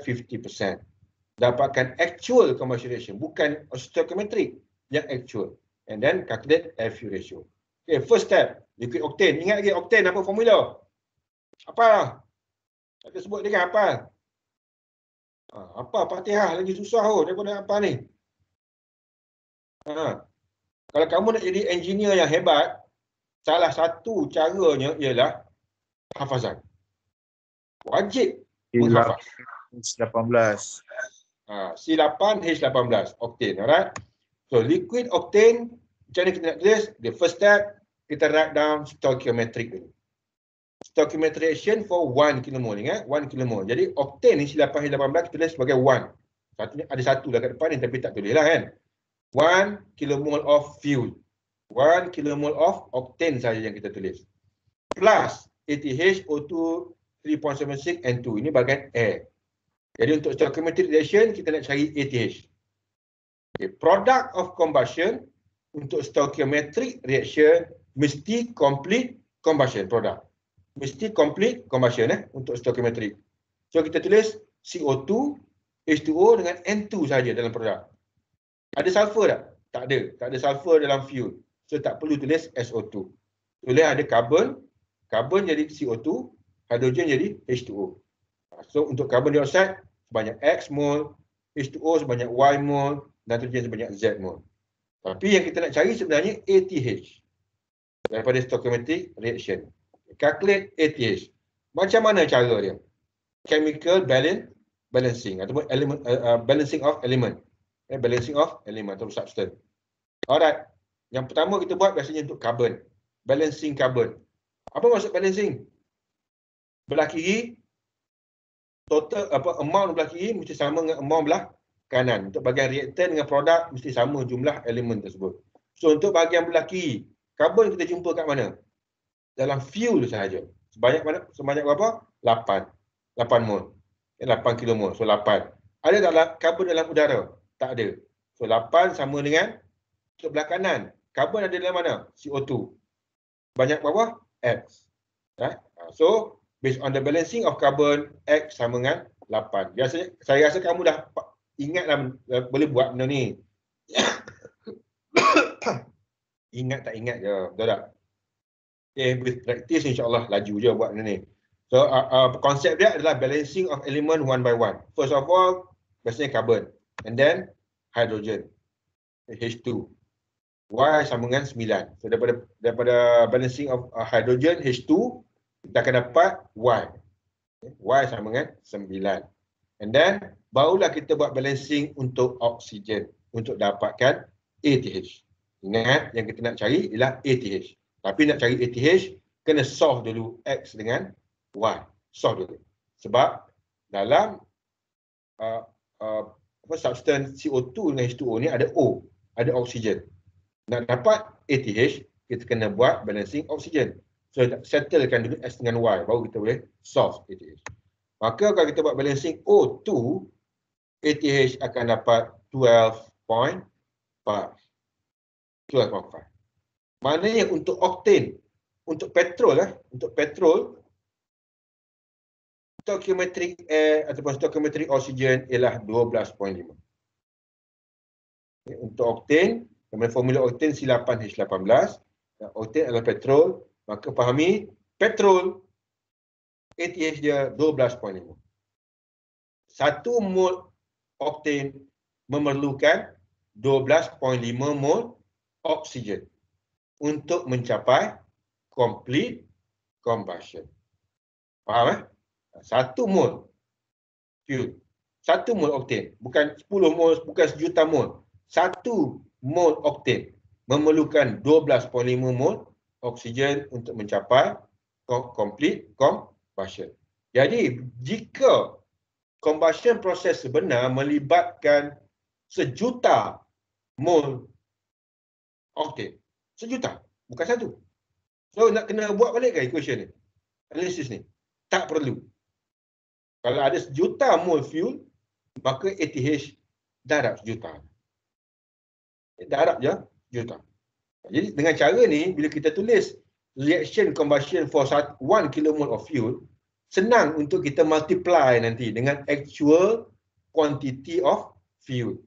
Dapatkan actual combustion ratio. Bukan stoichiometric yang actual. And then calculate air-fuel ratio. Okay, first step. Liquid octane. Ingat lagi octane apa formula? Apa? Tak sebut dengan apa? Ha, apa? Patihah lagi susah oh, daripada apa ni? Ha. Kalau kamu nak jadi engineer yang hebat, salah satu caranya ialah hafazan wajib muhafaz. H18. Ha, C8, H18. Octane, alright. So, liquid octane, macam mana kita nak tulis? The first step, kita write down stoichiometric dulu. Stoichiometric action for 1 kilomol, ingat? Eh? 1 kilomol. Jadi, octane ni C8, H18, kita tulis sebagai 1. Satu, ni ada satu lah kat depan ni, tapi tak tulis lah kan? 1 kilomol of fuel. 1 kilomol of octane saja yang kita tulis. Plus, ATH, O2, 3.76 N2. Ini bahagian air. Jadi untuk stoichiometric reaction, kita nak cari ATH. Okay. Product of combustion untuk stoichiometric reaction mesti complete combustion product. Mesti complete combustion eh, untuk stoichiometric. So kita tulis CO2, H2O dengan N2 saja dalam produk. Ada sulfur tak? Tak ada. Tak ada sulfur dalam fuel. So tak perlu tulis SO2. Tulis ada carbon. Carbon jadi CO2 hidrogen jadi H2O. So untuk karbon dioxide sebanyak X mol, H2O sebanyak Y mol, nitrogen sebanyak Z mol. Tapi yang kita nak cari sebenarnya ATH. Daripada stoichiometric reaction. Calculate ATH. Macam mana cara dia? Chemical balance balancing ataupun element uh, uh, balancing of element. Eh, balancing of element atau substance. Alright. Yang pertama kita buat biasanya untuk carbon. Balancing carbon. Apa maksud balancing? belah kiri total apa amount belah kiri mesti sama dengan amount belah kanan untuk bahagian reaktan dengan produk mesti sama jumlah elemen tersebut so untuk bahagian belah kiri karbon kita jumpa kat mana dalam fuel sahaja sebanyak mana sebanyak berapa 8 8 mol 8 eh, kilomol so 8 ada dalam karbon dalam udara tak ada so 8 sama dengan untuk belah kanan karbon ada dalam mana CO2 banyak berapa x right? so based on the balancing of carbon X sama dengan 8. Biasanya, saya rasa kamu dah ingat ingatlah eh, boleh buat benda ni. ingat tak ingat je, betul tak? Okay, with eh, practice insyaAllah laju je buat benda ni. So, uh, uh, konsep dia adalah balancing of element one by one. First of all, biasanya carbon. And then, hydrogen. H2. Y sama dengan 9. So, daripada, daripada balancing of uh, hydrogen, H2, kita akan dapat Y. Y sama dengan 9. And then, barulah kita buat balancing untuk oksigen untuk dapatkan ATH. Ingat, yang kita nak cari ialah ATH. Tapi nak cari ATH, kena solve dulu X dengan Y. Solve dulu. Sebab dalam uh, uh, substance CO2 dengan H2O ni ada O, ada oksigen. Nak dapat ATH, kita kena buat balancing oksigen. So settlekan dulu X dengan Y baru kita boleh solve ATH. Maka kalau kita buat balancing O2, ATH akan dapat 12.5. 12.5. Maknanya untuk octane, untuk petrol eh, untuk petrol stoichiometric air ataupun stoichiometric oksigen ialah 12.5. Okay, untuk octane, formula octane C8H18 dan octane adalah petrol Maka fahami petrol ATH dia 12.5. Satu mol oktan memerlukan 12.5 mol oksigen untuk mencapai complete combustion. Faham eh? Satu mol fuel. Satu mol oktan. Bukan 10 mol, bukan sejuta mol. Satu mol oktan memerlukan 12.5 mol oksigen untuk mencapai complete combustion. Jadi jika combustion proses sebenar melibatkan sejuta mol oktet. Sejuta, bukan satu. So nak kena buat balik kan equation ni? Analisis ni. Tak perlu. Kalau ada sejuta mol fuel, maka ATH darab sejuta. Darab je, sejuta. Jadi dengan cara ni bila kita tulis reaction combustion for one kilomol of fuel senang untuk kita multiply nanti dengan actual quantity of fuel.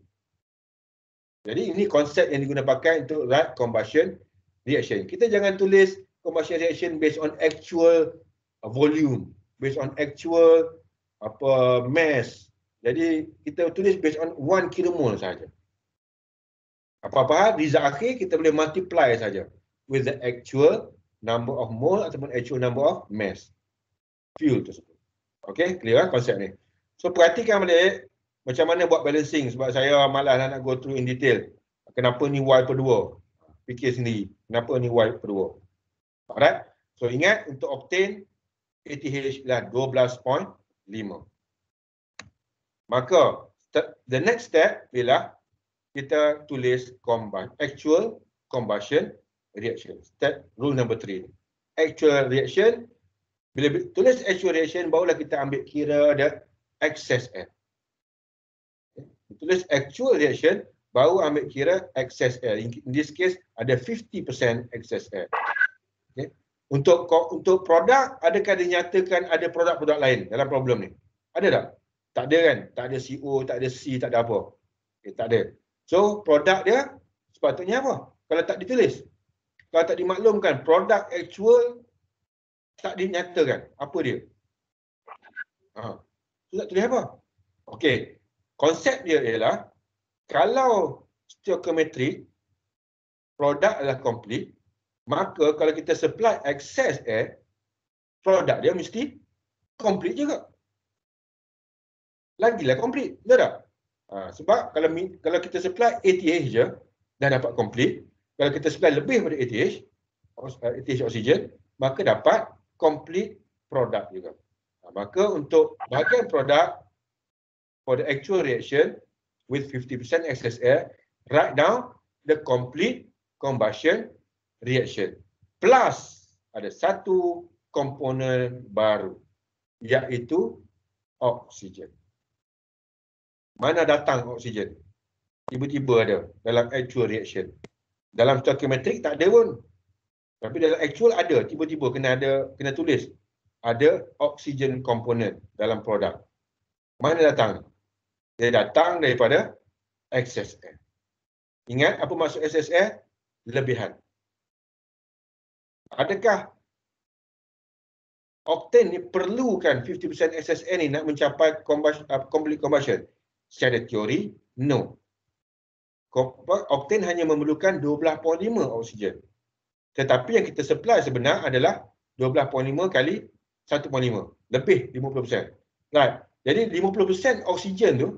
Jadi ini konsep yang digunakan untuk write combustion reaction. Kita jangan tulis combustion reaction based on actual volume, based on actual apa mass. Jadi kita tulis based on one kilomol saja. Apa-apa hal, result akhir kita boleh multiply saja with the actual number of mole ataupun actual number of mass fuel tersebut. Okay, clear kan eh, konsep ni. So, perhatikan balik macam mana buat balancing sebab saya malas nak go through in detail. Kenapa ni Y per 2? Fikir sendiri. Kenapa ni Y per 2? Alright. So, ingat untuk obtain ATH ialah 12.5. Maka, the next step ialah kita tulis actual combustion reaction. Step rule number three. Actual reaction. Bila tulis actual reaction, barulah kita ambil kira the excess air. Okay. Tulis actual reaction, baru ambil kira excess air. In, in this case, ada 50% excess air. Okay. Untuk untuk produk, adakah dinyatakan ada produk-produk lain dalam problem ni? Ada tak? Tak ada kan? Tak ada CO, tak ada C, tak ada apa. Okay, tak ada. So produk dia sepatutnya apa? Kalau tak ditulis. Kalau tak dimaklumkan produk actual tak dinyatakan. Apa dia? Ha. So tak tulis apa? Okey. Konsep dia ialah kalau stoichiometri produk adalah complete maka kalau kita supply excess air produk dia mesti complete juga. Lagilah complete. Betul tak? Ha, sebab kalau kalau kita supply ATH je dah dapat complete. Kalau kita supply lebih pada ATH, eh, ATH oksigen, maka dapat complete product juga. Ha, maka untuk bahagian produk for the actual reaction with 50% excess air, write down the complete combustion reaction. Plus ada satu komponen baru iaitu oksigen. Mana datang oksigen? Tiba-tiba ada dalam actual reaction. Dalam stoichiometric tak ada pun. Tapi dalam actual ada, tiba-tiba kena ada kena tulis ada oksigen component dalam produk. Mana datang? Dia datang daripada excess air. Ingat apa maksud excess air? Lebihan. Adakah octane ni perlukan 50% excess air ni nak mencapai combustion, uh, complete combustion? secara teori? No. Oktan hanya memerlukan 12.5 oksigen. Tetapi yang kita supply sebenar adalah 12.5 kali 1.5. Lebih 50%. Right. Jadi 50% oksigen tu,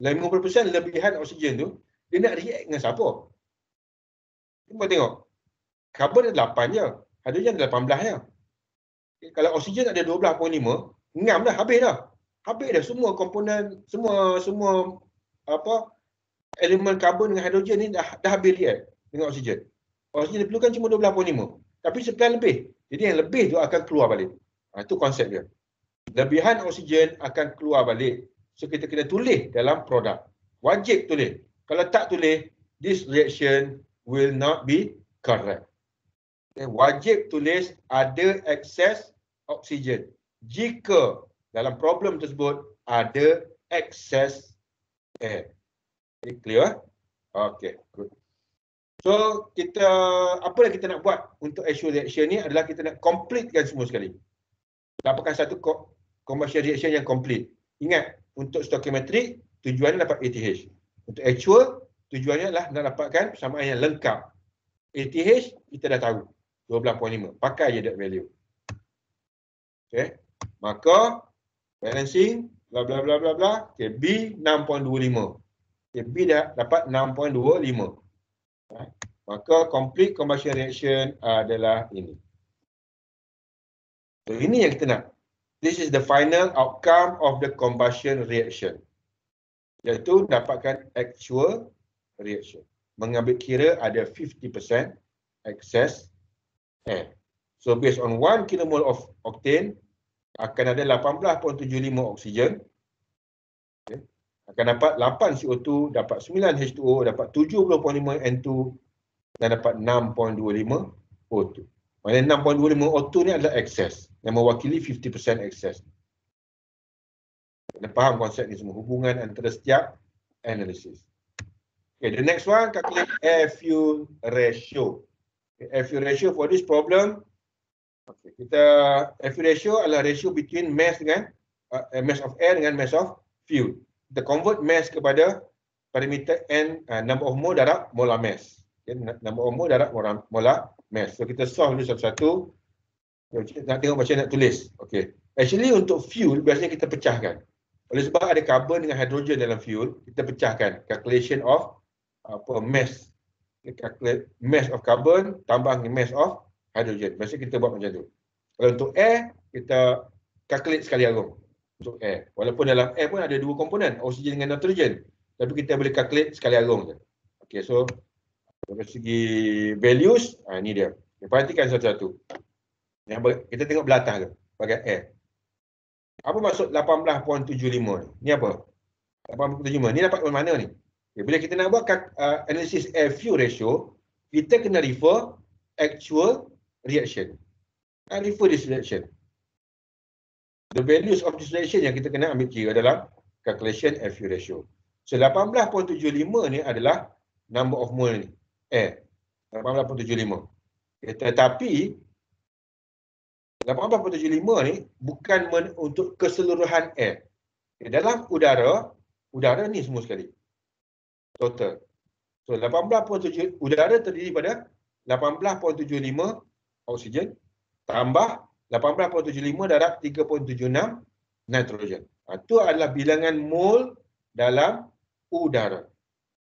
50% lebihan oksigen tu, dia nak react dengan siapa? Cuma tengok. Carbon ada 8 je. Hadrogen ada 18 je. Kalau oksigen ada 12.5, ngam dah, habis dah habis dah semua komponen semua semua apa elemen karbon dengan hidrogen ni dah dah habis dia dengan oksigen. Oksigen diperlukan cuma 12.5 tapi sekian lebih. Jadi yang lebih tu akan keluar balik. Ha, itu konsep dia. Lebihan oksigen akan keluar balik. So kita kena tulis dalam produk. Wajib tulis. Kalau tak tulis, this reaction will not be correct. Okay, eh, wajib tulis ada excess oksigen. Jika dalam problem tersebut ada excess air. Okay, clear? Okay, good. So, kita apa yang kita nak buat untuk actual reaction ni adalah kita nak completekan semua sekali. Dapatkan satu commercial reaction yang complete. Ingat, untuk stoichiometry tujuannya dapat ATH. Untuk actual, tujuannya adalah nak dapatkan persamaan yang lengkap. ATH, kita dah tahu. 12.5. Pakai je that value. Okay. Maka, balancing bla bla bla bla bla okay, B 6.25 okay, B dah dapat 6.25 right. maka complete combustion reaction adalah ini so ini yang kita nak this is the final outcome of the combustion reaction iaitu dapatkan actual reaction mengambil kira ada 50% excess air so based on 1 kmol of octane akan ada 18.75 oksigen. Okay. Akan dapat 8 CO2, dapat 9 H2O, dapat 70.5 N2 dan dapat 6.25 O2. Maksudnya 6.25 O2 ni adalah excess yang mewakili 50% excess. Kena faham konsep ni semua, hubungan antara setiap analysis Okay, the next one, calculate air fuel ratio. Okay, air fuel ratio for this problem, Okay. Kita Fe ratio adalah ratio between mass dengan uh, eh, mass of air dengan mass of fuel. Kita convert mass kepada parameter n uh, number of mole darab molar mass. Okay. Number of mole darab molar mass. So kita solve dulu satu-satu. Nak tengok macam nak tulis. Okay. Actually untuk fuel biasanya kita pecahkan. Oleh sebab ada carbon dengan hidrogen dalam fuel, kita pecahkan calculation of apa mass. Kita calculate mass of carbon tambah mass of hydrogen. Biasa kita buat macam tu. Kalau untuk air, kita calculate sekali agung. Untuk air. Walaupun dalam air pun ada dua komponen, oksigen dengan nitrogen. Tapi kita boleh calculate sekali agung Okay, so dari segi values, ha, ah, ni dia. Kita perhatikan satu-satu. Yang kita tengok belakang. ke, bagian air. Apa maksud 18.75 ni? Ni apa? 18.75 ni dapat dari mana ni? Okay, bila kita nak buat uh, analisis air fuel ratio, kita kena refer actual reaction. I refer this reaction. The values of this reaction yang kita kena ambil kira adalah calculation FU ratio. So 18.75 ni adalah number of mole ni. Eh, 18.75. Ya, eh, tetapi 18.75 ni bukan untuk keseluruhan air. Ya, eh, dalam udara, udara ni semua sekali. Total. So 18.7 udara terdiri pada oksigen tambah 18.75 darab 3.76 nitrogen. Itu ha, adalah bilangan mol dalam udara.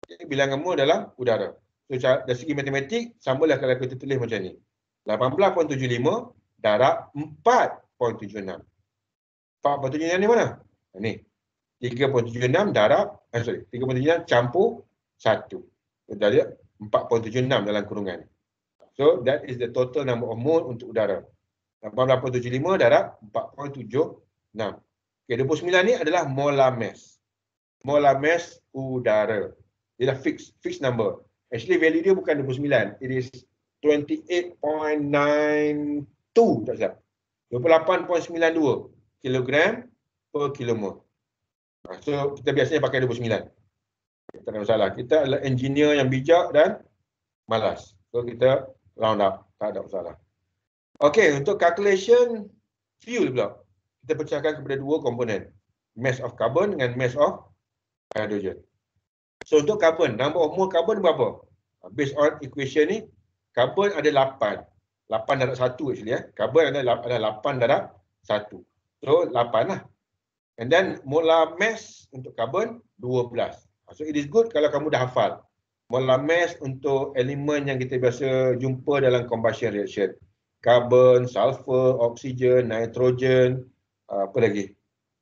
Okay, bilangan mol dalam udara. So, dari segi matematik, sambalah kalau kita tulis macam ni. 18.75 darab 4.76. 4.76 ni mana? Ha, ni. 3.76 darab, eh, sorry, 3.76 campur 1. Jadi, 4.76 dalam kurungan ni. So that is the total number of mole untuk udara. 8875 darab 4.76. Okay, 29 ni adalah molar mass. Molar mass udara. Dia dah fix fixed number. Actually value dia bukan 29. It is 28.92. Tak siap. 28.92 kilogram per kilomol. Ha, so kita biasanya pakai 29. Tak ada masalah. Kita adalah engineer yang bijak dan malas. So kita round up tak ada masalah. Okay untuk calculation fuel pula. Kita pecahkan kepada dua komponen, mass of carbon dengan mass of hydrogen. So untuk carbon, number of mole carbon berapa? Ah, based on equation ni, carbon ada 8. 8 darab 1 actually ya. Eh. Carbon ada 8, ada 8 darab 1. So 8 lah. And then molar mass untuk carbon 12. So it is good kalau kamu dah hafal melames untuk elemen yang kita biasa jumpa dalam combustion reaction. Carbon, sulfur, oxygen, nitrogen, uh, apa lagi?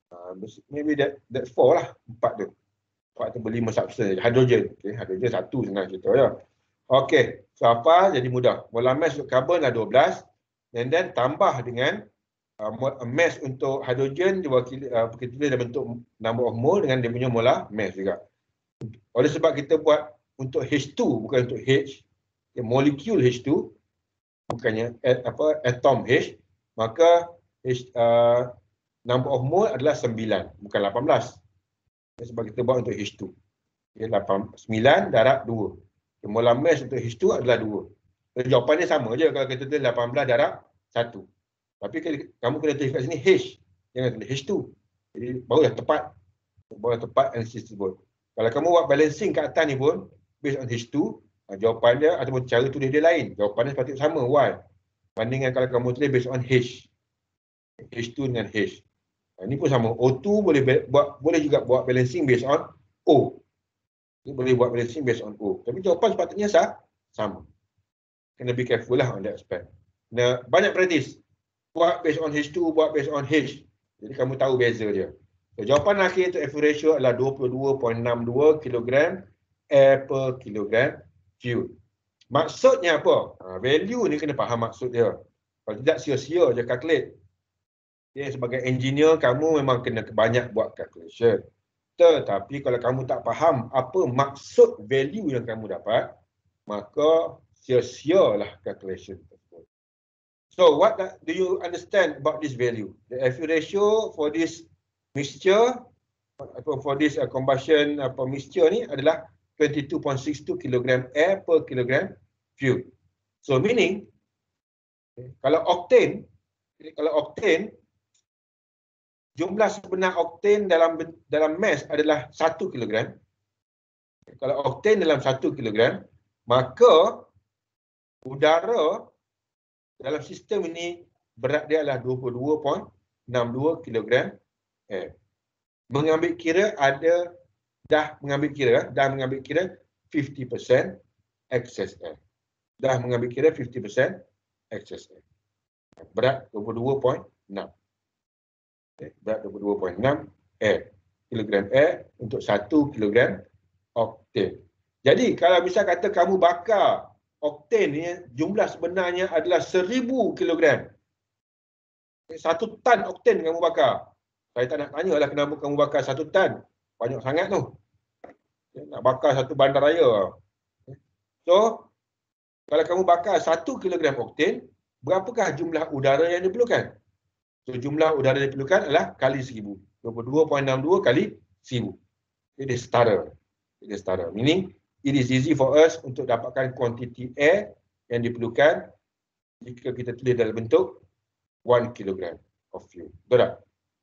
Uh, maybe that, that four lah, empat tu. Empat tu berlima substance, hidrogen. Okay, hidrogen satu senang cerita ya. Okay, so apa jadi mudah. Melames untuk carbon dah 12. And then tambah dengan uh, mass untuk hidrogen diwakili uh, kita dalam bentuk number of mole dengan dia punya molar mass juga. Oleh sebab kita buat untuk H2 bukan untuk H ya, molekul H2 bukannya at, eh, apa atom H maka H, uh, number of mole adalah 9 bukan 18 ya, sebab kita buat untuk H2 ya, 8, 9 darab 2 ya, molar mass untuk H2 adalah 2 Jadi, jawapannya sama je kalau kita tulis 18 darab 1 tapi kamu kena tulis kat sini H jangan tulis H2 jadi baru barulah tepat barulah tepat analisis tersebut kalau kamu buat balancing kat atas ni pun based on H2 uh, jawapan dia ataupun cara tulis dia lain jawapan dia sepatutnya sama why bandingkan kalau kamu tulis based on H H2 dengan H uh, ini pun sama O2 boleh buat boleh juga buat balancing based on O ini boleh buat balancing based on O tapi jawapan sepatutnya sah, sama kena be careful lah on that aspect kena banyak practice buat based on H2 buat based on H jadi kamu tahu beza dia so, jawapan akhir itu F ratio adalah 22.62 kilogram air per kilogram fuel. Maksudnya apa? Ha, value ni kena faham maksud dia. Kalau tidak sia-sia je calculate. Okay, sebagai engineer, kamu memang kena banyak buat calculation. Tetapi kalau kamu tak faham apa maksud value yang kamu dapat, maka sia-sialah calculation. So what do you understand about this value? The FU ratio for this mixture, for this uh, combustion apa mixture ni adalah 22.62 kg air per kg fuel. So meaning kalau octane kalau octane jumlah sebenar octane dalam dalam mass adalah 1 kilogram. Kalau octane dalam 1 kilogram maka udara dalam sistem ini berat dia adalah 22.62 kg air. Mengambil kira ada dah mengambil kira eh? dah mengambil kira 50% excess air dah mengambil kira 50% excess air berat 22.6 okay. berat 22.6 air kilogram air untuk 1 kilogram oktan jadi kalau bisa kata kamu bakar oktan ni jumlah sebenarnya adalah 1000 kilogram satu tan oktan kamu bakar saya tak nak tanya lah kenapa kamu bakar satu tan banyak sangat tu. Ya, nak bakar satu bandar raya. So, kalau kamu bakar satu kilogram oktan, berapakah jumlah udara yang diperlukan? So, jumlah udara yang diperlukan adalah kali seribu. 22.62 kali seribu. It is starter. It is starter. Meaning, it is easy for us untuk dapatkan quantity air yang diperlukan jika kita tulis dalam bentuk 1 kilogram of fuel. Betul tak?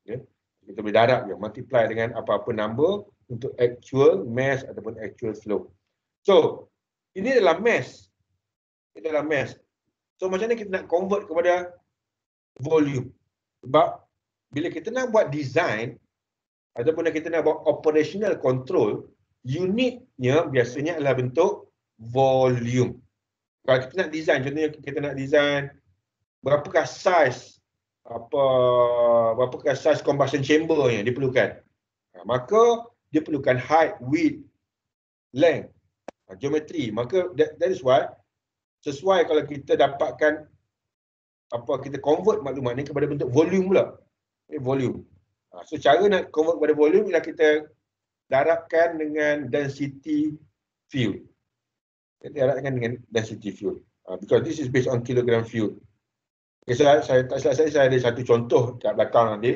Yeah kita boleh darab dia multiply dengan apa-apa number untuk actual mass ataupun actual flow. So, ini adalah mass. Ini adalah mass. So, macam mana kita nak convert kepada volume? Sebab bila kita nak buat design ataupun kita nak buat operational control, unitnya biasanya adalah bentuk volume. Kalau kita nak design, contohnya kita nak design berapakah size apa berapakah saiz combustion chamber yang diperlukan. Ha, maka dia perlukan height, width, length, ha, geometri. Maka that, that is why sesuai kalau kita dapatkan apa kita convert maklumat ni kepada bentuk volume pula. Okay, eh, volume. Ha, so cara nak convert kepada volume ialah kita darabkan dengan density fuel. Kita darabkan dengan density fuel. Because this is based on kilogram fuel. Okay, eh, saya, saya tak silap saya, saya ada satu contoh dekat belakang nanti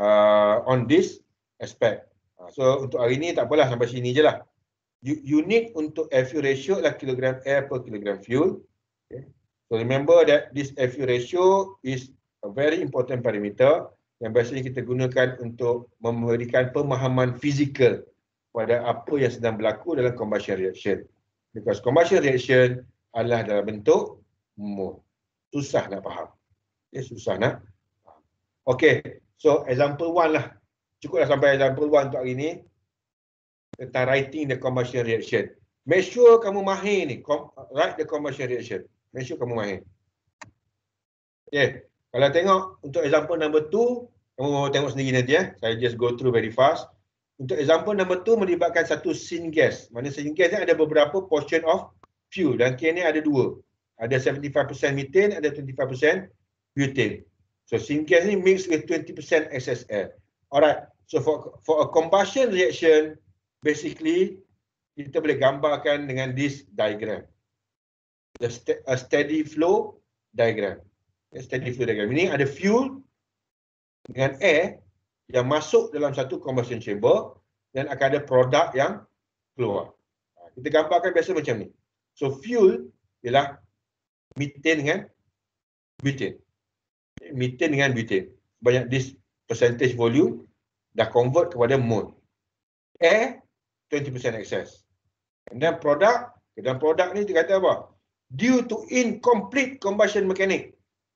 uh, on this aspect. Uh, so untuk hari ni tak apalah sampai sini je lah. Unit untuk air fuel ratio adalah kilogram air per kilogram fuel. Okay. So remember that this air fuel ratio is a very important parameter yang biasanya kita gunakan untuk memberikan pemahaman fizikal pada apa yang sedang berlaku dalam combustion reaction. Because combustion reaction adalah dalam bentuk mole. Susah nak faham. Dia susah nak. Okey. So example one lah. Cukuplah sampai example one untuk hari ni. Tentang writing the commercial reaction. Make sure kamu mahir ni. Write the commercial reaction. Make sure kamu mahir. Okey. Kalau tengok untuk example number two. Kamu tengok sendiri nanti ya. Saya just go through very fast. Untuk example number two melibatkan satu syn gas. Mana syn gas ni ada beberapa portion of fuel. Dan kini ada dua. Ada 75% methane, ada butane. So syngas ni mix with 20% excess air. Alright. So for for a combustion reaction, basically kita boleh gambarkan dengan this diagram, the st a steady flow diagram. A steady flow diagram. Ini ada fuel dengan air yang masuk dalam satu combustion chamber dan akan ada produk yang keluar. Kita gambarkan biasa macam ni. So fuel ialah methane dengan butane methane dengan butane. Banyak this percentage volume dah convert kepada mole. Air 20% excess. And then product, dan product ni dia kata apa? Due to incomplete combustion mechanic.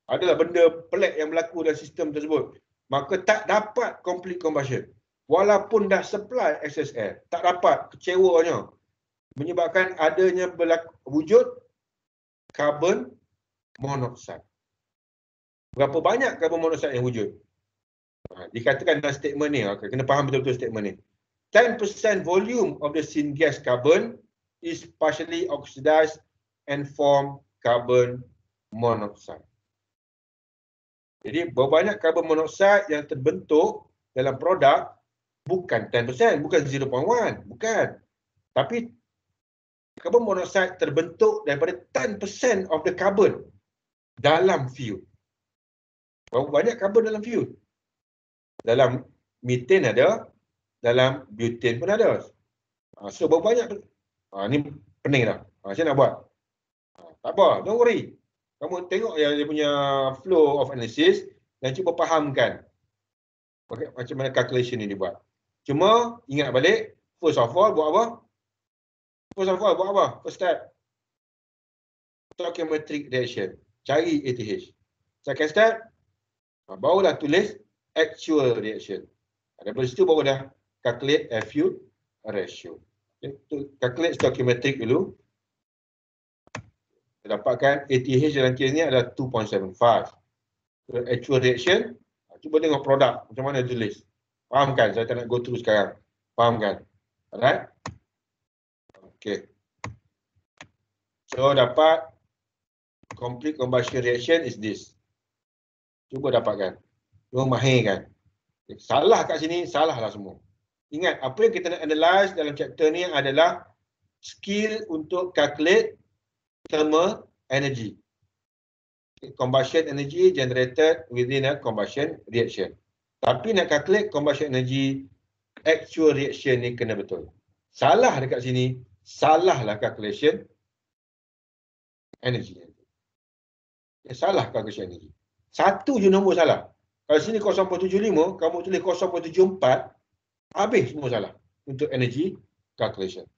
Adalah benda pelik yang berlaku dalam sistem tersebut. Maka tak dapat complete combustion. Walaupun dah supply excess air, tak dapat kecewanya. Menyebabkan adanya berlaku, wujud carbon monoxide berapa banyak karbon monoksida yang wujud. Ha, dikatakan dalam statement ni, okay, ha, kena faham betul-betul statement ni. 10% volume of the syngas carbon is partially oxidized and form carbon monoxide. Jadi berapa banyak karbon monoksida yang terbentuk dalam produk bukan 10%, bukan 0.1, bukan. Tapi karbon monoxide terbentuk daripada 10% of the carbon dalam fuel. Berapa banyak karbon dalam fuel? Dalam metan ada, dalam butane pun ada. Ha, so berapa banyak? Ha, ni pening dah. Ha, macam nak buat? Ha, tak apa, don't worry. Kamu tengok yang dia punya flow of analysis dan cuba fahamkan okay, macam mana calculation ni buat? Cuma ingat balik, first of all buat apa? First of all buat apa? First step. Stoichiometric reaction. Cari ATH. Second step, Ha, ah, barulah tulis actual reaction. Ah, daripada situ baru dah calculate FU ratio. Okay. Calculate stoichiometric dulu. Dapatkan ATH dalam kes ni adalah 2.75. So, actual reaction. Ha, cuba tengok produk macam mana tulis. Faham kan? Saya tak nak go through sekarang. Fahamkan? Alright? Okay. So dapat complete combustion reaction is this cuba dapatkan. Cuba mahirkan. Salah kat sini, salahlah semua. Ingat, apa yang kita nak analyse dalam chapter ni adalah skill untuk calculate thermal energy. Combustion energy generated within a combustion reaction. Tapi nak calculate combustion energy, actual reaction ni kena betul. Salah dekat sini, salahlah calculation energy. Salah calculation energy satu je nombor salah. Kalau sini 0.75, kamu tulis 0.74, habis semua salah untuk energy calculation.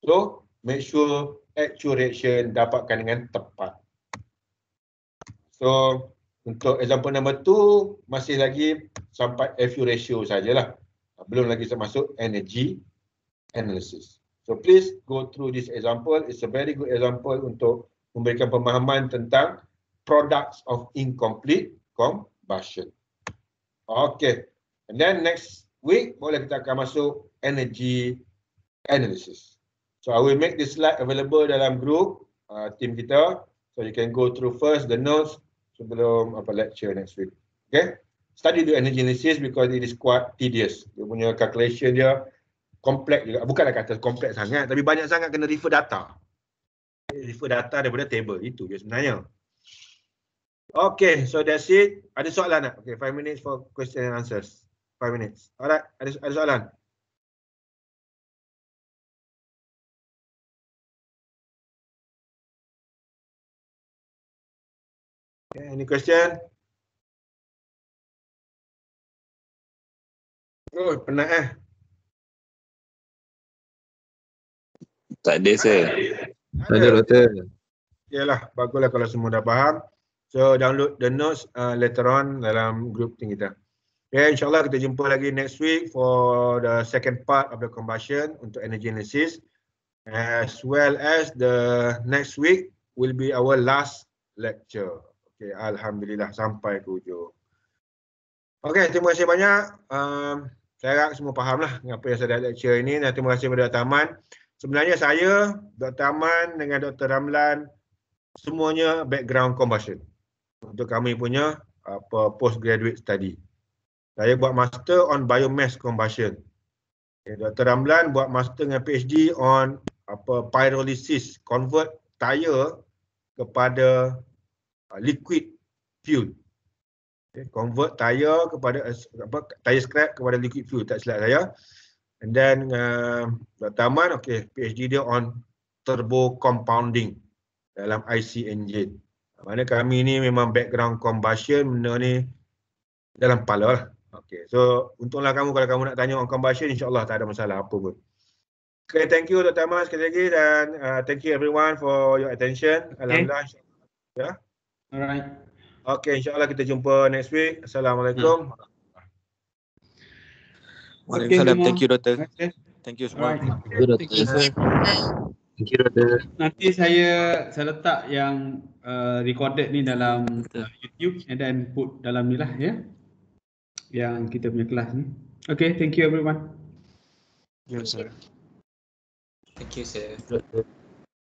So, make sure actual reaction dapatkan dengan tepat. So, untuk example number 2, masih lagi sampai FU ratio sajalah. Belum lagi termasuk energy analysis. So, please go through this example. It's a very good example untuk memberikan pemahaman tentang products of incomplete combustion. Okay. And then next week, boleh kita akan masuk energy analysis. So I will make this slide available dalam group uh, team kita. So you can go through first the notes sebelum apa lecture next week. Okay. Study the energy analysis because it is quite tedious. Dia punya calculation dia complex juga. Bukanlah kata complex sangat tapi banyak sangat kena refer data. Refer data daripada table. Itu je sebenarnya. Okay, so that's it. Ada soalan tak? Okay, five minutes for question and answers. Five minutes. Alright, ada, ada soalan? Okay, any question? Oh, penat eh. Tak ada, sir. Tak ada, doktor. Yalah, baguslah kalau semua dah faham. So download the notes uh, later on dalam group ting kita. Okay, ya, InsyaAllah kita jumpa lagi next week for the second part of the combustion untuk energy analysis. As well as the next week will be our last lecture. Okay, Alhamdulillah sampai ke hujung. Okay, terima kasih banyak. Um, saya harap semua faham lah apa yang saya dah lecture ini. Dan terima kasih kepada Dr. Aman. Sebenarnya saya, Dr. Aman dengan Dr. Ramlan semuanya background combustion untuk kami punya apa postgraduate study. Saya buat master on biomass combustion. Eh, okay, Dr. Ramlan buat master dengan PhD on apa pyrolysis, convert tyre kepada uh, liquid fuel. Okay, eh, convert tyre kepada uh, apa tyre scrap kepada liquid fuel tak silap saya. And then uh, Dr. Aman okey PhD dia on turbo compounding dalam IC engine. Mana kami ni memang background combustion benda ni dalam kepala lah. Okay. So untunglah kamu kalau kamu nak tanya orang combustion insyaAllah tak ada masalah apa pun. Okay, thank you Dr. Mas sekali lagi dan uh, thank you everyone for your attention. Alhamdulillah. Okay. Ya. Yeah. Alright. Okay, insyaAllah kita jumpa next week. Assalamualaikum. Hmm. Waalaikumsalam. Okay, thank you, Doktor. Okay. Thank you semua. Right. Thank you, Doktor. Thank you, Nanti saya saya letak yang uh, recorded ni dalam uh, YouTube and then put dalam ni lah ya. Yang kita punya kelas ni. Okay, thank you everyone. Thank you, sir. Thank you, sir.